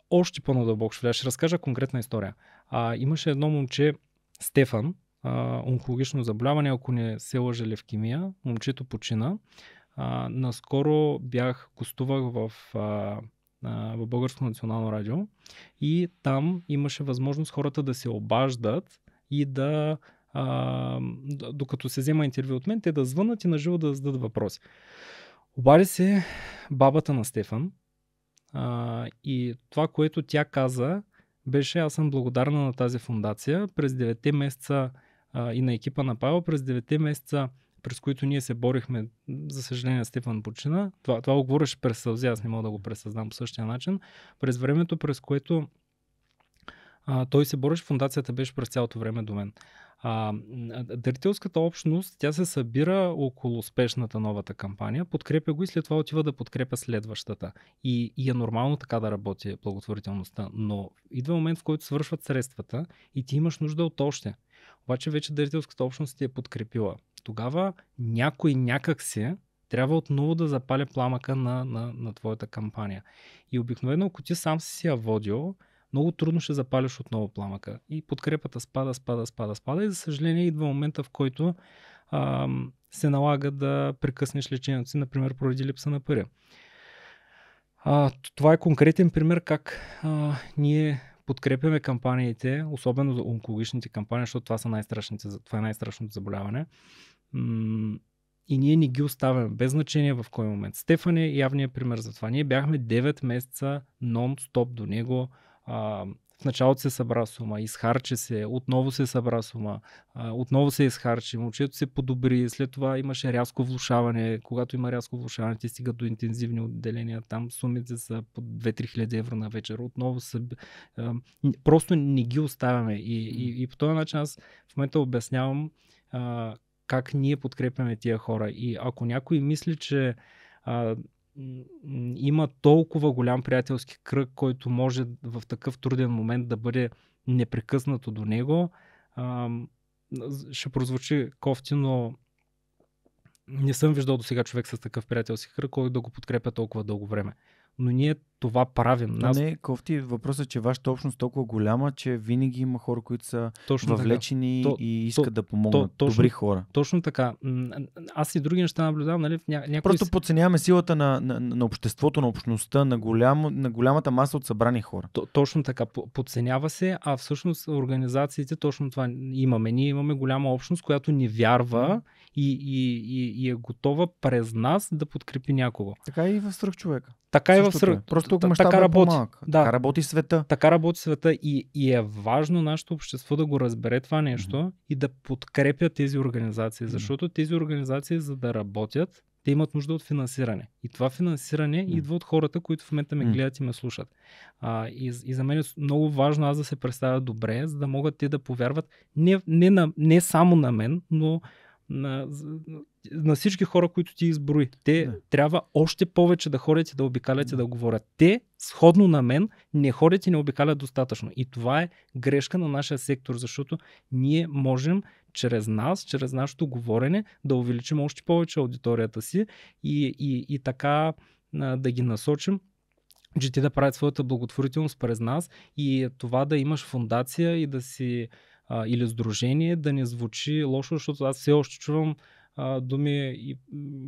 още по надълбок ще ще разкажа конкретна история. А, имаше едно момче, Стефан, а, онкологично заболяване, ако не се лъжа левкемия, момчето почина. А, наскоро бях гостувах в а, в Българско национално радио. И там имаше възможност хората да се обаждат и да а, докато се взема интервю от мен, те да звънат и наживо да зададат въпроси. Обади се бабата на Стефан а, и това, което тя каза, беше аз съм благодарна на тази фундация. През 9 месеца а, и на екипа на Павел, през 9 месеца през които ние се борихме, за съжаление, Стефан Почина. Това, това го говореше през сълзи, аз не мога да го пресъздам по същия начин. През времето, през което а, той се бореше, фундацията беше през цялото време до мен. А, дарителската общност, тя се събира около успешната новата кампания, подкрепя го и след това отива да подкрепя следващата. И, и е нормално така да работи благотворителността, но идва момент, в който свършват средствата и ти имаш нужда от още. Обаче вече дарителската общност ти е подкрепила тогава някой някак се трябва отново да запаля пламъка на, на, на твоята кампания. И обикновено, ако ти сам си я водил, много трудно ще запалиш отново пламъка. И подкрепата спада, спада, спада, спада. И за съжаление идва момента, в който ам, се налага да прекъснеш лечението си, например, поради липса на пари. А, това е конкретен пример как а, ние подкрепяме кампаниите, особено за онкологичните кампании, защото това, са най-страшните, това е най-страшното заболяване и ние не ги оставяме, без значение в кой момент. Стефан е явният пример за това. Ние бяхме 9 месеца нон-стоп до него. А, в началото се събра сума, изхарче се, отново се събра сума, а, отново се изхарчи, момчето се подобри, след това имаше рязко влушаване. Когато има рязко влушаване, те стигат до интензивни отделения, там сумите са по 2-3 хиляди евро на вечер. Отново са... А, просто не ги оставяме. И, и, и по този начин аз в момента обяснявам как ние подкрепяме тия хора. И ако някой мисли, че а, има толкова голям приятелски кръг, който може в такъв труден момент да бъде непрекъснато до него, а, ще прозвучи кофти, но не съм виждал до сега човек с такъв приятелски кръг, който да го подкрепя толкова дълго време. Но ние това правим. Нас... Не, кофти, въпросът е, че вашата общност е толкова голяма, че винаги има хора, които са точно въвлечени така. То, и искат то, да помогнат. То, точно, Добри хора. Точно така. Аз и други неща наблюдавам. Нали, ня, някой... Просто подценяваме силата на, на, на обществото, на общността, на, голям, на голямата маса от събрани хора. То, точно така. Подценява се, а всъщност организациите точно това имаме. Ние имаме голяма общност, която ни вярва и, и, и, и е готова през нас да подкрепи някого. Така и в страх човека. Така Също и в сръх. Е. Просто тук мащабът така е работи. По-малък. Да. Така работи света. Така работи света и, и е важно нашето общество да го разбере това нещо mm-hmm. и да подкрепя тези организации, защото тези организации, за да работят, те имат нужда от финансиране. И това финансиране mm. идва от хората, които в момента ме гледат mm. и ме слушат. А, и, и за мен е много важно аз да се представя добре, за да могат те да повярват не, не, на, не само на мен, но на, на всички хора, които ти изброи. Те да. трябва още повече да ходят и да обикалят да. и да говорят. Те, сходно на мен, не ходят и не обикалят достатъчно. И това е грешка на нашия сектор, защото ние можем чрез нас, чрез нашето говорене, да увеличим още повече аудиторията си и, и, и така да ги насочим че ти да правят своята благотворителност през нас и това да имаш фундация и да си а, или сдружение да не звучи лошо, защото аз все още чувам а, думи и,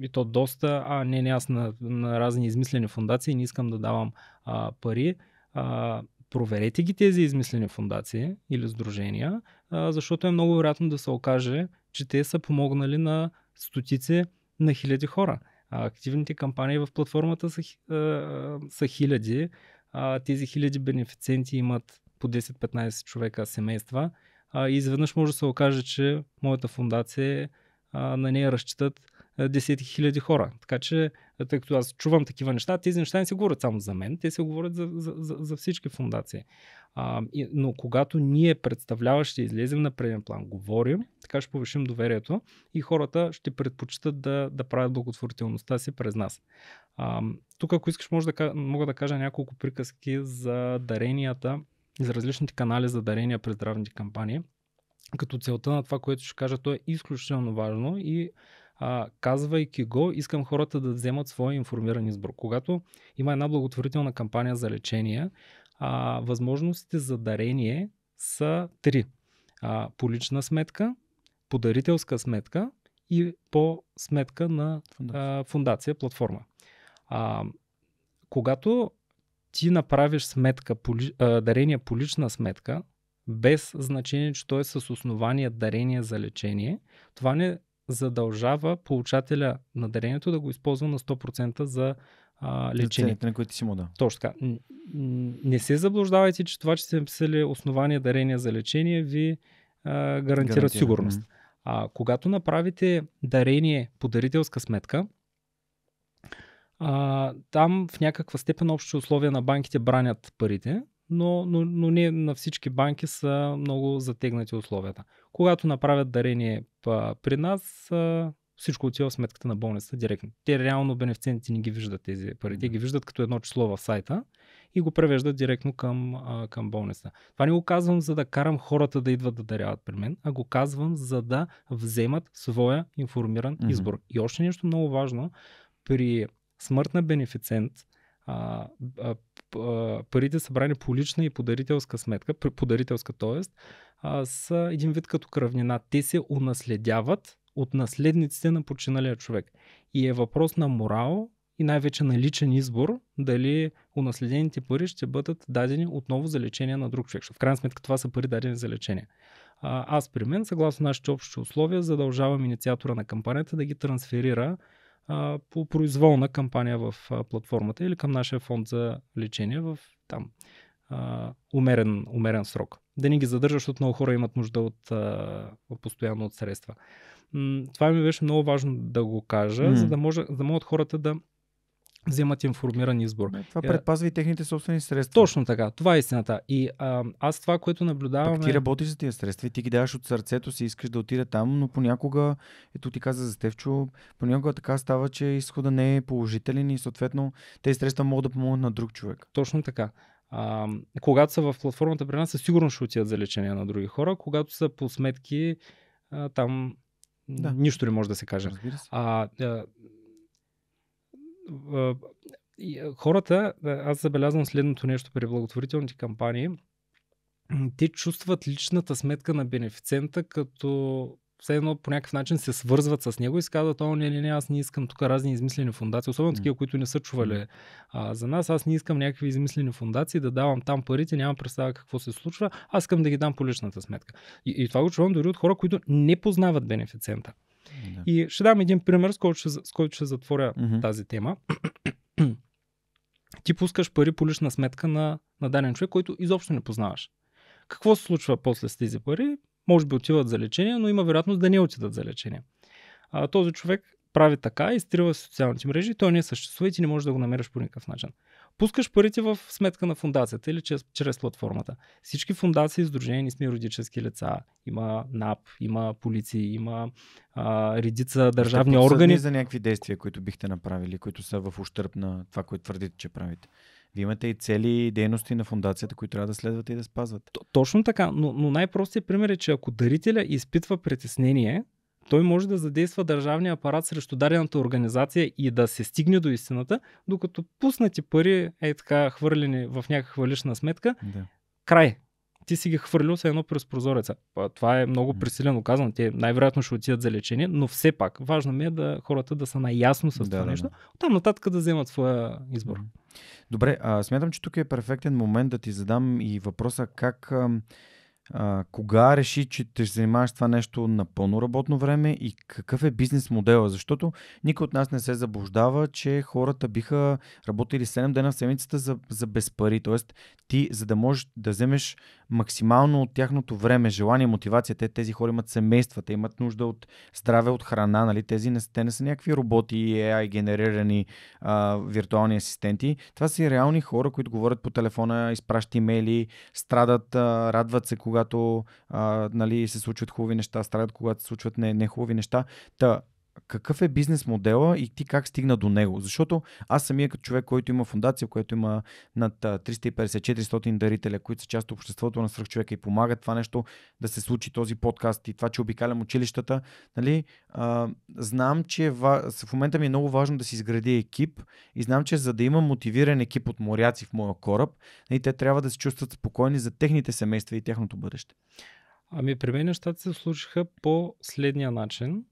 и то доста, а не, не аз на, на разни измислени фундации не искам да давам а, пари. А, проверете ги тези измислени фундации или сдружения, а, защото е много вероятно да се окаже, че те са помогнали на стотици, на хиляди хора. А, активните кампании в платформата са, а, са хиляди. А, тези хиляди бенефициенти имат по 10-15 човека семейства. А, и изведнъж може да се окаже, че моята фундация е а, на нея разчитат десетки хиляди хора. Така че, тъй като аз чувам такива неща, тези неща не се говорят само за мен, те се говорят за, за, за, за всички фундации. А, и, но когато ние представляващи излезем на преден план, говорим, така ще повишим доверието и хората ще предпочитат да, да правят благотворителността си през нас. А, тук, ако искаш, може да, мога да кажа няколко приказки за даренията, за различните канали за дарения през здравните кампании като целта на това, което ще кажа, то е изключително важно и а, казвайки го, искам хората да вземат своя информиран избор. Когато има една благотворителна кампания за лечение, а, възможностите за дарение са три. А, по лична сметка, подарителска сметка и по сметка на фундация, а, фундация платформа. А, когато ти направиш сметка, дарение по лична сметка, без значение, че той е с основание дарение за лечение, това не задължава получателя на дарението да го използва на 100% за а, лечение. на които си му да. Точно така. Не се заблуждавайте, че това, че сте написали основание дарение за лечение, ви а, гарантира, гарантира сигурност. А, когато направите дарение по дарителска сметка, а, там в някаква степен общи условия на банките бранят парите, но, но, но не на всички банки са много затегнати условията. Когато направят дарение при нас, всичко отива в сметката на болницата директно. Те реално бенефициентите не ги виждат тези пари. Те ги виждат като едно число в сайта и го превеждат директно към, към болницата. Това не го казвам, за да карам хората да идват да даряват при мен, а го казвам, за да вземат своя информиран избор. Mm-hmm. И още нещо много важно, при смърт на бенефициент, а, а, парите събрани по лична и подарителска сметка, подарителска т.е. са един вид като кръвнина. Те се унаследяват от наследниците на починалия човек. И е въпрос на морал и най-вече на личен избор дали унаследените пари ще бъдат дадени отново за лечение на друг човек. В крайна сметка това са пари дадени за лечение. А, аз при мен, съгласно нашите общи условия, задължавам инициатора на кампанията да ги трансферира а, по произволна кампания в а, платформата или към нашия фонд за лечение в там а, умерен, умерен срок. Да не ги задържа, защото много хора имат нужда от а, постоянно от средства. М- това ми беше много важно да го кажа, mm. за да, може, за да могат хората да вземат информиран избор. Не, това е, предпазва и техните собствени средства. Точно така, това е истината. И а, аз това, което наблюдавам. Ти работиш за тия средства и ти ги даваш от сърцето си, искаш да отида там, но понякога, ето ти каза за Стевчо, понякога така става, че изхода не е положителен и съответно тези средства могат да помогнат на друг човек. Точно така. А, когато са в платформата при нас, със сигурност ще отидат за лечение на други хора. Когато са по сметки, а, там да. нищо не може да се каже. А, а, хората, аз забелязвам следното нещо при благотворителните кампании, те чувстват личната сметка на бенефициента като все едно по някакъв начин се свързват с него и казват, о, не, не, не, аз не искам тук разни измислени фундации, особено mm. такива, които не са чували а, за нас. Аз не искам някакви измислени фундации да давам там парите, нямам представа какво се случва, аз искам да ги дам по личната сметка. И, и това го чувам дори от хора, които не познават бенефициента. И ще дам един пример, с който ще, с който ще затворя mm-hmm. тази тема. Ти пускаш пари по лична сметка на, на даден човек, който изобщо не познаваш. Какво се случва после с тези пари? Може би отиват за лечение, но има вероятност да не отидат за лечение. А, този човек прави така, изтрива социалните мрежи, той не съществува и ти не можеш да го намериш по никакъв начин пускаш парите в сметка на фундацията или чрез, чрез платформата. Всички фундации и сдружения, ние сме юридически лица. Има НАП, има полиции, има а, редица държавни органи. за някакви действия, които бихте направили, които са в ущърп на това, което твърдите, че правите. Вие имате и цели и дейности на фундацията, които трябва да следвате и да спазвате. Точно така, но, но най-простият пример е, че ако дарителя изпитва притеснение, той може да задейства държавния апарат срещу дадената организация и да се стигне до истината, докато пуснати пари, е така, хвърлени в някаква лична сметка, да. край. Ти си ги хвърлил с едно през прозореца. Това е много пресилено казано. Те най-вероятно ще отидат за лечение, но все пак важно ми е да хората да са наясно с да, това да, нещо. Оттам нататък да вземат своя избор. Добре, а, смятам, че тук е перфектен момент да ти задам и въпроса как. А, а, кога реши, че ще се занимаваш това нещо на пълно работно време и какъв е бизнес модела? Защото никой от нас не се заблуждава, че хората биха работили 7 дена в седмицата за, за без пари. Тоест, ти, за да можеш да вземеш максимално от тяхното време, желание, мотивация, те, тези хора имат семейства, те имат нужда от здраве, от храна, нали? тези не, те не са някакви роботи, AI генерирани а, виртуални асистенти. Това са и реални хора, които говорят по телефона, изпращат имейли, страдат, а, радват се, кога когато а, нали, се случват хубави неща, страдат, когато се случват не, не хубави неща. Та, какъв е бизнес модела и ти как стигна до него. Защото аз самия като човек, който има фундация, който има над 350-400 дарителя, които са част от обществото на свръхчовека и помагат това нещо да се случи този подкаст и това, че обикалям училищата, нали, а, знам, че е в момента ми е много важно да си изгради екип и знам, че за да има мотивиран екип от моряци в моя кораб, нали, те трябва да се чувстват спокойни за техните семейства и тяхното бъдеще. Ами при мен нещата се случиха по следния начин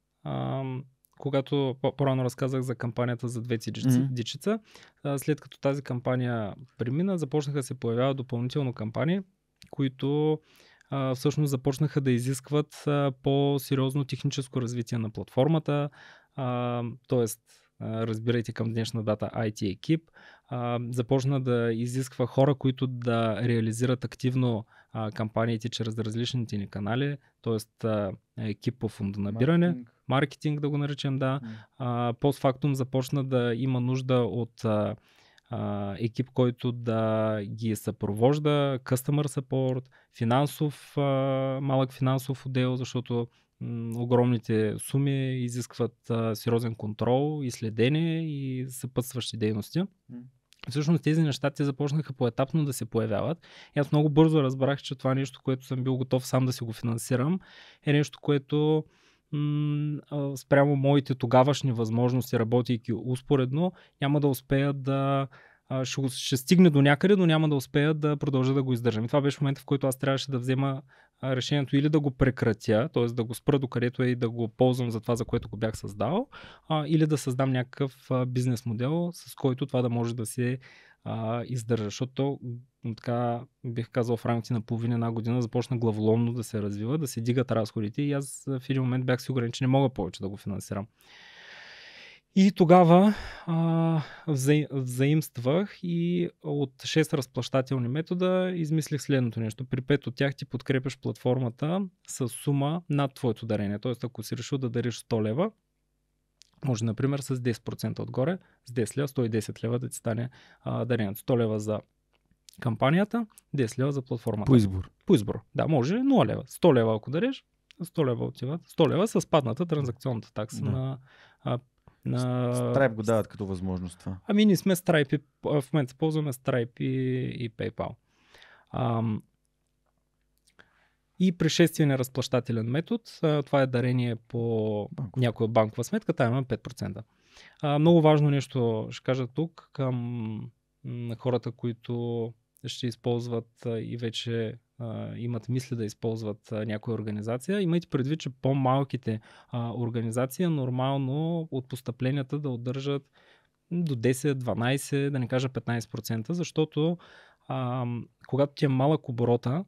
когато по-рано разказах за кампанията за две mm-hmm. след като тази кампания премина, започнаха да се появяват допълнително кампании, които а, всъщност започнаха да изискват а, по-сериозно техническо развитие на платформата, а, т.е. разбирайте към днешна дата IT екип, а, започна да изисква хора, които да реализират активно а, кампаниите чрез различните ни канали, т.е. екип по фондонабиране. Маркетинг маркетинг, да го наречем, да, а, постфактум започна да има нужда от а, екип, който да ги съпровожда, customer support, финансов, а, малък финансов отдел, защото огромните суми изискват а, сериозен контрол и следение и съпътстващи дейности. Mm. Всъщност тези неща те започнаха поетапно да се появяват. И аз много бързо разбрах, че това нещо, което съм бил готов сам да си го финансирам, е нещо, което спрямо моите тогавашни възможности, работейки успоредно, няма да успея да. Ще, ще стигне до някъде, но няма да успея да продължа да го издържам. И това беше момента, в който аз трябваше да взема решението или да го прекратя, т.е. да го спра до където е и да го ползвам за това, за което го бях създал, или да създам някакъв бизнес модел, с който това да може да се а, издържа, защото така, бих казал, в рамките на половина една година започна главоломно да се развива, да се дигат разходите и аз в един момент бях сигурен, че не мога повече да го финансирам. И тогава а, вза, взаимствах и от 6 разплащателни метода измислих следното нещо. При 5 от тях ти подкрепяш платформата с сума над твоето дарение. Тоест, ако си решил да дариш 100 лева, може, например, с 10% отгоре, с 10 лева, 110 лева да ти стане дарението. 100 лева за кампанията, 10 лева за платформата. По избор. По избор. Да, може 0 лева. 100 лева, ако дареш, 100 лева отиват. 100 лева с падната транзакционната такса да. на а, на... Stripe го дават като възможност това. Ами ние сме Stripe, в момента ползваме Stripe и, и PayPal. Ам, и предшествие на разплащателен метод. Това е дарение по банков. някоя банкова сметка, там имаме 5%. А, много важно нещо ще кажа тук към хората, които ще използват и вече а, имат мисли да използват а, някоя организация. Имайте предвид, че по-малките а, организации нормално от постъпленията да отдържат до 10, 12, да не кажа 15%, защото а, когато ти е малък оборота,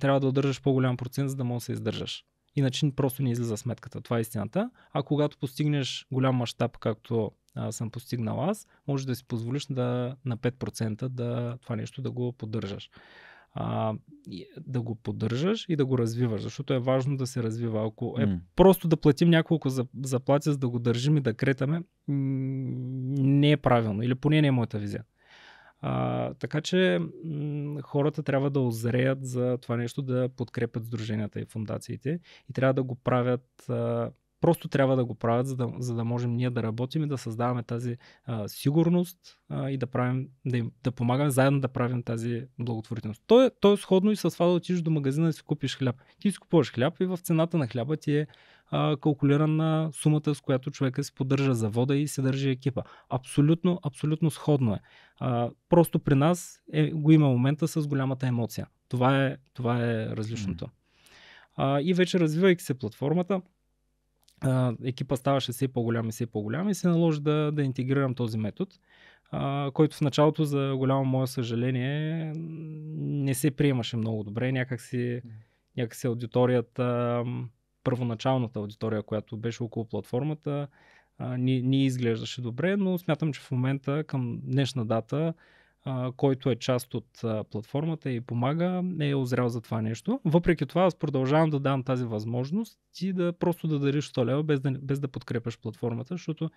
трябва да удържаш по-голям процент, за да можеш да се издържаш. Иначе просто не излиза сметката. Това е истината. А когато постигнеш голям мащаб, както а, съм постигнал аз, може да си позволиш да, на 5% да, това нещо да го поддържаш. А, да го поддържаш и да го развиваш, защото е важно да се развива. Ако е mm. просто да платим няколко заплати, за да го държим и да кретаме, не е правилно. Или поне не е моята визия. А, така че м- хората трябва да озреят за това нещо, да подкрепят сдруженията и фундациите и трябва да го правят. А, просто трябва да го правят, за да, за да можем ние да работим и да създаваме тази а, сигурност а, и да, правим, да, им, да помагаме заедно да правим тази благотворителност. То е, то е сходно и с това да отидеш до магазина и си купиш хляб. Ти си купуваш хляб и в цената на хляба ти е а, калкулиран на сумата, с която човека си поддържа завода и се държи екипа. Абсолютно, абсолютно сходно е. А, просто при нас е, го има момента с голямата емоция. Това е, това е различното. А, и вече развивайки се платформата, а, екипа ставаше все по-голям и все по-голям и се наложи да, да интегрирам този метод, Uh, който в началото, за голямо мое съжаление, не се приемаше много добре. някакси си, някак аудиторията първоначалната аудитория, която беше около платформата, ни, ни изглеждаше добре, но смятам, че в момента към днешна дата, а, който е част от а, платформата и помага, е озрял за това нещо. Въпреки това, аз продължавам да дам тази възможност и да просто да дариш 100 лева, без да, без да подкрепяш платформата, защото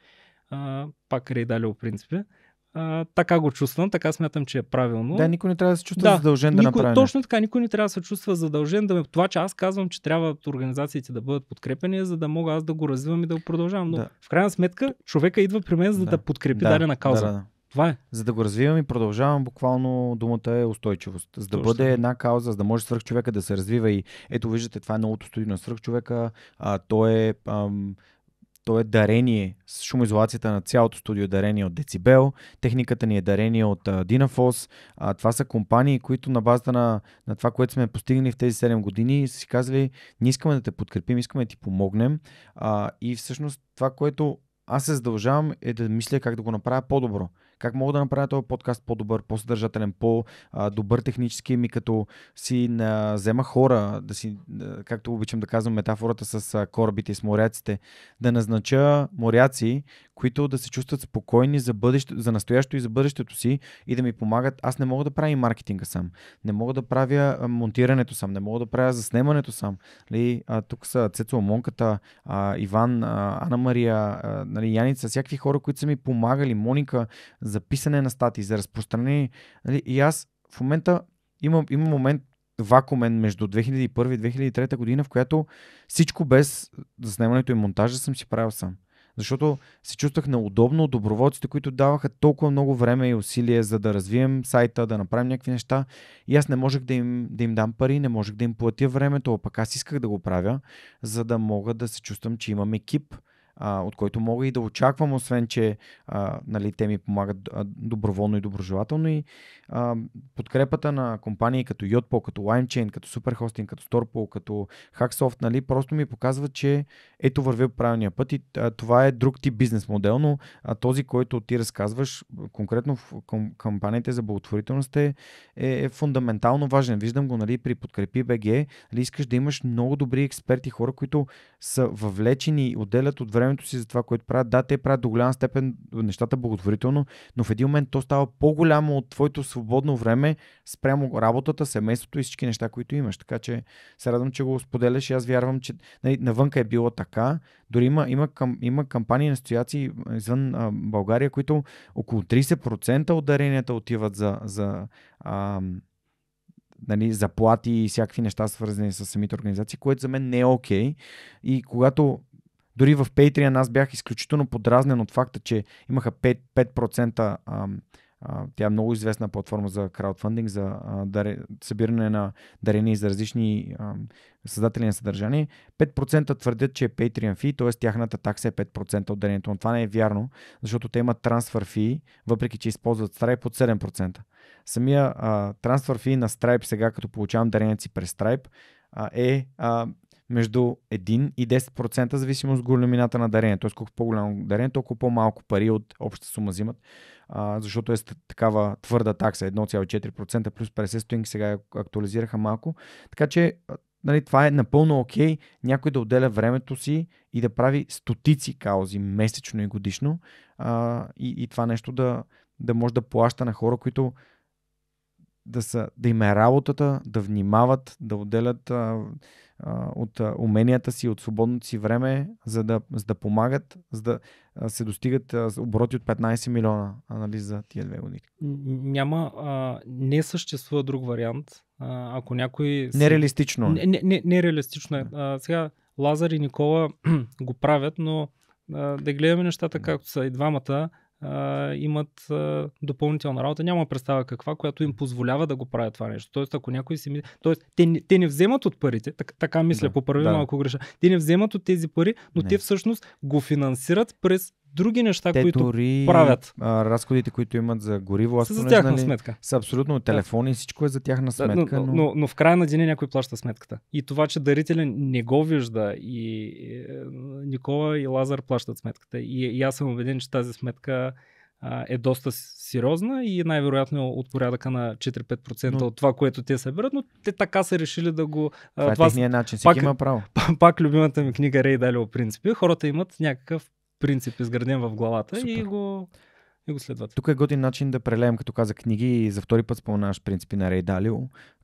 а, пак рейдалио принципе а, така го чувствам, така смятам, че е правилно. Да, никой не трябва да се чувства да, задължен да направи. Точно така, никой не трябва да се чувства задължен да това, че аз казвам, че трябва организациите да бъдат подкрепени, за да мога аз да го развивам и да го продължавам. Но да. в крайна сметка, човека идва при мен, за да, да подкрепи да, дадена кауза. Да, да. Това е. За да го развивам и продължавам, буквално думата е устойчивост. За да Точно. бъде една кауза, за да може свърх човека да се развива и ето виждате, това е новото студио на свърх човека. А, то е ам, то е дарение с шумоизолацията на цялото студио, е дарение от Децибел, техниката ни е дарение от Динафос. А, това са компании, които на базата на, на това, което сме постигнали в тези 7 години, са си казали, ние искаме да те подкрепим, искаме да ти помогнем. А, и всъщност това, което аз се задължавам е да мисля как да го направя по-добро. Как мога да направя този подкаст по-добър, по-съдържателен, по-добър технически, ми като си назема взема хора, да си, както обичам да казвам метафората с корабите и с моряците, да назнача моряци, които да се чувстват спокойни за, бъдеще, за настоящето и за бъдещето си и да ми помагат. Аз не мога да правя и маркетинга сам, не мога да правя монтирането сам, не мога да правя заснемането сам. Ли, нали, а, тук са Цецо Монката, а, Иван, а, Анна Мария, а, нали, Яница, всякакви хора, които са ми помагали, Моника, за писане на статии, за разпространение. Нали? И аз в момента имам, имам момент вакуумен между 2001 и 2003 година, в която всичко без заснемането и монтажа съм си правил сам. Защото се чувствах неудобно от доброволците, които даваха толкова много време и усилие за да развием сайта, да направим някакви неща. И аз не можех да им, да им дам пари, не можех да им платя времето, а пък аз исках да го правя, за да мога да се чувствам, че имам екип, а, от който мога и да очаквам, освен че а, нали, те ми помагат доброволно и доброжелателно. И а, подкрепата на компании като Yotpo, като LimeChain, като Superhosting, като Storpo, като Hacksoft, нали, просто ми показва, че ето вървя по правилния път и а, това е друг тип бизнес модел, но а, този, който ти разказваш, конкретно в към, кампаниите за благотворителност е, е, е фундаментално важен. Виждам го нали, при Подкрепи БГ, нали, искаш да имаш много добри експерти, хора, които са въвлечени и отделят от време времето си за това, което правят. Да, те правят до голяма степен нещата благотворително, но в един момент то става по-голямо от твоето свободно време спрямо работата, семейството и всички неща, които имаш. Така че се радвам, че го споделяш и аз вярвам, че нали, навънка е било така. Дори има, има, кам, има кампании на асоциации извън а, България, които около 30% от даренията отиват за, за а, нали, заплати и всякакви неща, свързани с самите организации, което за мен не е окей. Okay. И когато дори в Patreon аз бях изключително подразнен от факта, че имаха 5%, 5% ам, тя е много известна платформа за краудфандинг, за даре, събиране на дарения за различни създатели на съдържание. 5% твърдят, че е Patreon fee, т.е. тяхната такса е 5% от дарението. Но това не е вярно, защото те имат трансфер фи, въпреки че използват Stripe от 7%. Самия трансфер фи на Stripe сега, като получавам дарението си през Stripe, а, е а, между 1 и 10% зависимост от големината на дарение. Тоест колко по-голямо дарение, толкова по-малко пари от общата сума взимат, а, защото е такава твърда такса 1,4% плюс 50 стоинки сега актуализираха малко. Така че нали, това е напълно окей okay, някой да отделя времето си и да прави стотици каузи месечно и годишно а, и, и това нещо да, да може да плаща на хора, които да, са, да им е работата, да внимават, да отделят а, а, от а, уменията си, от свободното си време, за да, за да помагат, за да а, се достигат а, обороти от 15 милиона нали, за тия две години. Няма, а, не съществува друг вариант. А, ако някой. Нереалистично. Е. Не, не, не, нереалистично е. А, сега Лазар и Никола го правят, но а, да гледаме нещата както са и двамата а, имат а, допълнителна работа, няма представа каква, която им позволява да го правят това нещо. Тоест, ако някой си мисли. Тоест, те, те не вземат от парите, так, така мисля, да, поправи да. малко греша. Те не вземат от тези пари, но не. те всъщност го финансират през други неща, Те, които дори, правят. А, разходите, които имат за гориво, са за тяхна нали, сметка. Са абсолютно телефони, всичко е за тяхна сметка. Да, но, но... Но, но в края на деня някой плаща сметката. И това, че дарителя не го вижда и е, Никола и Лазар плащат сметката. И, и аз съм убеден, че тази сметка а, е доста сериозна и най-вероятно е от порядъка на 4-5% но... от това, което те събират, но те така са решили да го... Това, това е техния начин, всеки пак, има право. Пак, пак любимата ми книга Рей Далио принципи, хората имат някакъв принцип изграден в главата Супер. и го и го следват. Тук е годин начин да прелеем, като каза книги и за втори път споменаваш принципи на Рей Далио.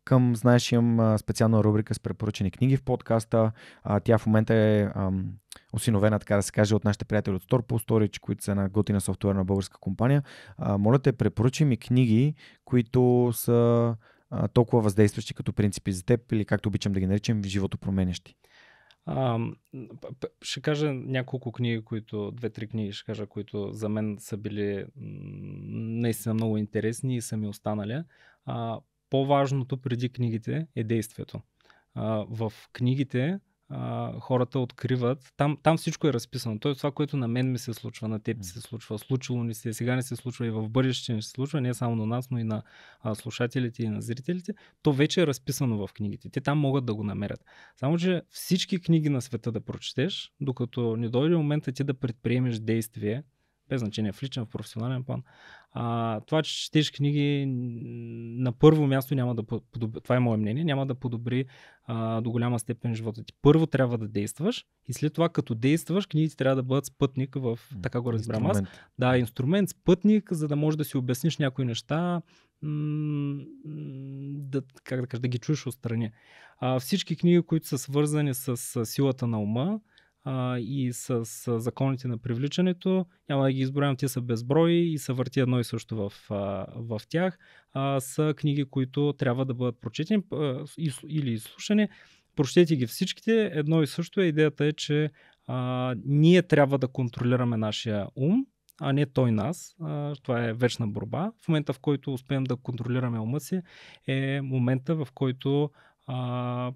Към, знаеш, имам специална рубрика с препоръчени книги в подкаста. А, тя в момента е ам, осиновена, така да се каже, от нашите приятели от Storpo Storage, които са една готина софтуерна българска компания. А, моля те, препоръчи ми книги, които са а, толкова въздействащи като принципи за теб или както обичам да ги наричам, в живото променящи. А, ще кажа няколко книги, които, две-три книги ще кажа, които за мен са били наистина много интересни и са ми останали. А, по-важното преди книгите е действието. А, в книгите а, хората откриват. Там, там всичко е разписано. То е това, което на мен ми се случва, на теб се случва, случило ни се, сега не се случва и в бъдеще не се случва, не само на нас, но и на а, слушателите и на зрителите. То вече е разписано в книгите. Те там могат да го намерят. Само, че всички книги на света да прочетеш, докато не дойде момента ти да предприемеш действие, без значение в личен, в професионален план. А, това, че четеш книги на първо място няма да подобри, това е мое мнение, няма да подобри а, до голяма степен живота ти. Първо трябва да действаш и след това като действаш, книгите трябва да бъдат спътник в, така го разбирам аз. Да, инструмент, спътник, за да можеш да си обясниш някои неща, да, как да, кажа, да ги чуеш отстрани. А, всички книги, които са свързани с, с силата на ума, а, и с, с законите на привличането. Няма да ги изброявам, те са безброи и са върти едно и също в, а, в тях. А, са книги, които трябва да бъдат прочетени или изслушани. Прочетете ги всичките. Едно и също е. Идеята е, че а, ние трябва да контролираме нашия ум, а не той нас. А, това е вечна борба. В момента, в който успеем да контролираме ума си, е момента, в който а,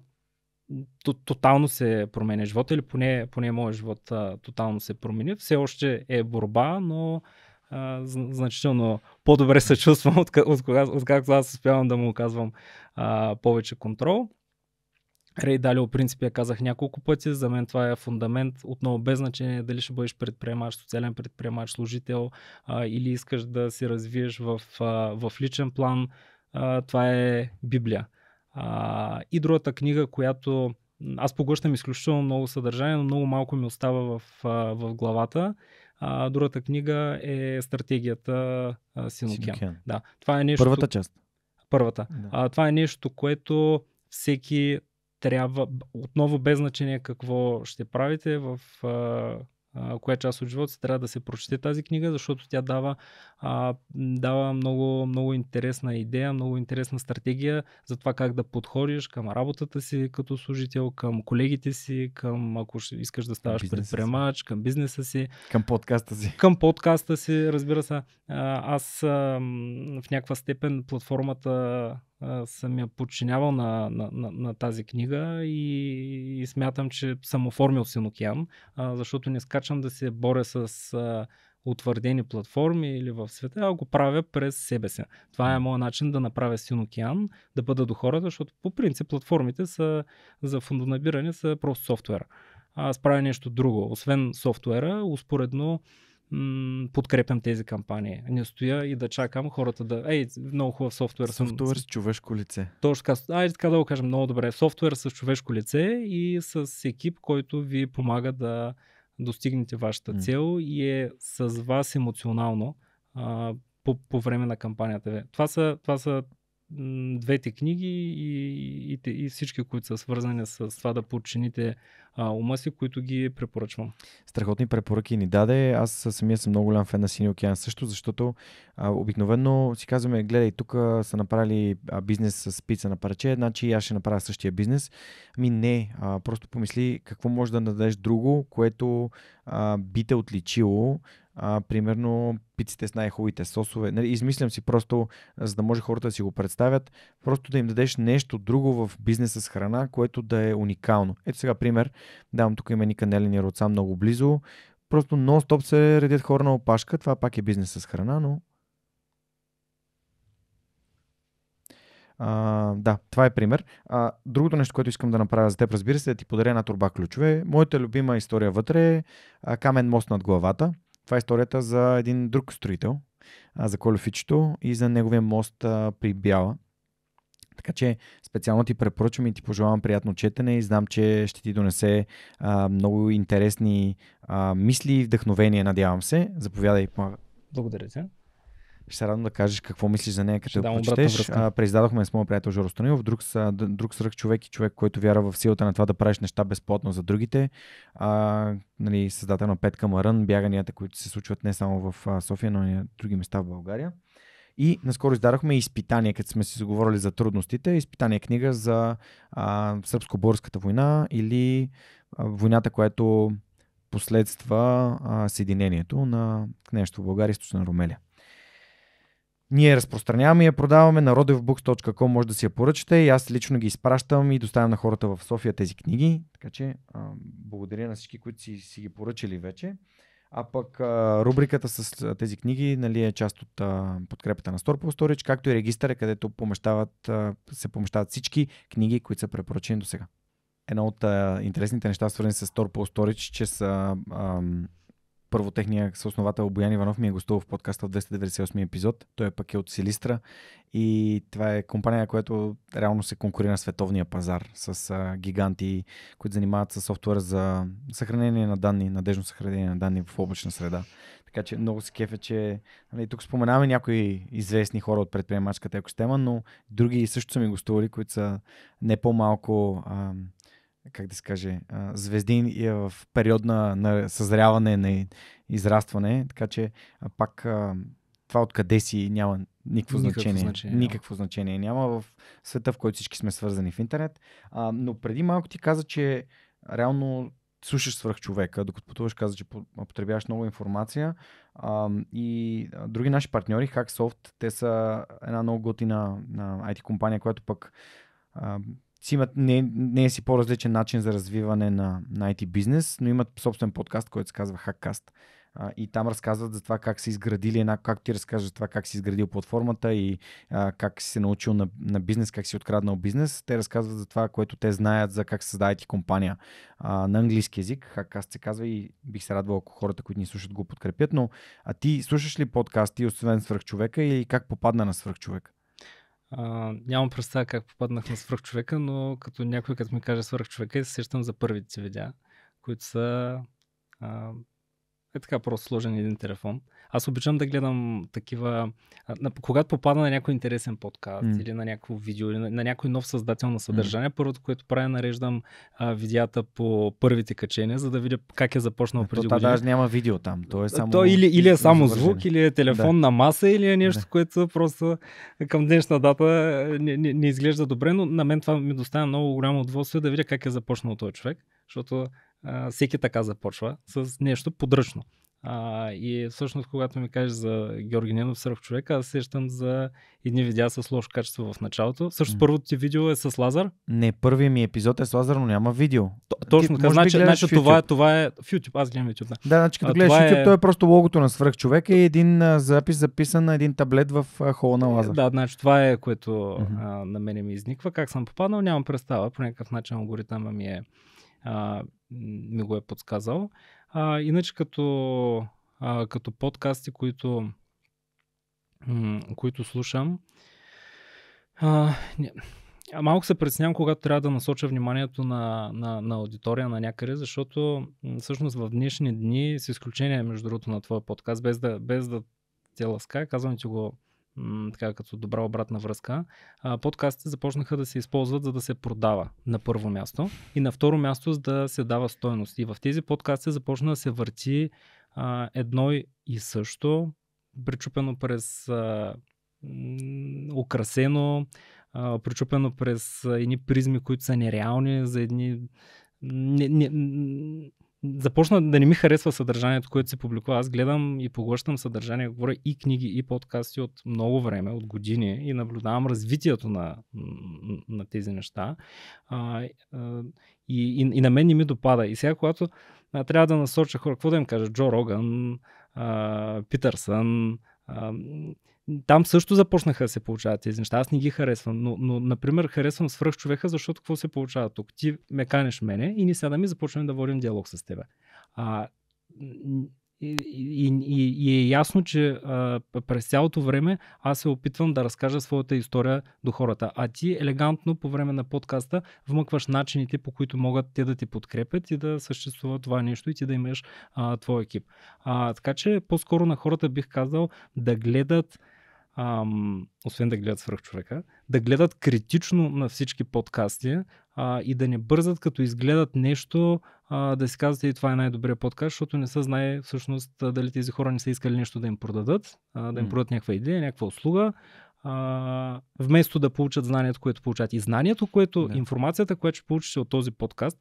тотално се променя живота или поне, поне моят живот а, тотално се промени. Все още е борба, но а, значително по-добре се чувствам, от, от, кога, от както аз успявам да му оказвам а, повече контрол. Рей Далио принцип я казах няколко пъти, за мен това е фундамент, отново без значение дали ще бъдеш предприемач, социален предприемач, служител а, или искаш да се развиеш в, а, в личен план, а, това е Библия. А, и другата книга, която аз поглъщам изключително много съдържание, но много малко ми остава в, в главата. А, другата книга е стратегията Синокен. Да, това е нещо. Първата част. Първата. Да. А, това е нещо, което всеки трябва, отново без значение какво ще правите, в а, коя част от живота си, трябва да се прочете тази книга, защото тя дава, а, дава много, много интересна идея, много интересна стратегия за това как да подходиш към работата си като служител, към колегите си, към ако искаш да ставаш предприемач, към бизнеса си. Към подкаста си. Към подкаста си, разбира се. А, аз а, в някаква степен платформата съм я подчинявал на, на, на, на тази книга и, и смятам, че съм оформил син океан, а, защото не скачам да се боря с а, утвърдени платформи или в света, а го правя през себе си. Това е моят начин да направя син океан, да бъда до хората, защото по принцип платформите са, за фондонабиране са просто софтуер. аз правя нещо друго. Освен софтуера, успоредно подкрепям тези кампании. Не стоя и да чакам хората да... Ей, много хубав софтуер. Софтуер съм... с човешко лице. Точно така. Ай, така да го кажем много добре. Софтуер с човешко лице и с екип, който ви помага да достигнете вашата цел mm. и е с вас емоционално а, по, по време на кампанията ви. Това са, това са двете книги и, и, и всички, които са свързани с това да подчините а, ума си, които ги препоръчвам. Страхотни препоръки ни даде. Аз самия съм много голям фен на Синия океан също, защото а, обикновено си казваме, гледай, тук са направили а, бизнес с пица на парче, значи аз ще направя същия бизнес. Ами не, а, просто помисли какво може да дадеш друго, което а, би те отличило а, примерно пиците с най-хубавите сосове. Нали, измислям си просто, за да може хората да си го представят, просто да им дадеш нещо друго в бизнеса с храна, което да е уникално. Ето сега пример, давам тук има ни канелени роца много близо. Просто нон-стоп се редят хора на опашка. Това пак е бизнес с храна, но А, да, това е пример. А, другото нещо, което искам да направя за теб, разбира се, е да ти подаря една турба ключове. Моята любима история вътре е а, камен мост над главата. Това е историята за един друг строител, за колефичето и за неговия мост при Бяла. Така че специално ти препоръчвам и ти пожелавам приятно четене и знам, че ще ти донесе а, много интересни а, мисли и вдъхновения, надявам се. Заповядай. Благодаря ти. Ще се радвам да кажеш какво мислиш за нея, като я прочетеш. преиздадохме с моят приятел Жоро Станилов, друг, друг сръх човек и човек, който вярва в силата на това да правиш неща безплатно за другите. А, нали, създател на Петка Марън, бяганията, които се случват не само в София, но и на други места в България. И наскоро издадохме изпитание, като сме си заговорили за трудностите. Изпитание книга за а, сръбско-борската война или а, войната, която последства а, съединението на нещо в България, източна Румелия. Ние разпространяваме и я продаваме на rodevbooks.com, може да си я поръчате и аз лично ги изпращам и доставям на хората в София тези книги, така че а, благодаря на всички, които си, си ги поръчали вече. А пък а, рубриката с тези книги нали, е част от а, подкрепата на Storpo Storage, както и регистъра, където помещават, а, се помещават всички книги, които са препоръчени до сега. Едно от а, интересните неща, свързани с Storpo Storage, че са... А, първо техния съосновател Боян Иванов ми е гостувал в подкаста в 298 епизод. Той пък е от Силистра и това е компания, която реално се конкурира на световния пазар с гиганти, които занимават с софтуер за съхранение на данни, надежно съхранение на данни в облачна среда. Така че много се кефе, че нали, тук споменаваме някои известни хора от предприемачката екосистема, но други също са ми гостували, които са не по-малко как да се каже, звезди е в период на, на съзряване, на израстване, така че пак това откъде си няма никакво, никакво значение. значение. Никакво значение няма в света, в който всички сме свързани в интернет. А, но преди малко ти каза, че реално слушаш свърх човека, докато пътуваш, каза, че потребяваш много информация. А, и други наши партньори, Hacksoft, те са една много готина IT компания, която пък а, си имат, не, не е си по-различен начин за развиване на, на IT бизнес, но имат собствен подкаст, който се казва Hackcast. А, и там разказват за това как са изградили една, как ти разказва за това как си изградил платформата и а, как си се научил на, на бизнес, как си откраднал бизнес. Те разказват за това, което те знаят за как създават и компания а, на английски язик. Хакаст се казва и бих се радвал, ако хората, които ни слушат, го подкрепят. Но а ти слушаш ли подкасти, освен свръхчовека или как попадна на свръхчовека? А, нямам представа как попаднах на свръхчовека, но като някой като ми каже свръхчовека, се сещам за първите видеа, които са е така просто сложен един телефон. Аз обичам да гледам такива, а, когато попада на някой интересен подкаст mm. или на някакво видео, или на, на някой нов създател на съдържание, mm. първото, което правя, нареждам а, видеята по първите качения, за да видя как е започнал преди това. години. даже няма видео там, то е само... То или, или е само звук, или е телефон да. на маса, или е нещо, да. което просто към днешна дата не, не, не изглежда добре, но на мен това ми доставя много голямо удоволствие да видя как е започнал този човек, защото всеки така започва с нещо подръчно. А, и всъщност, когато ми кажеш за Георги Ненов сръх човек, аз сещам за едни видеа с лошо качество в началото. Също първото ти видео е с Лазар. Не, първият ми епизод е с Лазар, но няма видео. Т- Точно така. Значи, значи това, е, това е в YouTube. Аз гледам YouTube. Да, да значи като а, гледаш е- YouTube, е... то е просто логото на свръх човек и един а, запис записан на един таблет в хола на Лазар. Да, значи това е което mm-hmm. а, на мене ми изниква. Как съм попаднал, нямам представа. По някакъв начин алгоритъма ми е а, ми го е подсказал. А, иначе като, а, като подкасти, които, м- които слушам, а, не, малко се преснявам, когато трябва да насоча вниманието на, на, на аудитория на някъде, защото всъщност в днешни дни, с изключение между другото на твоя подкаст, без да, без да те ласка, казвам ти го така като добра обратна връзка, подкастите започнаха да се използват за да се продава на първо място и на второ място за да се дава стойност. И в тези подкасти започна да се върти а, едно и също, причупено през а, украсено, а, причупено през едни призми, които са нереални, за едни не, не, започна да не ми харесва съдържанието, което се публикува. Аз гледам и поглъщам съдържание, говоря и книги, и подкасти от много време, от години и наблюдавам развитието на, на тези неща. А, а, и, и, и на мен не ми допада. И сега, когато а, трябва да насоча хора, какво да им кажа? Джо Роган, а, Питърсън, а, там също започнаха да се получават тези неща. Аз не ги харесвам, но, но например, харесвам свръх човека, защото какво се получава тук? Ти ме канеш мене и ни сядаме и започваме да водим диалог с теб. А, и, и, и, и е ясно, че а, през цялото време аз се опитвам да разкажа своята история до хората. А ти елегантно по време на подкаста вмъкваш начините, по които могат те да ти подкрепят и да съществува това нещо и ти да имаш а, твой екип. А, така че по-скоро на хората бих казал да гледат ам, освен да гледат свръхчовека, да гледат критично на всички подкасти а, и да не бързат, като изгледат нещо, а, да си казват и това е най-добрият подкаст, защото не се знае всъщност дали тези хора не са искали нещо да им продадат, а, да им продадат някаква идея, някаква услуга, Uh, вместо да получат знанието, което получат. И знанието, което, да. информацията, която ще получите от този подкаст,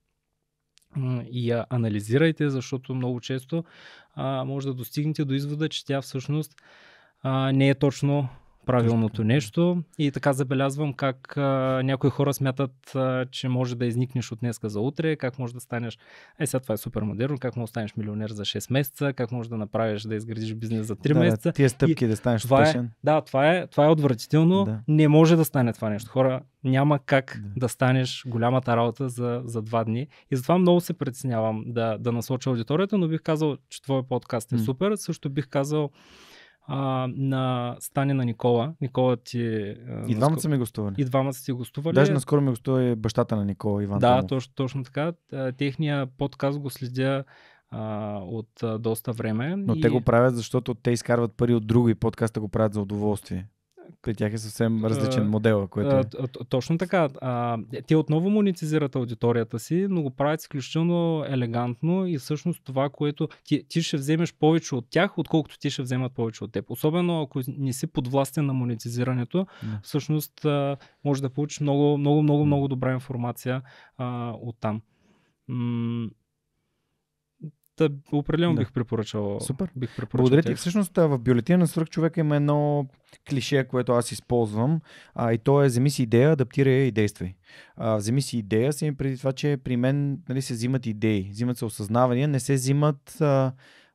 и я анализирайте, защото много често uh, може да достигнете до извода, че тя всъщност а, не е точно правилното нещо. И така забелязвам как а, някои хора смятат, а, че може да изникнеш от днеска за утре, как може да станеш, е сега това е супер модерно, как може да станеш милионер за 6 месеца, как може да направиш да изградиш бизнес за 3 да, месеца. Да, тия стъпки и да станеш това е- успешен. Е, да, това е, това е отвратително. Да. Не може да стане това нещо. Хора, няма как да, да станеш голямата работа за, за два дни. И затова много се притеснявам да, да насоча аудиторията, но бих казал, че твой подкаст е м супер. Също бих казал, а, на Стане на Никола. Никола ти... А, е, и двамата са ми гостували. И двамата са ти гостували. Даже наскоро ми гостува и бащата на Никола, Иван Да, точно, точно така. Е, техния подкаст го следя а, от а, доста време. Но и... те го правят, защото те изкарват пари от други, подкаста го правят за удоволствие при тях е съвсем различен модел. Което е. Точно така. Те отново монетизират аудиторията си, но го правят изключително елегантно и всъщност това, което ти, ти ще вземеш повече от тях, отколкото ти ще вземат повече от теб. Особено ако не си подвластен на монетизирането, yeah. всъщност може да получиш много, много, много, много добра информация от там да, определено да. бих препоръчал. Супер. Бих препоръчал Благодаря ти. Всъщност в бюлетина на свърх човека има едно клише, което аз използвам, а и то е вземи си идея, адаптирай я и действай. А, вземи си идея, си преди това, че при мен нали, се взимат идеи, взимат се осъзнавания, не се взимат а,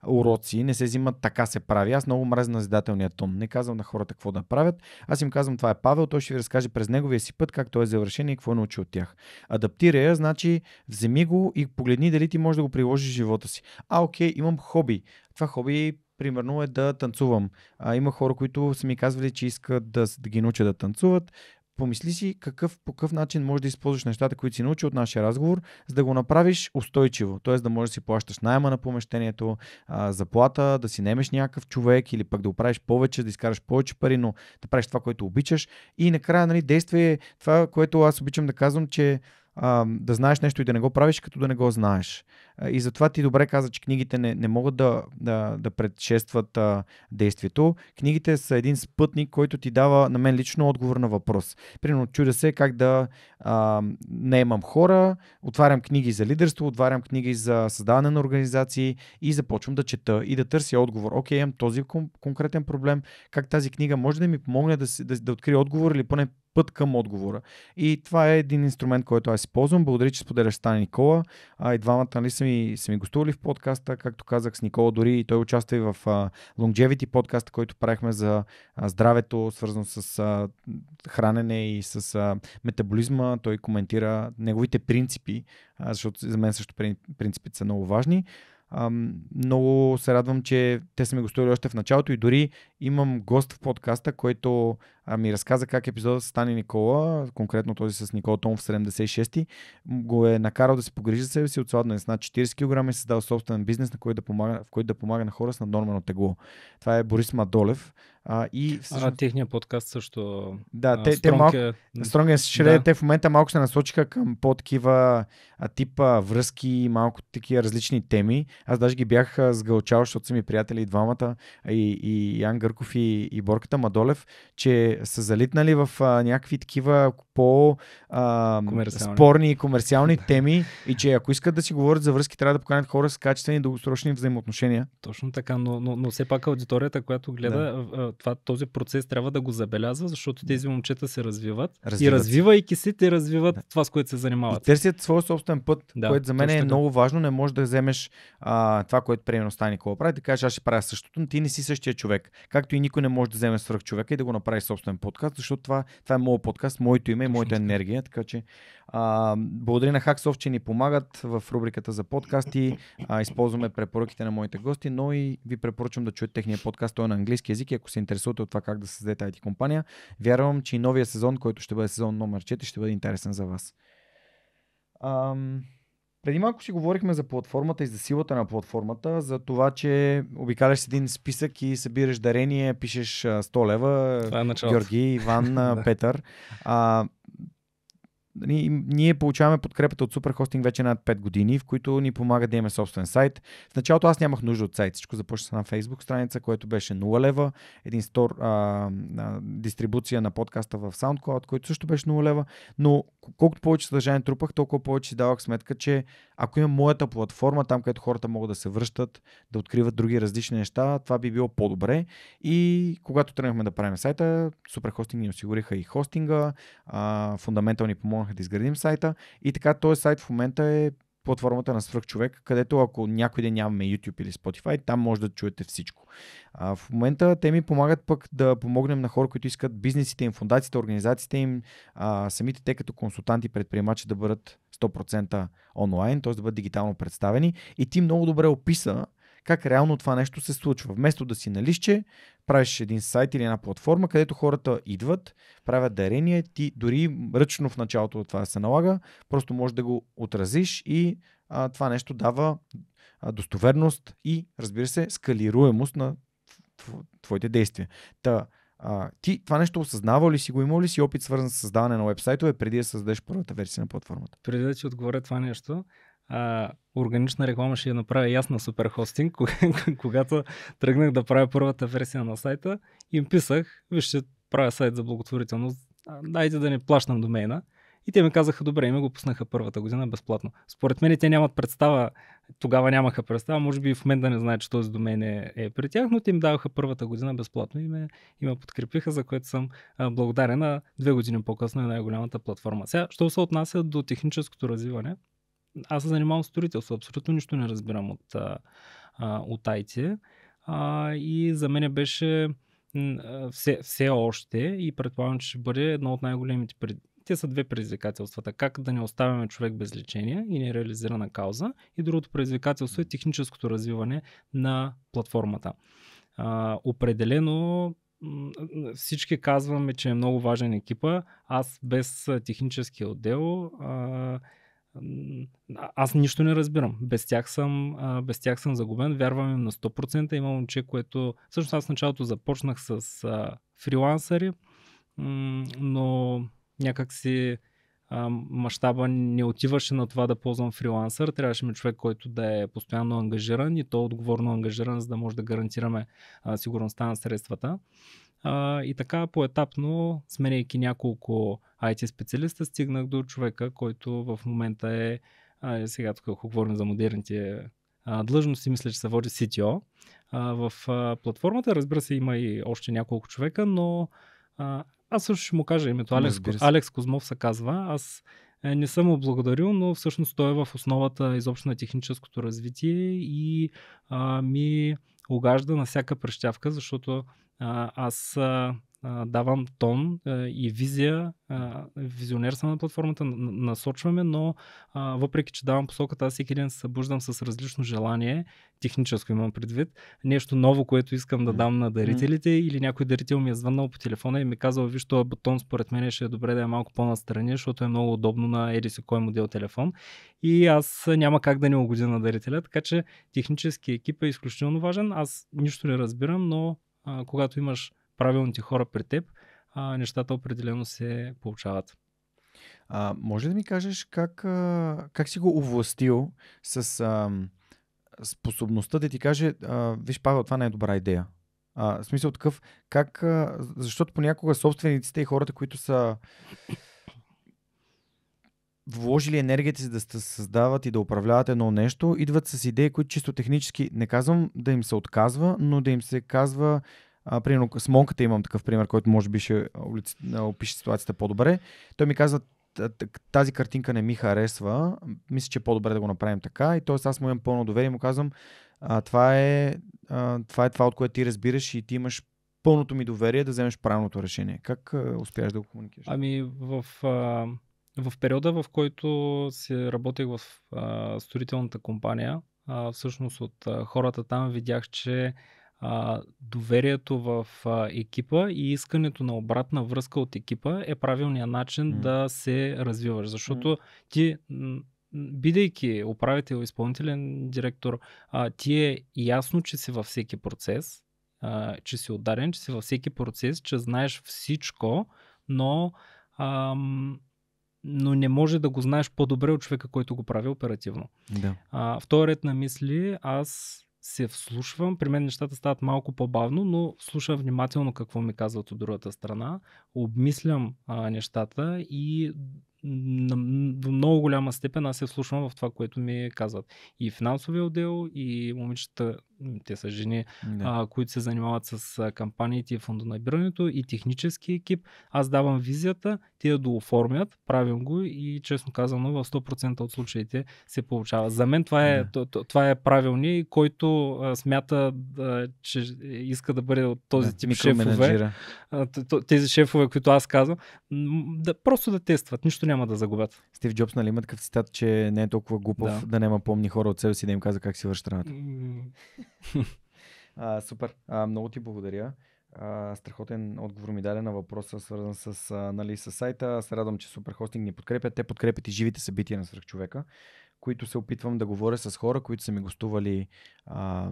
уроци, не се взимат така се прави. Аз много мразя назидателния тон. Не казвам на хората какво да правят. Аз им казвам това е Павел, той ще ви разкаже през неговия си път как той е завършен и какво е научил от тях. Адаптира я, значи вземи го и погледни дали ти можеш да го приложиш в живота си. А, окей, имам хоби. Това хоби примерно е да танцувам. А, има хора, които са ми казвали, че искат да, да ги научат да танцуват помисли си какъв, по какъв начин можеш да използваш нещата, които си научи от нашия разговор, за да го направиш устойчиво. Т.е. да можеш да си плащаш найема на помещението, а, заплата, да си немеш някакъв човек или пък да оправиш повече, да изкараш повече пари, но да правиш това, което обичаш. И накрая, нали, действие, е това, което аз обичам да казвам, че а, да знаеш нещо и да не го правиш, като да не го знаеш. А, и затова ти добре каза, че книгите не, не могат да, да, да предшестват а, действието. Книгите са един спътник, който ти дава на мен лично отговор на въпрос. Примерно, чудя се как да а, не имам хора, отварям книги за лидерство, отварям книги за създаване на организации и започвам да чета и да търся отговор. Окей, имам този конкретен проблем, как тази книга може да ми помогне да, да, да открия отговор или поне път към отговора. И това е един инструмент, който аз използвам. Благодаря, че споделяш Стани Никола. А, и двамата нали, са, ми, са ми гостували в подкаста, както казах с Никола, дори и той участва и в а, Longevity подкаста, който правихме за а, здравето, свързано с а, хранене и с а, метаболизма. Той коментира неговите принципи, а, защото за мен също принципите са много важни. много се радвам, че те са ми гостували още в началото и дори имам гост в подкаста, който а, ми разказа как епизодът с Тани Никола, конкретно този с Никола Том в 76-ти, го е накарал да се погрижи за себе си, от с над 40 кг и създал собствен бизнес, на който да помага, в който да помага на хора с наднормено тегло. Това е Борис Мадолев. А, и всъщност... а техния подкаст също. Да, те, те малко. Е- Стронг... and е да. те в момента малко се насочиха към по-такива типа връзки, малко такива различни теми. Аз даже ги бях сгълчал, защото са ми приятели и двамата, и, и Ян Гърков и, и Борката Мадолев, че са залитнали в а, някакви такива по-спорни и комерциални теми и че ако искат да си говорят за връзки, трябва да поканят хора с качествени дългосрочни взаимоотношения. Точно така, но, но, но все пак аудиторията, която гледа, да. това, този процес трябва да го забелязва, защото тези момчета се развиват, развиват. и развивайки се, те развиват да. това, с което се занимават. И търсят своя собствен път, да, което за мен е така. много важно. Не може да вземеш а, това, което примерно стане Никола прави, да кажеш, аз ще правя същото, но ти не си същия човек. Както и никой не може да вземе свръх човека и да го направи собствен собствен подкаст, защото това, това е моят подкаст, моето име и моята енергия. Така че а, благодаря на Хаксов, че ни помагат в рубриката за подкасти. А, използваме препоръките на моите гости, но и ви препоръчвам да чуете техния подкаст. Той е на английски язик ако се интересувате от това как да създадете IT компания, вярвам, че и новия сезон, който ще бъде сезон номер 4, ще бъде интересен за вас. Ам... Преди малко си говорихме за платформата и за силата на платформата, за това, че обикаляш един списък и събираш дарения, пишеш 100 лева, е Георги, Иван, да. Петър. А, ние получаваме подкрепата от Хостинг вече над 5 години, в които ни помага да имаме собствен сайт. В началото аз нямах нужда от сайт. Всичко започна на Facebook страница, което беше 0 лева. Един стор, а, а, дистрибуция на подкаста в SoundCloud, който също беше 0 лева. Но колкото повече съдържание трупах, толкова повече си давах сметка, че ако имам моята платформа, там където хората могат да се връщат, да откриват други различни неща, това би било по-добре. И когато тръгнахме да правим сайта, Суперхостинг ни осигуриха и хостинга, а, фундаментал ни помогнаха да изградим сайта. И така този сайт в момента е платформата на свръхчовек, където ако някой ден нямаме YouTube или Spotify, там може да чуете всичко. А, в момента те ми помагат пък да помогнем на хора, които искат бизнесите им, фундациите, организациите им, а, самите те като консултанти, предприемачи да бъдат 100% онлайн, т.е. да бъдат дигитално представени. И ти много добре описа как реално това нещо се случва. Вместо да си на лище, правиш един сайт или една платформа, където хората идват, правят дарение, ти дори ръчно в началото това се налага, просто можеш да го отразиш и а, това нещо дава а, достоверност и, разбира се, скалируемост на твоите действия. Та, а, ти това нещо осъзнава ли си го, имал ли си опит свързан с създаване на вебсайтове преди да създадеш първата версия на платформата? Преди да ти отговоря това нещо, а, органична реклама ще я направя ясна супер хостинг, когато тръгнах да правя първата версия на сайта, им писах, вижте, правя сайт за благотворителност, дайте да не плащам домейна. И те ми казаха, добре, и ме го пуснаха първата година безплатно. Според мен те нямат представа, тогава нямаха представа, може би и в мен да не знаят, че този домен е, е при тях, но те им даваха първата година безплатно и ме, и ме подкрепиха, за което съм благодарен. А две години по-късно е най-голямата платформа. Сега, що се отнася до техническото развиване, аз се занимавам с строителство, абсолютно нищо не разбирам от, от IT. А, и за мен беше все, все още и предполагам, че ще бъде едно от най-големите пред... Те са две предизвикателствата. Как да не оставяме човек без лечение и нереализирана кауза. И другото предизвикателство е техническото развиване на платформата. А, определено всички казваме, че е много важен екипа. Аз без техническия отдел а, аз нищо не разбирам. Без тях съм, без тях съм загубен. Вярвам им на 100%. Има момче, което... Всъщност аз в началото започнах с а, фрилансъри, но някак си мащаба не отиваше на това да ползвам фрилансър. Трябваше ми човек, който да е постоянно ангажиран и то отговорно ангажиран, за да може да гарантираме а, сигурността на средствата. А, и така поетапно, сменяйки няколко IT специалиста, стигнах до човека, който в момента е, а, е, сега тук ако говорим за модерните а, длъжности, мисля, че се води CTO. А, в а, платформата, разбира се, има и още няколко човека, но а, аз също ще му кажа името. Ами, Алекс, Алекс Козмов се казва. Аз е, не съм му благодарил, но всъщност той е в основата изобщо на техническото развитие и а, ми огажда на всяка прещавка, защото а, аз а, давам тон и визия. Визионер съм на платформата, насочваме, но въпреки, че давам посоката, аз всеки ден се събуждам с различно желание, техническо имам предвид, нещо ново, което искам да дам на дарителите или някой дарител ми е звъннал по телефона и ми е казал, виж, този бутон според мен ще е добре да е малко по-настрани, защото е много удобно на еди си кой модел телефон и аз няма как да не угодя на дарителя, така че технически екип е изключително важен. Аз нищо не разбирам, но а, когато имаш правилните хора при теб, а, нещата определено се получават. А, може да ми кажеш как, а, как си го овластил с а, способността да ти каже, а, виж Павел, това не е добра идея. А, в смисъл такъв, как, а, защото понякога собствениците и хората, които са вложили енергията си да създават и да управляват едно нещо, идват с идеи, които чисто технически, не казвам да им се отказва, но да им се казва, а, примерно с Монката имам такъв пример, който може би ще опише ситуацията по-добре. Той ми каза, тази картинка не ми харесва, мисля, че е по-добре да го направим така. И т.е. аз му имам пълно доверие и му казвам, а, това, е, а, това е това, от което ти разбираш и ти имаш пълното ми доверие да вземеш правилното решение. Как а, успяш да го комуникираш? Ами в, а, в периода, в който си работех в а, строителната компания, а, всъщност от а, хората там видях, че а, доверието в а, екипа и искането на обратна връзка от екипа е правилният начин mm. да се развиваш. Защото mm. ти, бидейки управител, изпълнителен директор, а, ти е ясно, че си във всеки процес, а, че си ударен, че си във всеки процес, че знаеш всичко, но. Ам, но не може да го знаеш по-добре от човека, който го прави оперативно. Да. А, в този ред на мисли, аз се вслушвам, при мен нещата стават малко по-бавно, но слушам внимателно какво ми казват от другата страна, обмислям а, нещата и до много голяма степен аз се вслушвам в това, което ми казват. И финансовия отдел, и момичета те са жени, да. а, които се занимават с кампаниите и фондонабирането и технически екип. Аз давам визията, те я дооформят, правим го и честно казано в 100% от случаите се получава. За мен това е, да. това е правилни, който а, смята, а, че иска да бъде от този да, тип шефове. А, тези шефове, които аз казвам, да, просто да тестват, нищо няма да загубят. Стив Джобс, нали има такъв цитат, че не е толкова глупав да, да няма помни хора от себе си да им каза как си върши а, супер. А, много ти благодаря. А, страхотен отговор ми даде на въпроса, свързан с, а, нали, с сайта. се радвам, че Суперхостинг ни подкрепят. Те подкрепят и живите събития на свръхчовека, които се опитвам да говоря с хора, които са ми гостували а,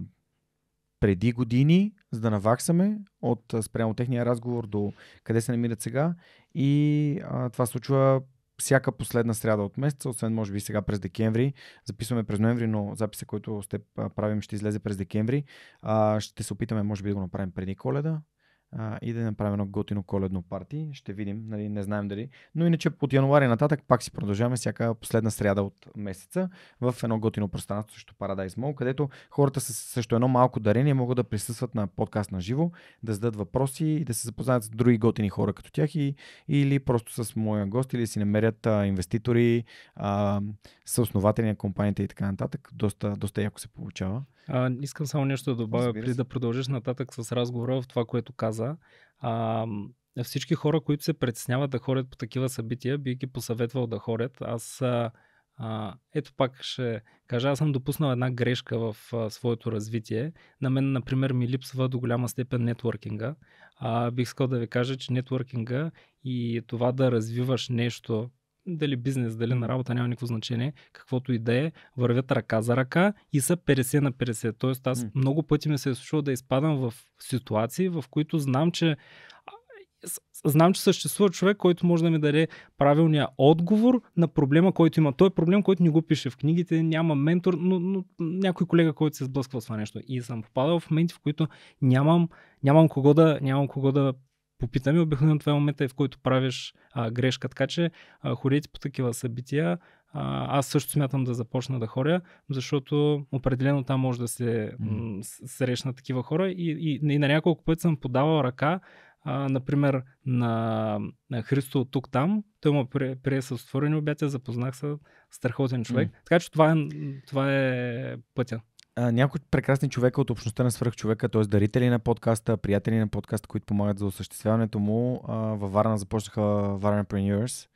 преди години, за да наваксаме от спрямо техния разговор до къде се намират сега. И а, това случва всяка последна сряда от месеца, освен може би сега през декември. Записваме през ноември, но записа, който с теб правим, ще излезе през декември. А, ще се опитаме, може би, да го направим преди коледа, а, и да направим едно готино коледно парти. Ще видим, нали, не знаем дали. Но иначе от януари нататък пак си продължаваме всяка последна сряда от месеца в едно готино пространство срещу Paradise Mall, където хората с също едно малко дарение могат да присъстват на подкаст на живо, да зададат въпроси и да се запознаят с други готини хора като тях и, или просто с моя гост или си намерят а, инвеститори, а, съоснователи на компанията и така нататък. Доста, доста яко се получава. А, искам само нещо да добавя, преди да продължиш нататък с разговора в това, което каза. А, всички хора, които се притесняват да ходят по такива събития, би ги посъветвал да ходят. Аз а, ето пак ще кажа, аз съм допуснал една грешка в а, своето развитие. На мен, например, ми липсва до голяма степен нетворкинга. А, бих искал да ви кажа, че нетворкинга и това да развиваш нещо дали бизнес, дали на работа, няма никакво значение, каквото и да е, вървят ръка за ръка и са 50 на 50. Тоест аз mm. много пъти ми се е случило да изпадам в ситуации, в които знам, че знам, че съществува човек, който може да ми даде правилния отговор на проблема, който има. Той е проблем, който не го пише в книгите, няма ментор, но, но някой колега, който се е сблъсква с това нещо. И съм попадал в моменти, в които нямам, нямам, кого, да, нямам кого да попитаме. Обикновено това е момента, в който правиш а, грешка. Така че а, хорейте по такива събития. А, аз също смятам да започна да хоря, защото определено там може да се м- срещна такива хора. И, и, и на няколко пъти съм подавал ръка а, например, на, на Христо тук там, той му прие, прие с отворени обятия, запознах се, страхотен човек. Mm. Така че това е, това е пътя някои прекрасни човека от общността на свръхчовека, т.е. дарители на подкаста, приятели на подкаста, които помагат за осъществяването му, във Варна започнаха Varnapreneurs.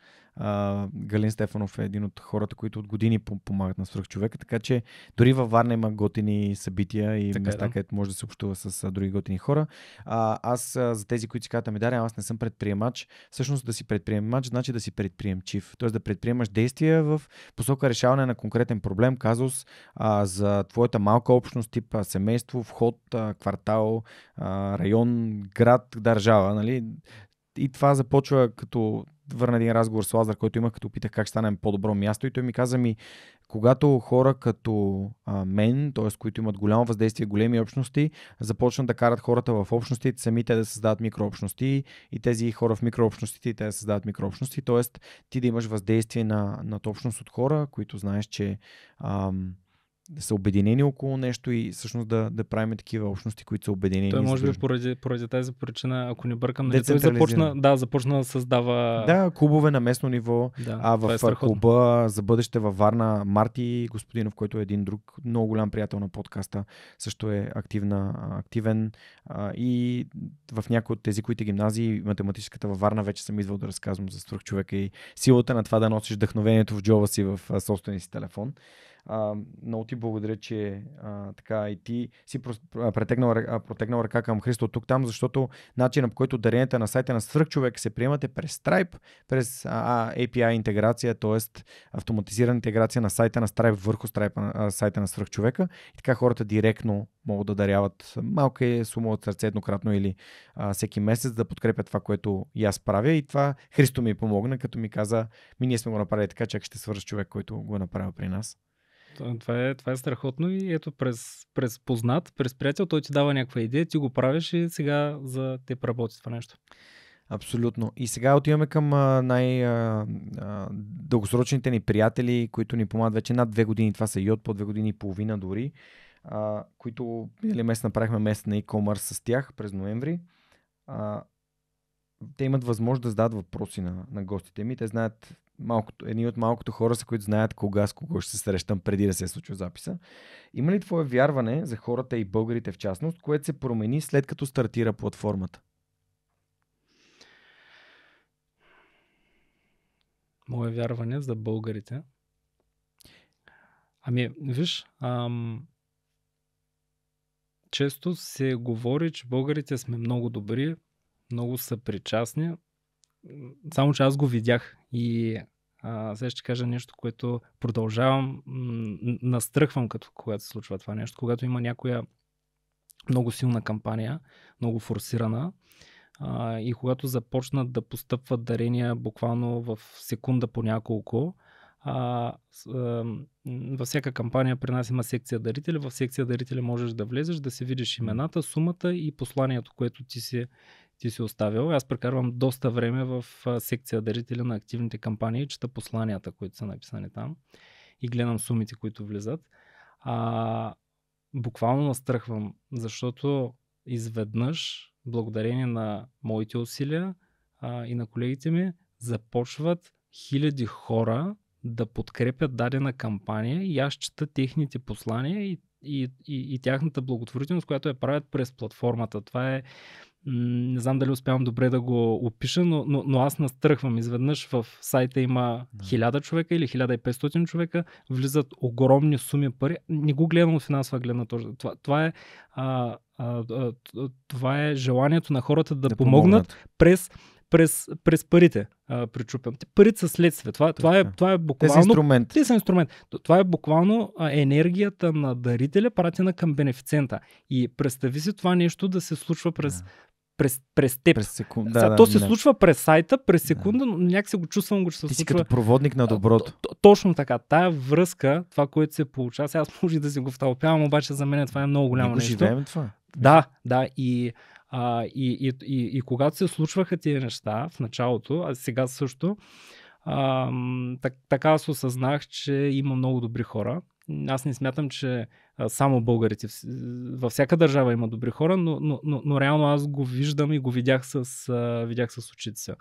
А, Галин Стефанов е един от хората, които от години помагат на свръхчовека, така че дори във Варна има готини събития и така, е, места, да. където може да се общува с а, други готини хора. А, аз а, за тези, които си казват, ами Дария, аз не съм предприемач. Всъщност да си предприемач значи да си предприемчив, т.е. да предприемаш действия в посока решаване на конкретен проблем, казус а, за твоята малка общност, тип а, семейство, вход, а, квартал, а, район, град, държава. Нали? и това започва като върна един разговор с Лазар, който имах, като питах как станем по-добро място и той ми каза ми, когато хора като а, мен, т.е. които имат голямо въздействие, големи общности, започнат да карат хората в общностите, самите да създават микрообщности и тези хора в микрообщностите, те да създават микрообщности, т.е. ти да имаш въздействие на, над общност от хора, които знаеш, че ам, да са обединени около нещо и всъщност да, да правим такива общности, които са обединени. Той може би поради, поради тази причина, ако не бъркам, нали, той започна, да, започна да създава... Да, клубове на местно ниво, да, а в е клуба за бъдеще във Варна Марти Господинов, който е един друг много голям приятел на подкаста, също е активна, активен и в някои от тези, които гимназии, математическата във Варна, вече съм идвал да разказвам за свърх човека и силата на това да носиш вдъхновението в джоба си в собствения си телефон. А, много ти благодаря, че а, така и ти си протегнал, протегнал ръка към Христо тук там, защото начинът по който даренията на сайта на Свърхчовек се приемат е през Stripe, през а, API интеграция, т.е. автоматизирана интеграция на сайта на Stripe върху Stripe, а, сайта на Свърхчовека и така хората директно могат да даряват малка е сума от сърце еднократно или а, всеки месец да подкрепят това, което и аз правя и това Христо ми помогна, като ми каза, ми ние сме го направили така, чак ще свърши човек, който го е направил при нас. Това е, това е страхотно и ето през, през познат, през приятел, той ти дава някаква идея, ти го правиш и сега за теб работи това нещо. Абсолютно. И сега отиваме към най-дългосрочните ни приятели, които ни помагат вече над две години. Това са и от по две години и половина дори, а, които или нали, месец направихме месец на e-commerce с тях през ноември. А, те имат възможност да зададат въпроси на, на гостите ми. Те знаят малкото, едни от малкото хора са, които знаят кога с кого ще се срещам преди да се е случва записа. Има ли твое вярване за хората и българите в частност, което се промени след като стартира платформата? Мое вярване за българите. Ами, виж, ам, често се говори, че българите сме много добри, много са причастни, само, че аз го видях и а, сега ще кажа нещо, което продължавам, настръхвам като когато се случва това нещо, когато има някоя много силна кампания, много форсирана а, и когато започнат да постъпват дарения буквално в секунда по няколко, а, а, във всяка кампания при нас има секция дарители. В секция дарители можеш да влезеш, да си видиш имената, сумата и посланието, което ти си ти си оставил. Аз прекарвам доста време в секция дарители на активните кампании, чета посланията, които са написани там и гледам сумите, които влизат. А, буквално настръхвам, защото изведнъж, благодарение на моите усилия а, и на колегите ми, започват хиляди хора да подкрепят дадена кампания и аз чета техните послания и, и, и, и тяхната благотворителност, която я правят през платформата. Това е не знам дали успявам добре да го опиша, но, но, но аз настръхвам. Изведнъж в сайта има 1000 човека или 1500 човека, влизат огромни суми пари. Не го гледам от финансова гледна точка. Това, това, е, а, а, това е желанието на хората да, да помогнат, помогнат през през, през парите а, причупям. Парите са следствие. Това, това, е, е това е буквално... Тези инструмент. Тези са инструмент. Това е буквално енергията на дарителя, пратена към бенефициента. И представи си това нещо да се случва през, да през, през теб. През секунда, да, да, то се не. случва през сайта, през секунда, да. но някак се го чувствам, го че се Ти случва. Ти си като проводник на доброто. А, точно така. Тая връзка, това, което се получава, сега аз може да си го втълпявам, обаче за мен това е много голямо Ние нещо. Живеем това. Да, да. И а, и, и, и, и когато се случваха тия неща в началото, а сега също, а, так, така аз осъзнах, че има много добри хора. Аз не смятам, че само българите. Във всяка държава има добри хора, но, но, но, но реално аз го виждам и го видях с, видях с очите си.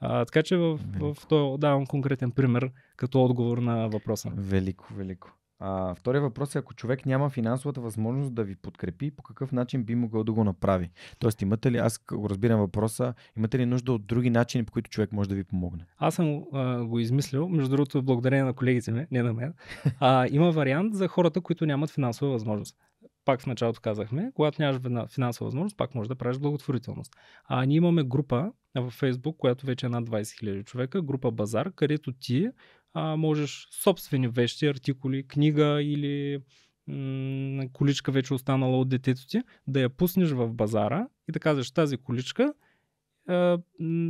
А, така че в, в, в то давам конкретен пример като отговор на въпроса. Велико, велико. А, втория въпрос е, ако човек няма финансовата възможност да ви подкрепи, по какъв начин би могъл да го направи? Тоест, имате ли, аз го разбирам въпроса, имате ли нужда от други начини, по които човек може да ви помогне? Аз съм а, го измислил, между другото, благодарение на колегите ми, не на мен. А, има вариант за хората, които нямат финансова възможност пак в началото казахме, когато нямаш финансова възможност, пак можеш да правиш благотворителност. А ние имаме група във Facebook, която вече е над 20 000 човека, група Базар, където ти а, можеш собствени вещи, артикули, книга или м- количка вече останала от детето ти, да я пуснеш в базара и да кажеш тази количка а,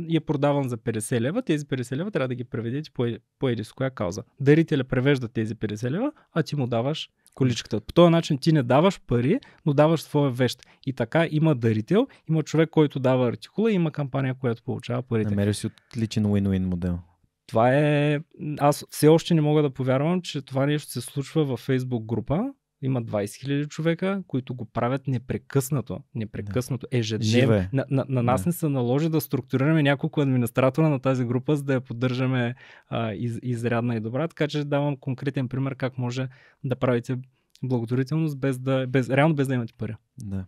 я продавам за 50 лева, тези 50 лева трябва да ги преведете по, е, по еди с коя кауза. Дарителя превежда тези 50 лева, а ти му даваш количката. По този начин ти не даваш пари, но даваш своя вещ. И така има дарител, има човек, който дава артикула, и има кампания, която получава парите. Намери си отличен win-win модел. Това е... Аз все още не мога да повярвам, че това нещо се случва във Facebook група. Има 20 000 човека, които го правят непрекъснато. Непрекъснато, да. ежедневно. Е. На, на, на нас да. не се наложи да структурираме няколко администратора на тази група, за да я поддържаме а, из, изрядна и добра. Така че давам конкретен пример как може да правите благотворителност без да, без, реално без да имате пари. Да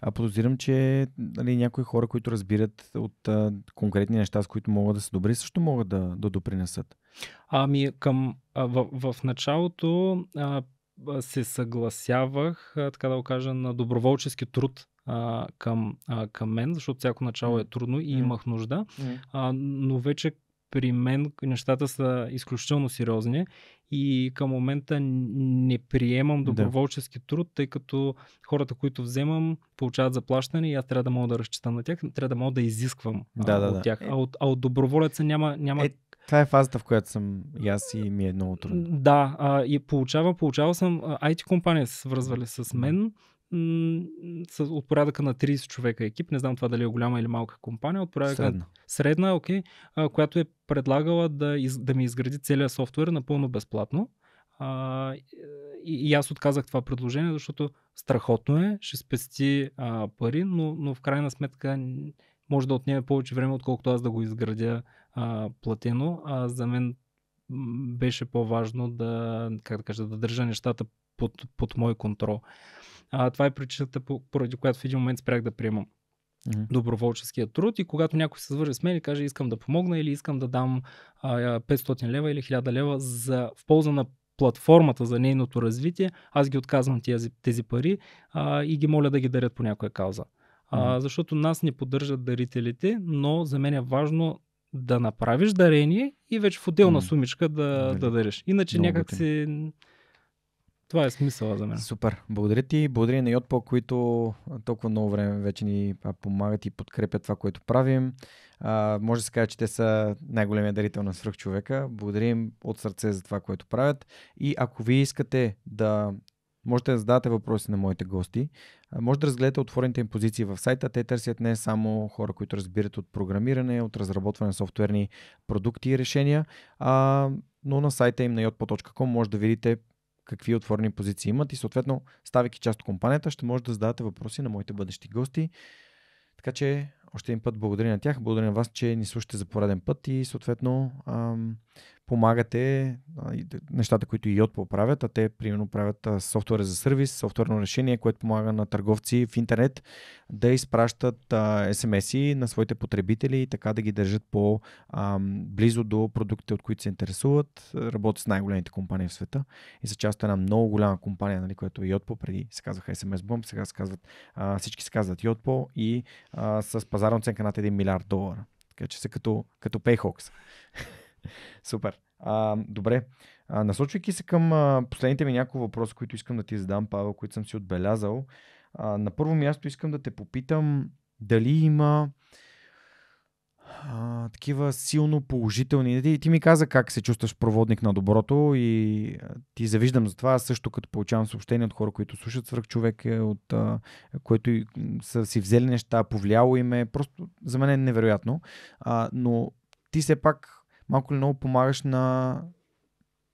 а подозирам, че нали, някои хора, които разбират от а, конкретни неща, с които могат да са добри, също могат да, да допринесат. Ами към, а, в, в началото а, се съгласявах, а, така да го кажа, на доброволчески труд а, към, а, към мен, защото всяко начало е трудно и имах нужда, а, но вече при мен нещата са изключително сериозни и към момента не приемам доброволчески да. труд, тъй като хората, които вземам, получават заплащане и аз трябва да мога да разчитам на тях, трябва да мога да изисквам да, а, да, от да. тях. Е. А от, а от доброволеца няма, няма е, това е фазата, в която съм и аз и ми е много трудно. Да, а, и получава, получава съм, IT компания се свързвали с мен, с, от порядъка на 30 човека екип. Не знам това дали е голяма или малка компания. От порядъка средна, на, средна okay, а, която е предлагала да, из, да ми изгради целият софтуер напълно безплатно. А, и, и аз отказах това предложение, защото страхотно е, ще спести а, пари, но, но в крайна сметка може да отнеме повече време, отколкото аз да го изградя а, платено. А за мен беше по-важно да, как да, кажа, да държа нещата под, под мой контрол. А, това е причината, поради която в един момент спрях да приемам mm-hmm. доброволческия труд и когато някой се свърже с мен и каже искам да помогна или искам да дам а, 500 лева или 1000 лева за, в полза на платформата за нейното развитие, аз ги отказвам тези, тези пари а, и ги моля да ги дарят по някоя кауза. А, защото нас не поддържат дарителите, но за мен е важно да направиш дарение и вече в отделна сумичка да, нали? да дариш. Иначе някак си това е смисъла за мен. Супер. Благодаря ти. Благодаря на Йотпо, които толкова много време вече ни помагат и подкрепят това, което правим. А, може да се каже, че те са най-големия дарител на свръхчовека. Благодаря им от сърце за това, което правят. И ако вие искате да Можете да зададете въпроси на моите гости. Може да разгледате отворените им позиции в сайта. Те търсят не само хора, които разбират от програмиране, от разработване на софтуерни продукти и решения, а, но на сайта им на yotpo.com може да видите какви отворени позиции имат и съответно, ставайки част от компанията, ще може да зададете въпроси на моите бъдещи гости. Така че още един път благодаря на тях, благодаря на вас, че ни слушате за пореден път и съответно ам, помагате нещата, които и Yotpo правят, а те примерно правят софтуер за сервис, софтуерно решение, което помага на търговци в интернет да изпращат SMS-и на своите потребители и така да ги държат по-близо до продуктите, от които се интересуват. Работят с най-големите компании в света и са част от една много голяма компания, нали, която е Yotpo, преди се казваха SMS Bomb, сега се казват, всички се казват Yotpo и с пазарна оценка над 1 милиард долара. Така че са като, като Payhawks. Супер. А, добре. А, насочвайки се към а, последните ми няколко въпроса, които искам да ти задам, Павел, които съм си отбелязал. А, на първо място искам да те попитам дали има а, такива силно положителни. Ти, ти ми каза как се чувстваш проводник на доброто и ти завиждам за това. Аз също като получавам съобщения от хора, които слушат свърх човек, е, от, а, които са си взели неща, повлияло им е. Просто за мен е невероятно. А, но ти все пак малко ли много помагаш на,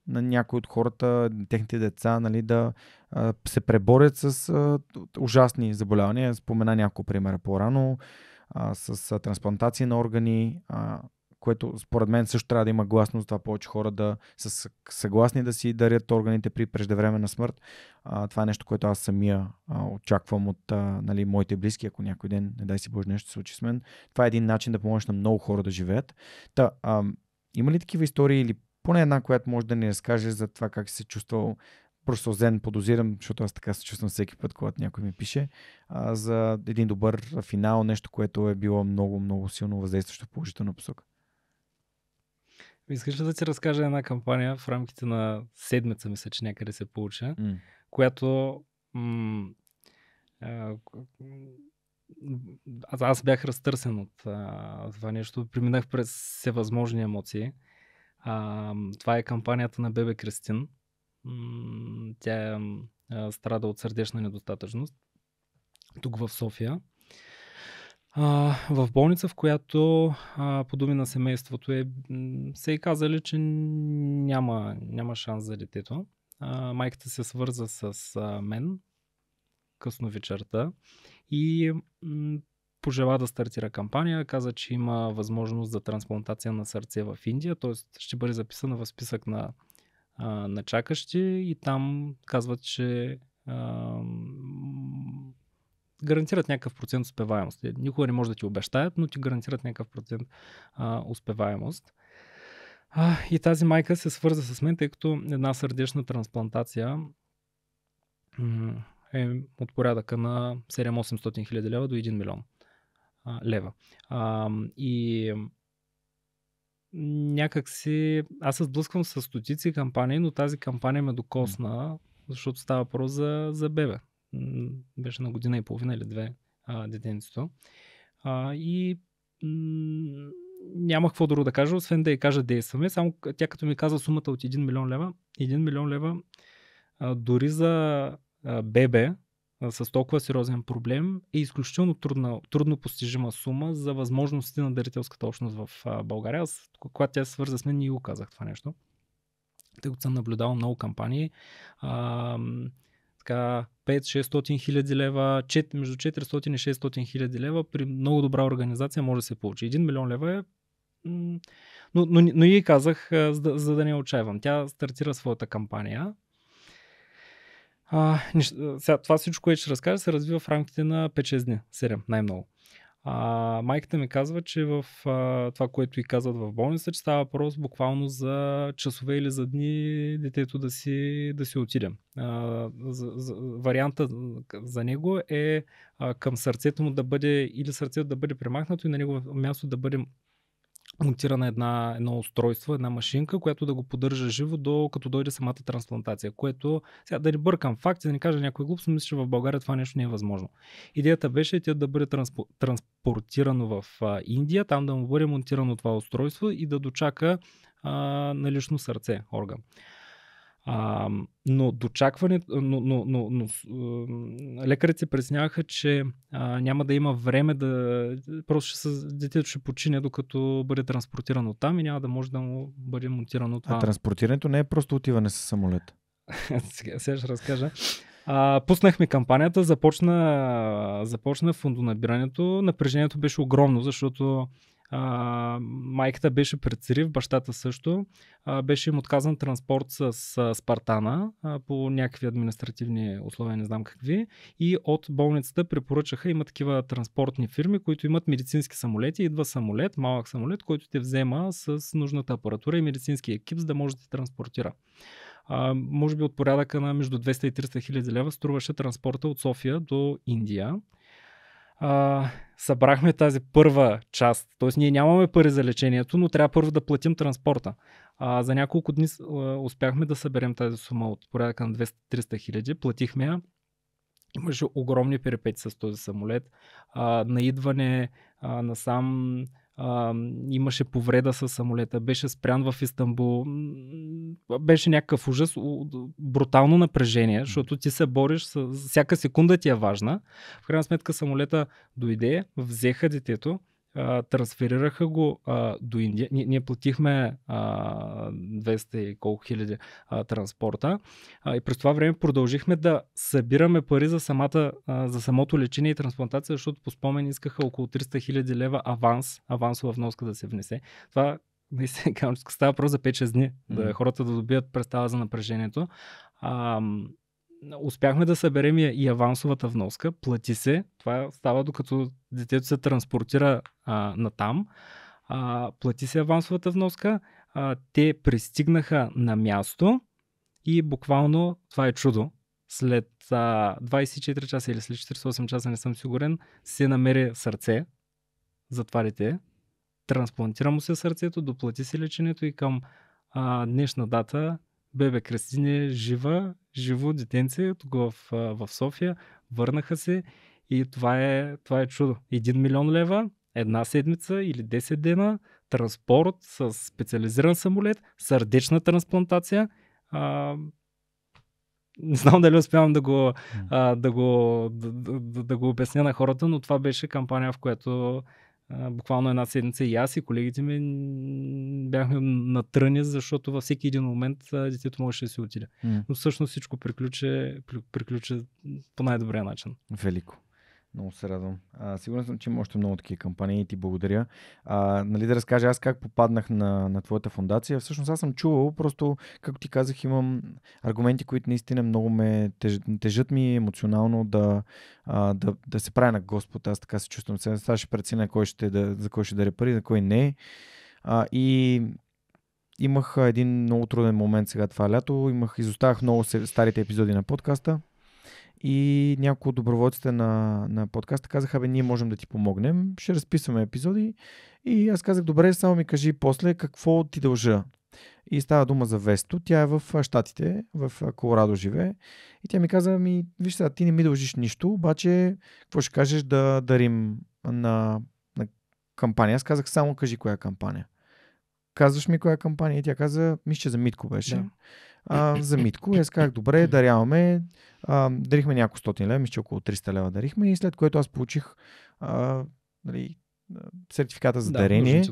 на някои от хората, техните деца, нали, да а, се преборят с а, ужасни заболявания. Спомена няколко примера по-рано, а, с а, трансплантации на органи, а, което според мен също трябва да има гласност, това повече хора да са съгласни да си дарят органите при преждевременна смърт. А, това е нещо, което аз самия а, очаквам от а, нали, моите близки, ако някой ден, не дай си Боже, нещо се случи с мен. Това е един начин да помогнеш на много хора да живеят. Та, а, има ли такива истории или поне една, която може да ни разкаже за това как си се чувствал просто зен, подозирам, защото аз така се чувствам всеки път, когато някой ми пише, а, за един добър финал, нещо, което е било много, много силно въздействащо в положителна посока. Искаш да ти разкажа една кампания в рамките на седмица, мисля, че някъде се получа, mm. която м- а, аз, аз бях разтърсен от а, това нещо. Преминах през всевъзможни емоции. А, това е кампанията на Бебе Кристин. тя е, а, страда от сърдечна недостатъчност. Тук в София. А, в болница, в която а, по думи на семейството е, се е казали, че няма, няма шанс за детето. А, майката се свърза с а, мен късно вечерта и пожела да стартира кампания. Каза, че има възможност за трансплантация на сърце в Индия, т.е. ще бъде записана в списък на, а, на чакащи и там казват, че а, гарантират някакъв процент успеваемост. Е, никога не може да ти обещаят, но ти гарантират някакъв процент а, успеваемост. А, и тази майка се свърза с мен, тъй като една сърдечна трансплантация е от порядъка на 7-800 хиляди лева до 1 милион а, лева. А, и някакси аз се сблъсквам с стотици кампании, но тази кампания ме докосна, защото става въпрос за, за бебе. Беше на година и половина или две а, детенцето. А, и м- няма какво друго да кажа, освен да я кажа действаме. Само тя като ми каза сумата от 1 милион лева, 1 милион лева а, дори за бебе с толкова сериозен проблем е изключително трудна, трудно постижима сума за възможностите на дарителската общност в България. Аз, когато тя се свърза с мен, ние го казах това нещо. Тъй като съм наблюдавал много кампании. А, така, 5-600 хиляди лева, между 400 и 600 хиляди лева при много добра организация може да се получи. 1 милион лева е но, но, но и казах, за да, за да не отчаявам. Тя стартира своята кампания а, нещо, сега, това всичко, което ще разкажа, се развива в рамките на 5-6 дни, 7 най-много. А, майката ми казва, че в а, това, което и казват в болница, че става въпрос буквално за часове или за дни детето да си, да си отиде. А, за, за, варианта за него е а, към сърцето му да бъде или сърцето да бъде премахнато и на него място да бъде монтирана една, едно устройство, една машинка, която да го поддържа живо до като дойде самата трансплантация, което сега да не бъркам факти, да не кажа някой глупост, мисля, че в България това нещо не е възможно. Идеята беше тя да бъде транспо, транспортирано в а, Индия, там да му бъде монтирано това устройство и да дочака а, на лично сърце орган. А, но дочакването, но, но, но, но лекарите се пресняха, че а, няма да има време да. Просто ще се, детето ще почине, докато бъде транспортирано там и няма да може да му бъде монтирано това. А транспортирането не е просто отиване с самолет. сега, сега ще разкажа. А, пуснахме кампанията, започна, започна фондонабирането. Напрежението беше огромно, защото а, майката беше пред срив, бащата също. А, беше им отказан транспорт с, с Спартана а, по някакви административни условия, не знам какви. И от болницата препоръчаха, има такива транспортни фирми, които имат медицински самолети. Идва самолет, малък самолет, който те взема с нужната апаратура и медицински екип, за да може да те транспортира а, може би от порядъка на между 200 и 300 хиляди лева струваше транспорта от София до Индия а, събрахме тази първа част. Тоест ние нямаме пари за лечението, но трябва първо да платим транспорта. А, за няколко дни а, успяхме да съберем тази сума от порядъка на 200-300 хиляди. Платихме я. Имаше огромни перепети с този самолет. А, наидване, а, насам а, имаше повреда с самолета, беше спрян в Истанбул, беше някакъв ужас, брутално напрежение, защото ти се бориш, с, всяка секунда ти е важна. В крайна сметка самолета дойде, взеха детето, а, трансферираха го а, до Индия. Ние, ние платихме а, 200 и колко хиляди а, транспорта а, и през това време продължихме да събираме пари за, самата, а, за самото лечение и трансплантация, защото по спомен искаха около 300 хиляди лева аванс, авансова вноска да се внесе. Това наистина, става просто за 5-6 дни, mm-hmm. да хората да добият представа за напрежението. А, успяхме да съберем и авансовата вноска, плати се, това става докато детето се транспортира а, натам, а, плати се авансовата вноска, а, те пристигнаха на място и буквално това е чудо. След а, 24 часа или след 48 часа, не съм сигурен, се намери сърце за това дете. Трансплантира му се сърцето, доплати се лечението и към а, днешна дата бебе Кръстине жива, живо детенце тук в, в София. Върнаха се и това е, това е чудо. Един милион лева, една седмица или 10 дена, транспорт с специализиран самолет, сърдечна трансплантация. А, не знам дали успявам да го, а, да, го, да, да, да го обясня на хората, но това беше кампания, в която а, буквално една седмица и аз и колегите ми бяхме тръни, защото във всеки един момент детето можеше да си отиде. Mm. Но всъщност всичко приключи, приключи по най-добрия начин. Велико. Много се радвам. А, сигурен съм, че има още много такива кампании и ти благодаря. А, нали да разкажа аз как попаднах на, на твоята фундация. Всъщност аз съм чувал, просто както ти казах, имам аргументи, които наистина много ме теж, тежат ми емоционално да, а, да, да се правя на Господ. Аз така се чувствам. Сега ще преценя кой ще да, за кой ще даря пари, за кой не. А, и имах един много труден момент сега това лято. Имах, изоставах много старите епизоди на подкаста. И някои от доброволците на, на подкаста казаха, бе, ние можем да ти помогнем, ще разписваме епизоди. И аз казах, добре, само ми кажи после какво ти дължа. И става дума за Весто. Тя е в Штатите, в Колорадо живее. И тя ми каза, ми, виж сега, ти не ми дължиш нищо, обаче какво ще кажеш да дарим на кампания. Аз казах само кажи коя е кампания. Казваш ми коя е кампания и тя каза, мисля, че за Митко беше. Да. А, за Митко. Аз казах, добре, даряваме. А, дарихме няколко стотин лева, мисля, около 300 лева дарихме и след което аз получих а, нали, сертификата за да, дарение.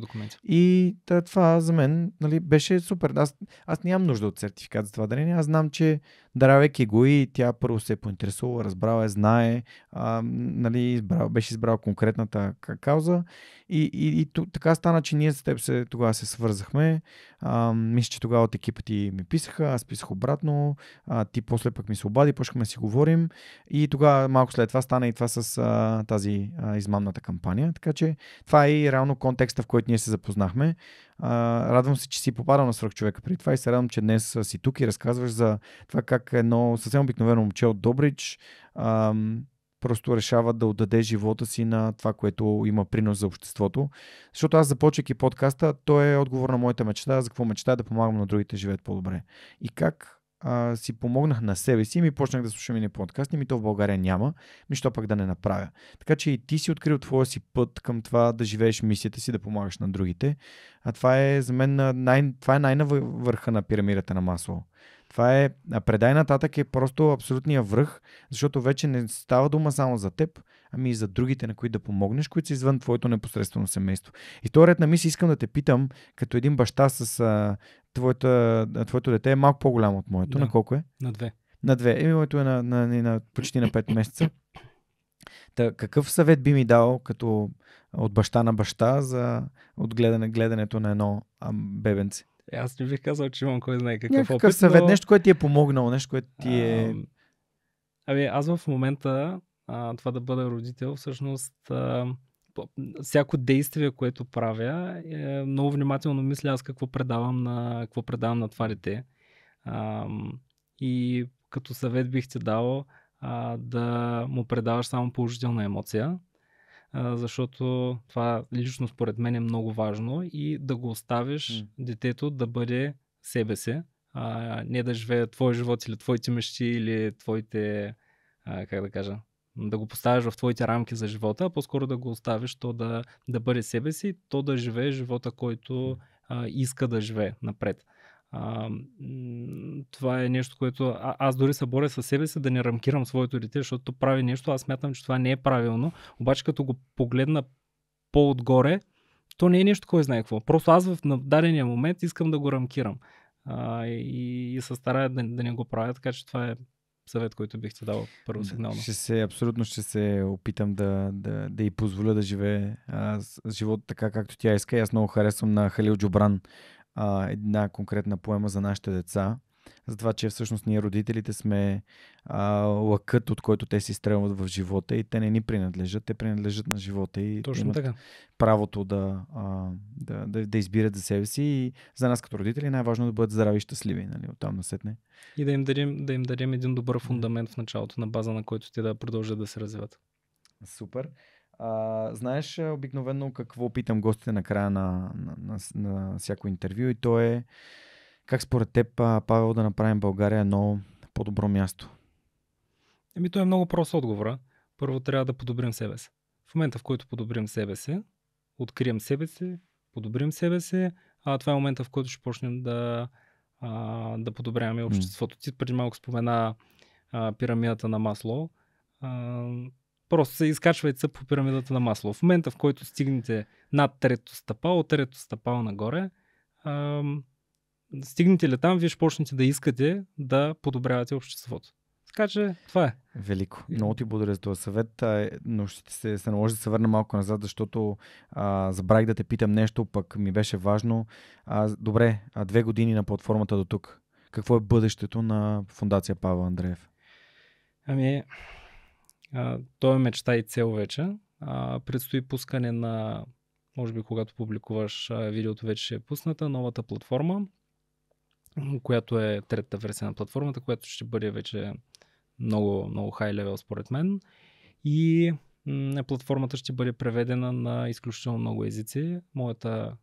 И да, това за мен нали, беше супер. Аз, аз нямам нужда от сертификат за това дарение. Аз знам, че Даравайки го и тя първо се е поинтересувала, разбрала е, знае, а, нали, избрал, беше избрал конкретната кауза и, и, и така стана, че ние с теб се, тогава се свързахме. А, мисля, че тогава от екипа ти ми писаха, аз писах обратно, а, ти после пък ми се обади, почнахме да си говорим и тогава малко след това стана и това с а, тази а, измамната кампания. Така че това е и реално контекста, в който ние се запознахме. А, радвам се, че си попадал на срок човека при това и се радвам, че днес си тук и разказваш за това как едно съвсем обикновено момче от Добрич а, просто решава да отдаде живота си на това, което има принос за обществото. Защото аз започвайки подкаста, той е отговор на моята мечта, за какво мечта е да помагам на другите живеят по-добре. И как а, си помогнах на себе си и ми почнах да слушам и не подкасти, ми то в България няма, ми що пък да не направя. Така че и ти си открил твоя си път към това да живееш мисията си, да помагаш на другите. А това е за мен най, това е най-навърха на пирамидата на масло. Това е, а предай нататък е просто абсолютния връх, защото вече не става дума само за теб, ами и за другите, на които да помогнеш, които са извън твоето непосредствено семейство. И то ред на мисли искам да те питам, като един баща с а, твоята, твоето дете е малко по-голямо от моето. Да. На колко е? На две. На две. Еми, моето е на, на, на, на почти на 5 месеца. Та, какъв съвет би ми дал като от баща на баща за отгледане гледането на едно а, бебенце? Е, аз не бих казал, че имам кой знае какъв Някакъв опит. Съвет, но... нещо, което ти е помогнало, нещо, което ти е... А, ами аз в момента а, това да бъда родител, всъщност а, всяко действие, което правя, е, много внимателно мисля аз какво предавам на, какво предавам на това дете. А, и като съвет бих ти дал а, да му предаваш само положителна емоция, а, защото това лично според мен е много важно и да го оставиш mm. детето да бъде себе си, а, не да живее твой живот или твоите мечти или твоите, а, как да кажа, да го поставяш в твоите рамки за живота, а по-скоро да го оставиш то да, да бъде себе си, то да живее живота, който а, иска да живее напред. А, това е нещо, което а, аз дори се боря със себе си да не рамкирам своето дете, защото то прави нещо, аз смятам, че това не е правилно, обаче като го погледна по-отгоре, то не е нещо, кой знае какво. Просто аз в дадения момент искам да го рамкирам а, и, и се старая да, да не го правя, така че това е съвет, който бихте дал дал сигнално? Ще се, абсолютно ще се опитам да, да, да й позволя да живее живота така, както тя иска. аз много харесвам на Халил Джобран а, една конкретна поема за нашите деца за това, че всъщност ние родителите сме а, лъкът, от който те си стрелват в живота и те не ни принадлежат, те принадлежат на живота и Точно имат така. правото да, а, да, да, да избират за себе си и за нас като родители е най-важно е да бъдат здрави и щастливи, нали, там насетне. И да им дарим да им дарим един добър фундамент в началото, на база на който те да продължат да се развиват. Супер. А, знаеш обикновено какво питам гостите на края на, на, на, на всяко интервю и то е как според теб, Павел, да направим България едно по-добро място? Еми, то е много прост отговора. Първо трябва да подобрим себе си. В момента, в който подобрим себе си, открием себе си, подобрим себе си, а това е момента, в който ще почнем да, а, да подобряваме обществото. Ти преди малко спомена а, пирамидата на Масло. А, просто се изкачва изкачвайте по пирамидата на масло. В момента, в който стигнете над трето стъпало, трето стъпало нагоре, стигнете ли там, вие ще почнете да искате да подобрявате обществото. Така че това е. Велико. Много ти благодаря за този съвет, е, но ще се, се наложи да се върна малко назад, защото а, забравих да те питам нещо, пък ми беше важно. А, добре, а две години на платформата до тук. Какво е бъдещето на Фундация Павел Андреев? Ами, а, то е мечта и цел вече. А, предстои пускане на, може би когато публикуваш а, видеото вече ще е пусната, новата платформа която е третата версия на платформата, която ще бъде вече много, много high level според мен. И м- е, платформата ще бъде преведена на изключително много езици. Моята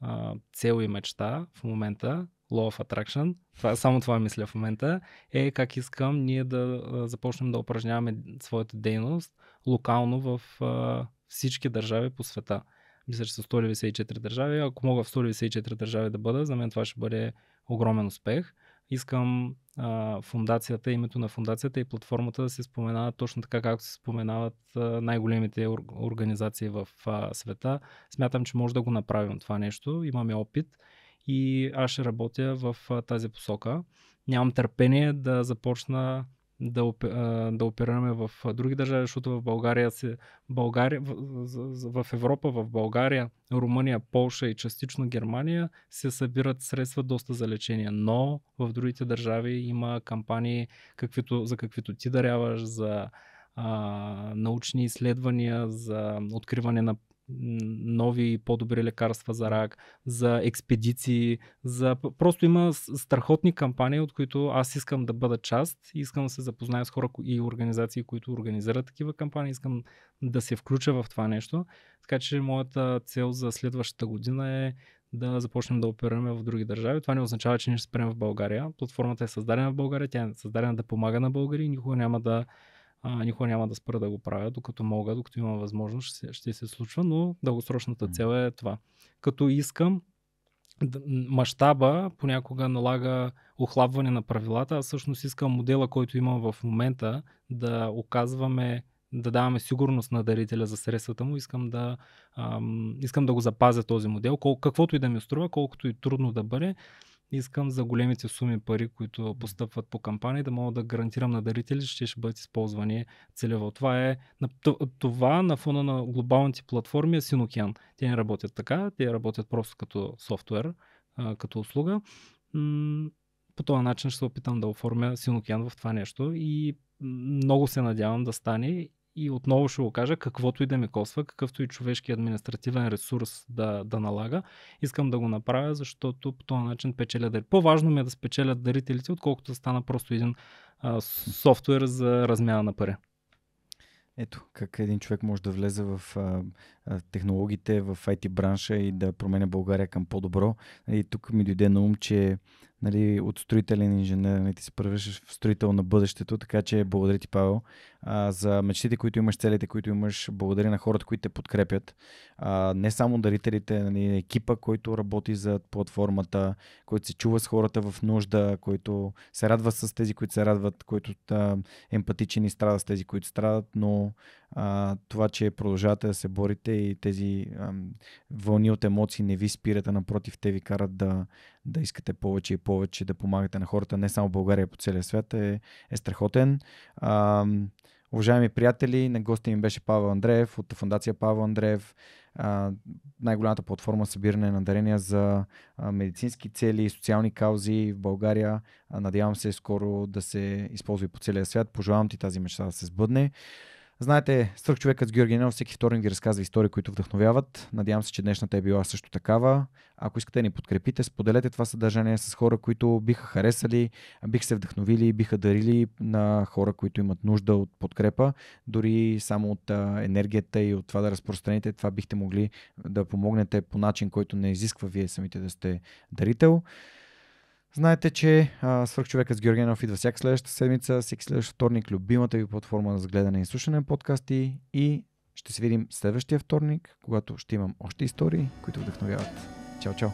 а, цел и мечта в момента, Law of Attraction, това, само това мисля в момента, е как искам ние да започнем да упражняваме своята дейност локално в а, всички държави по света. Мисля, че са 194 държави. Ако мога в 194 държави да бъда, за мен това ще бъде огромен успех. Искам а, фундацията, името на фундацията и платформата да се споменават точно така, както се споменават най-големите организации в а, света. Смятам, че може да го направим това нещо. Имаме опит и аз ще работя в а, тази посока. Нямам търпение да започна да, да оперираме в други държави, защото в България, се България в, в Европа, в България, Румъния, Полша и частично Германия се събират средства доста за лечение, но в другите държави има кампании, каквито, за каквито ти даряваш, за а, научни изследвания, за откриване на нови и по-добри лекарства за рак, за експедиции, за... просто има страхотни кампании, от които аз искам да бъда част, искам да се запозная с хора и организации, които организират такива кампании, искам да се включа в това нещо. Така че моята цел за следващата година е да започнем да оперираме в други държави. Това не означава, че не ще спрем в България. Платформата е създадена в България, тя е създадена да помага на българи и никога няма да а, никога няма да спра да го правя, докато мога, докато имам възможност, ще, ще се случва, но дългосрочната цел е това. Като искам, мащаба понякога налага охлабване на правилата, а всъщност искам модела, който имам в момента, да оказваме да даваме сигурност на дарителя за средствата му, искам да, ам, искам да го запазя този модел, колко, каквото и да ми струва, колкото и трудно да бъде, искам за големите суми пари, които постъпват по кампания, да мога да гарантирам на дарители, че ще бъдат използвани целево. Това е това на фона на глобалните платформи е Синокиан. Те не работят така, те работят просто като софтуер, като услуга. По този начин ще се опитам да оформя Синокиан в това нещо и много се надявам да стане и отново ще го кажа, каквото и да ми коства, какъвто и човешки административен ресурс да, да налага, искам да го направя, защото по този начин печеля дарители. По-важно ми е да спечелят дарителите, отколкото да стана просто един а, софтуер за размяна на пари. Ето, как един човек може да влезе в а, а, технологиите, в IT бранша и да променя България към по-добро. И тук ми дойде на ум, че нали, от строителен инженер, нали, ти се превръщаш в строител на бъдещето, така че благодаря ти, Павел, а, за мечтите, които имаш, целите, които имаш, благодаря на хората, които те подкрепят, а, не само дарителите, нали, екипа, който работи за платформата, който се чува с хората в нужда, който се радва с тези, които се радват, който а, емпатичен и страда с тези, които страдат, но а, това, че продължавате да се борите и тези а, вълни от емоции не ви спират, а напротив, те ви карат да, да искате повече и повече, да помагате на хората, не само в България, по целия свят, е, е страхотен. А, Уважаеми приятели, на гости ми беше Павел Андреев от Фундация Павел Андреев, най-голямата платформа събиране на дарения за медицински цели и социални каузи в България. Надявам се скоро да се използва и по целия свят. Пожелавам ти тази мечта да се сбъдне. Знаете, Свърх човекът с Георги Ненов всеки вторник ви разказва истории, които вдъхновяват. Надявам се, че днешната е била също такава. Ако искате да ни подкрепите, споделете това съдържание с хора, които биха харесали, биха се вдъхновили, биха дарили на хора, които имат нужда от подкрепа. Дори само от енергията и от това да разпространите, това бихте могли да помогнете по начин, който не изисква вие самите да сте дарител. Знаете, че свърхчовека с Георгия Нов идва всяка следваща седмица, всеки следващ вторник, любимата ви платформа за гледане и слушане на подкасти и ще се видим следващия вторник, когато ще имам още истории, които вдъхновяват. Чао, чао!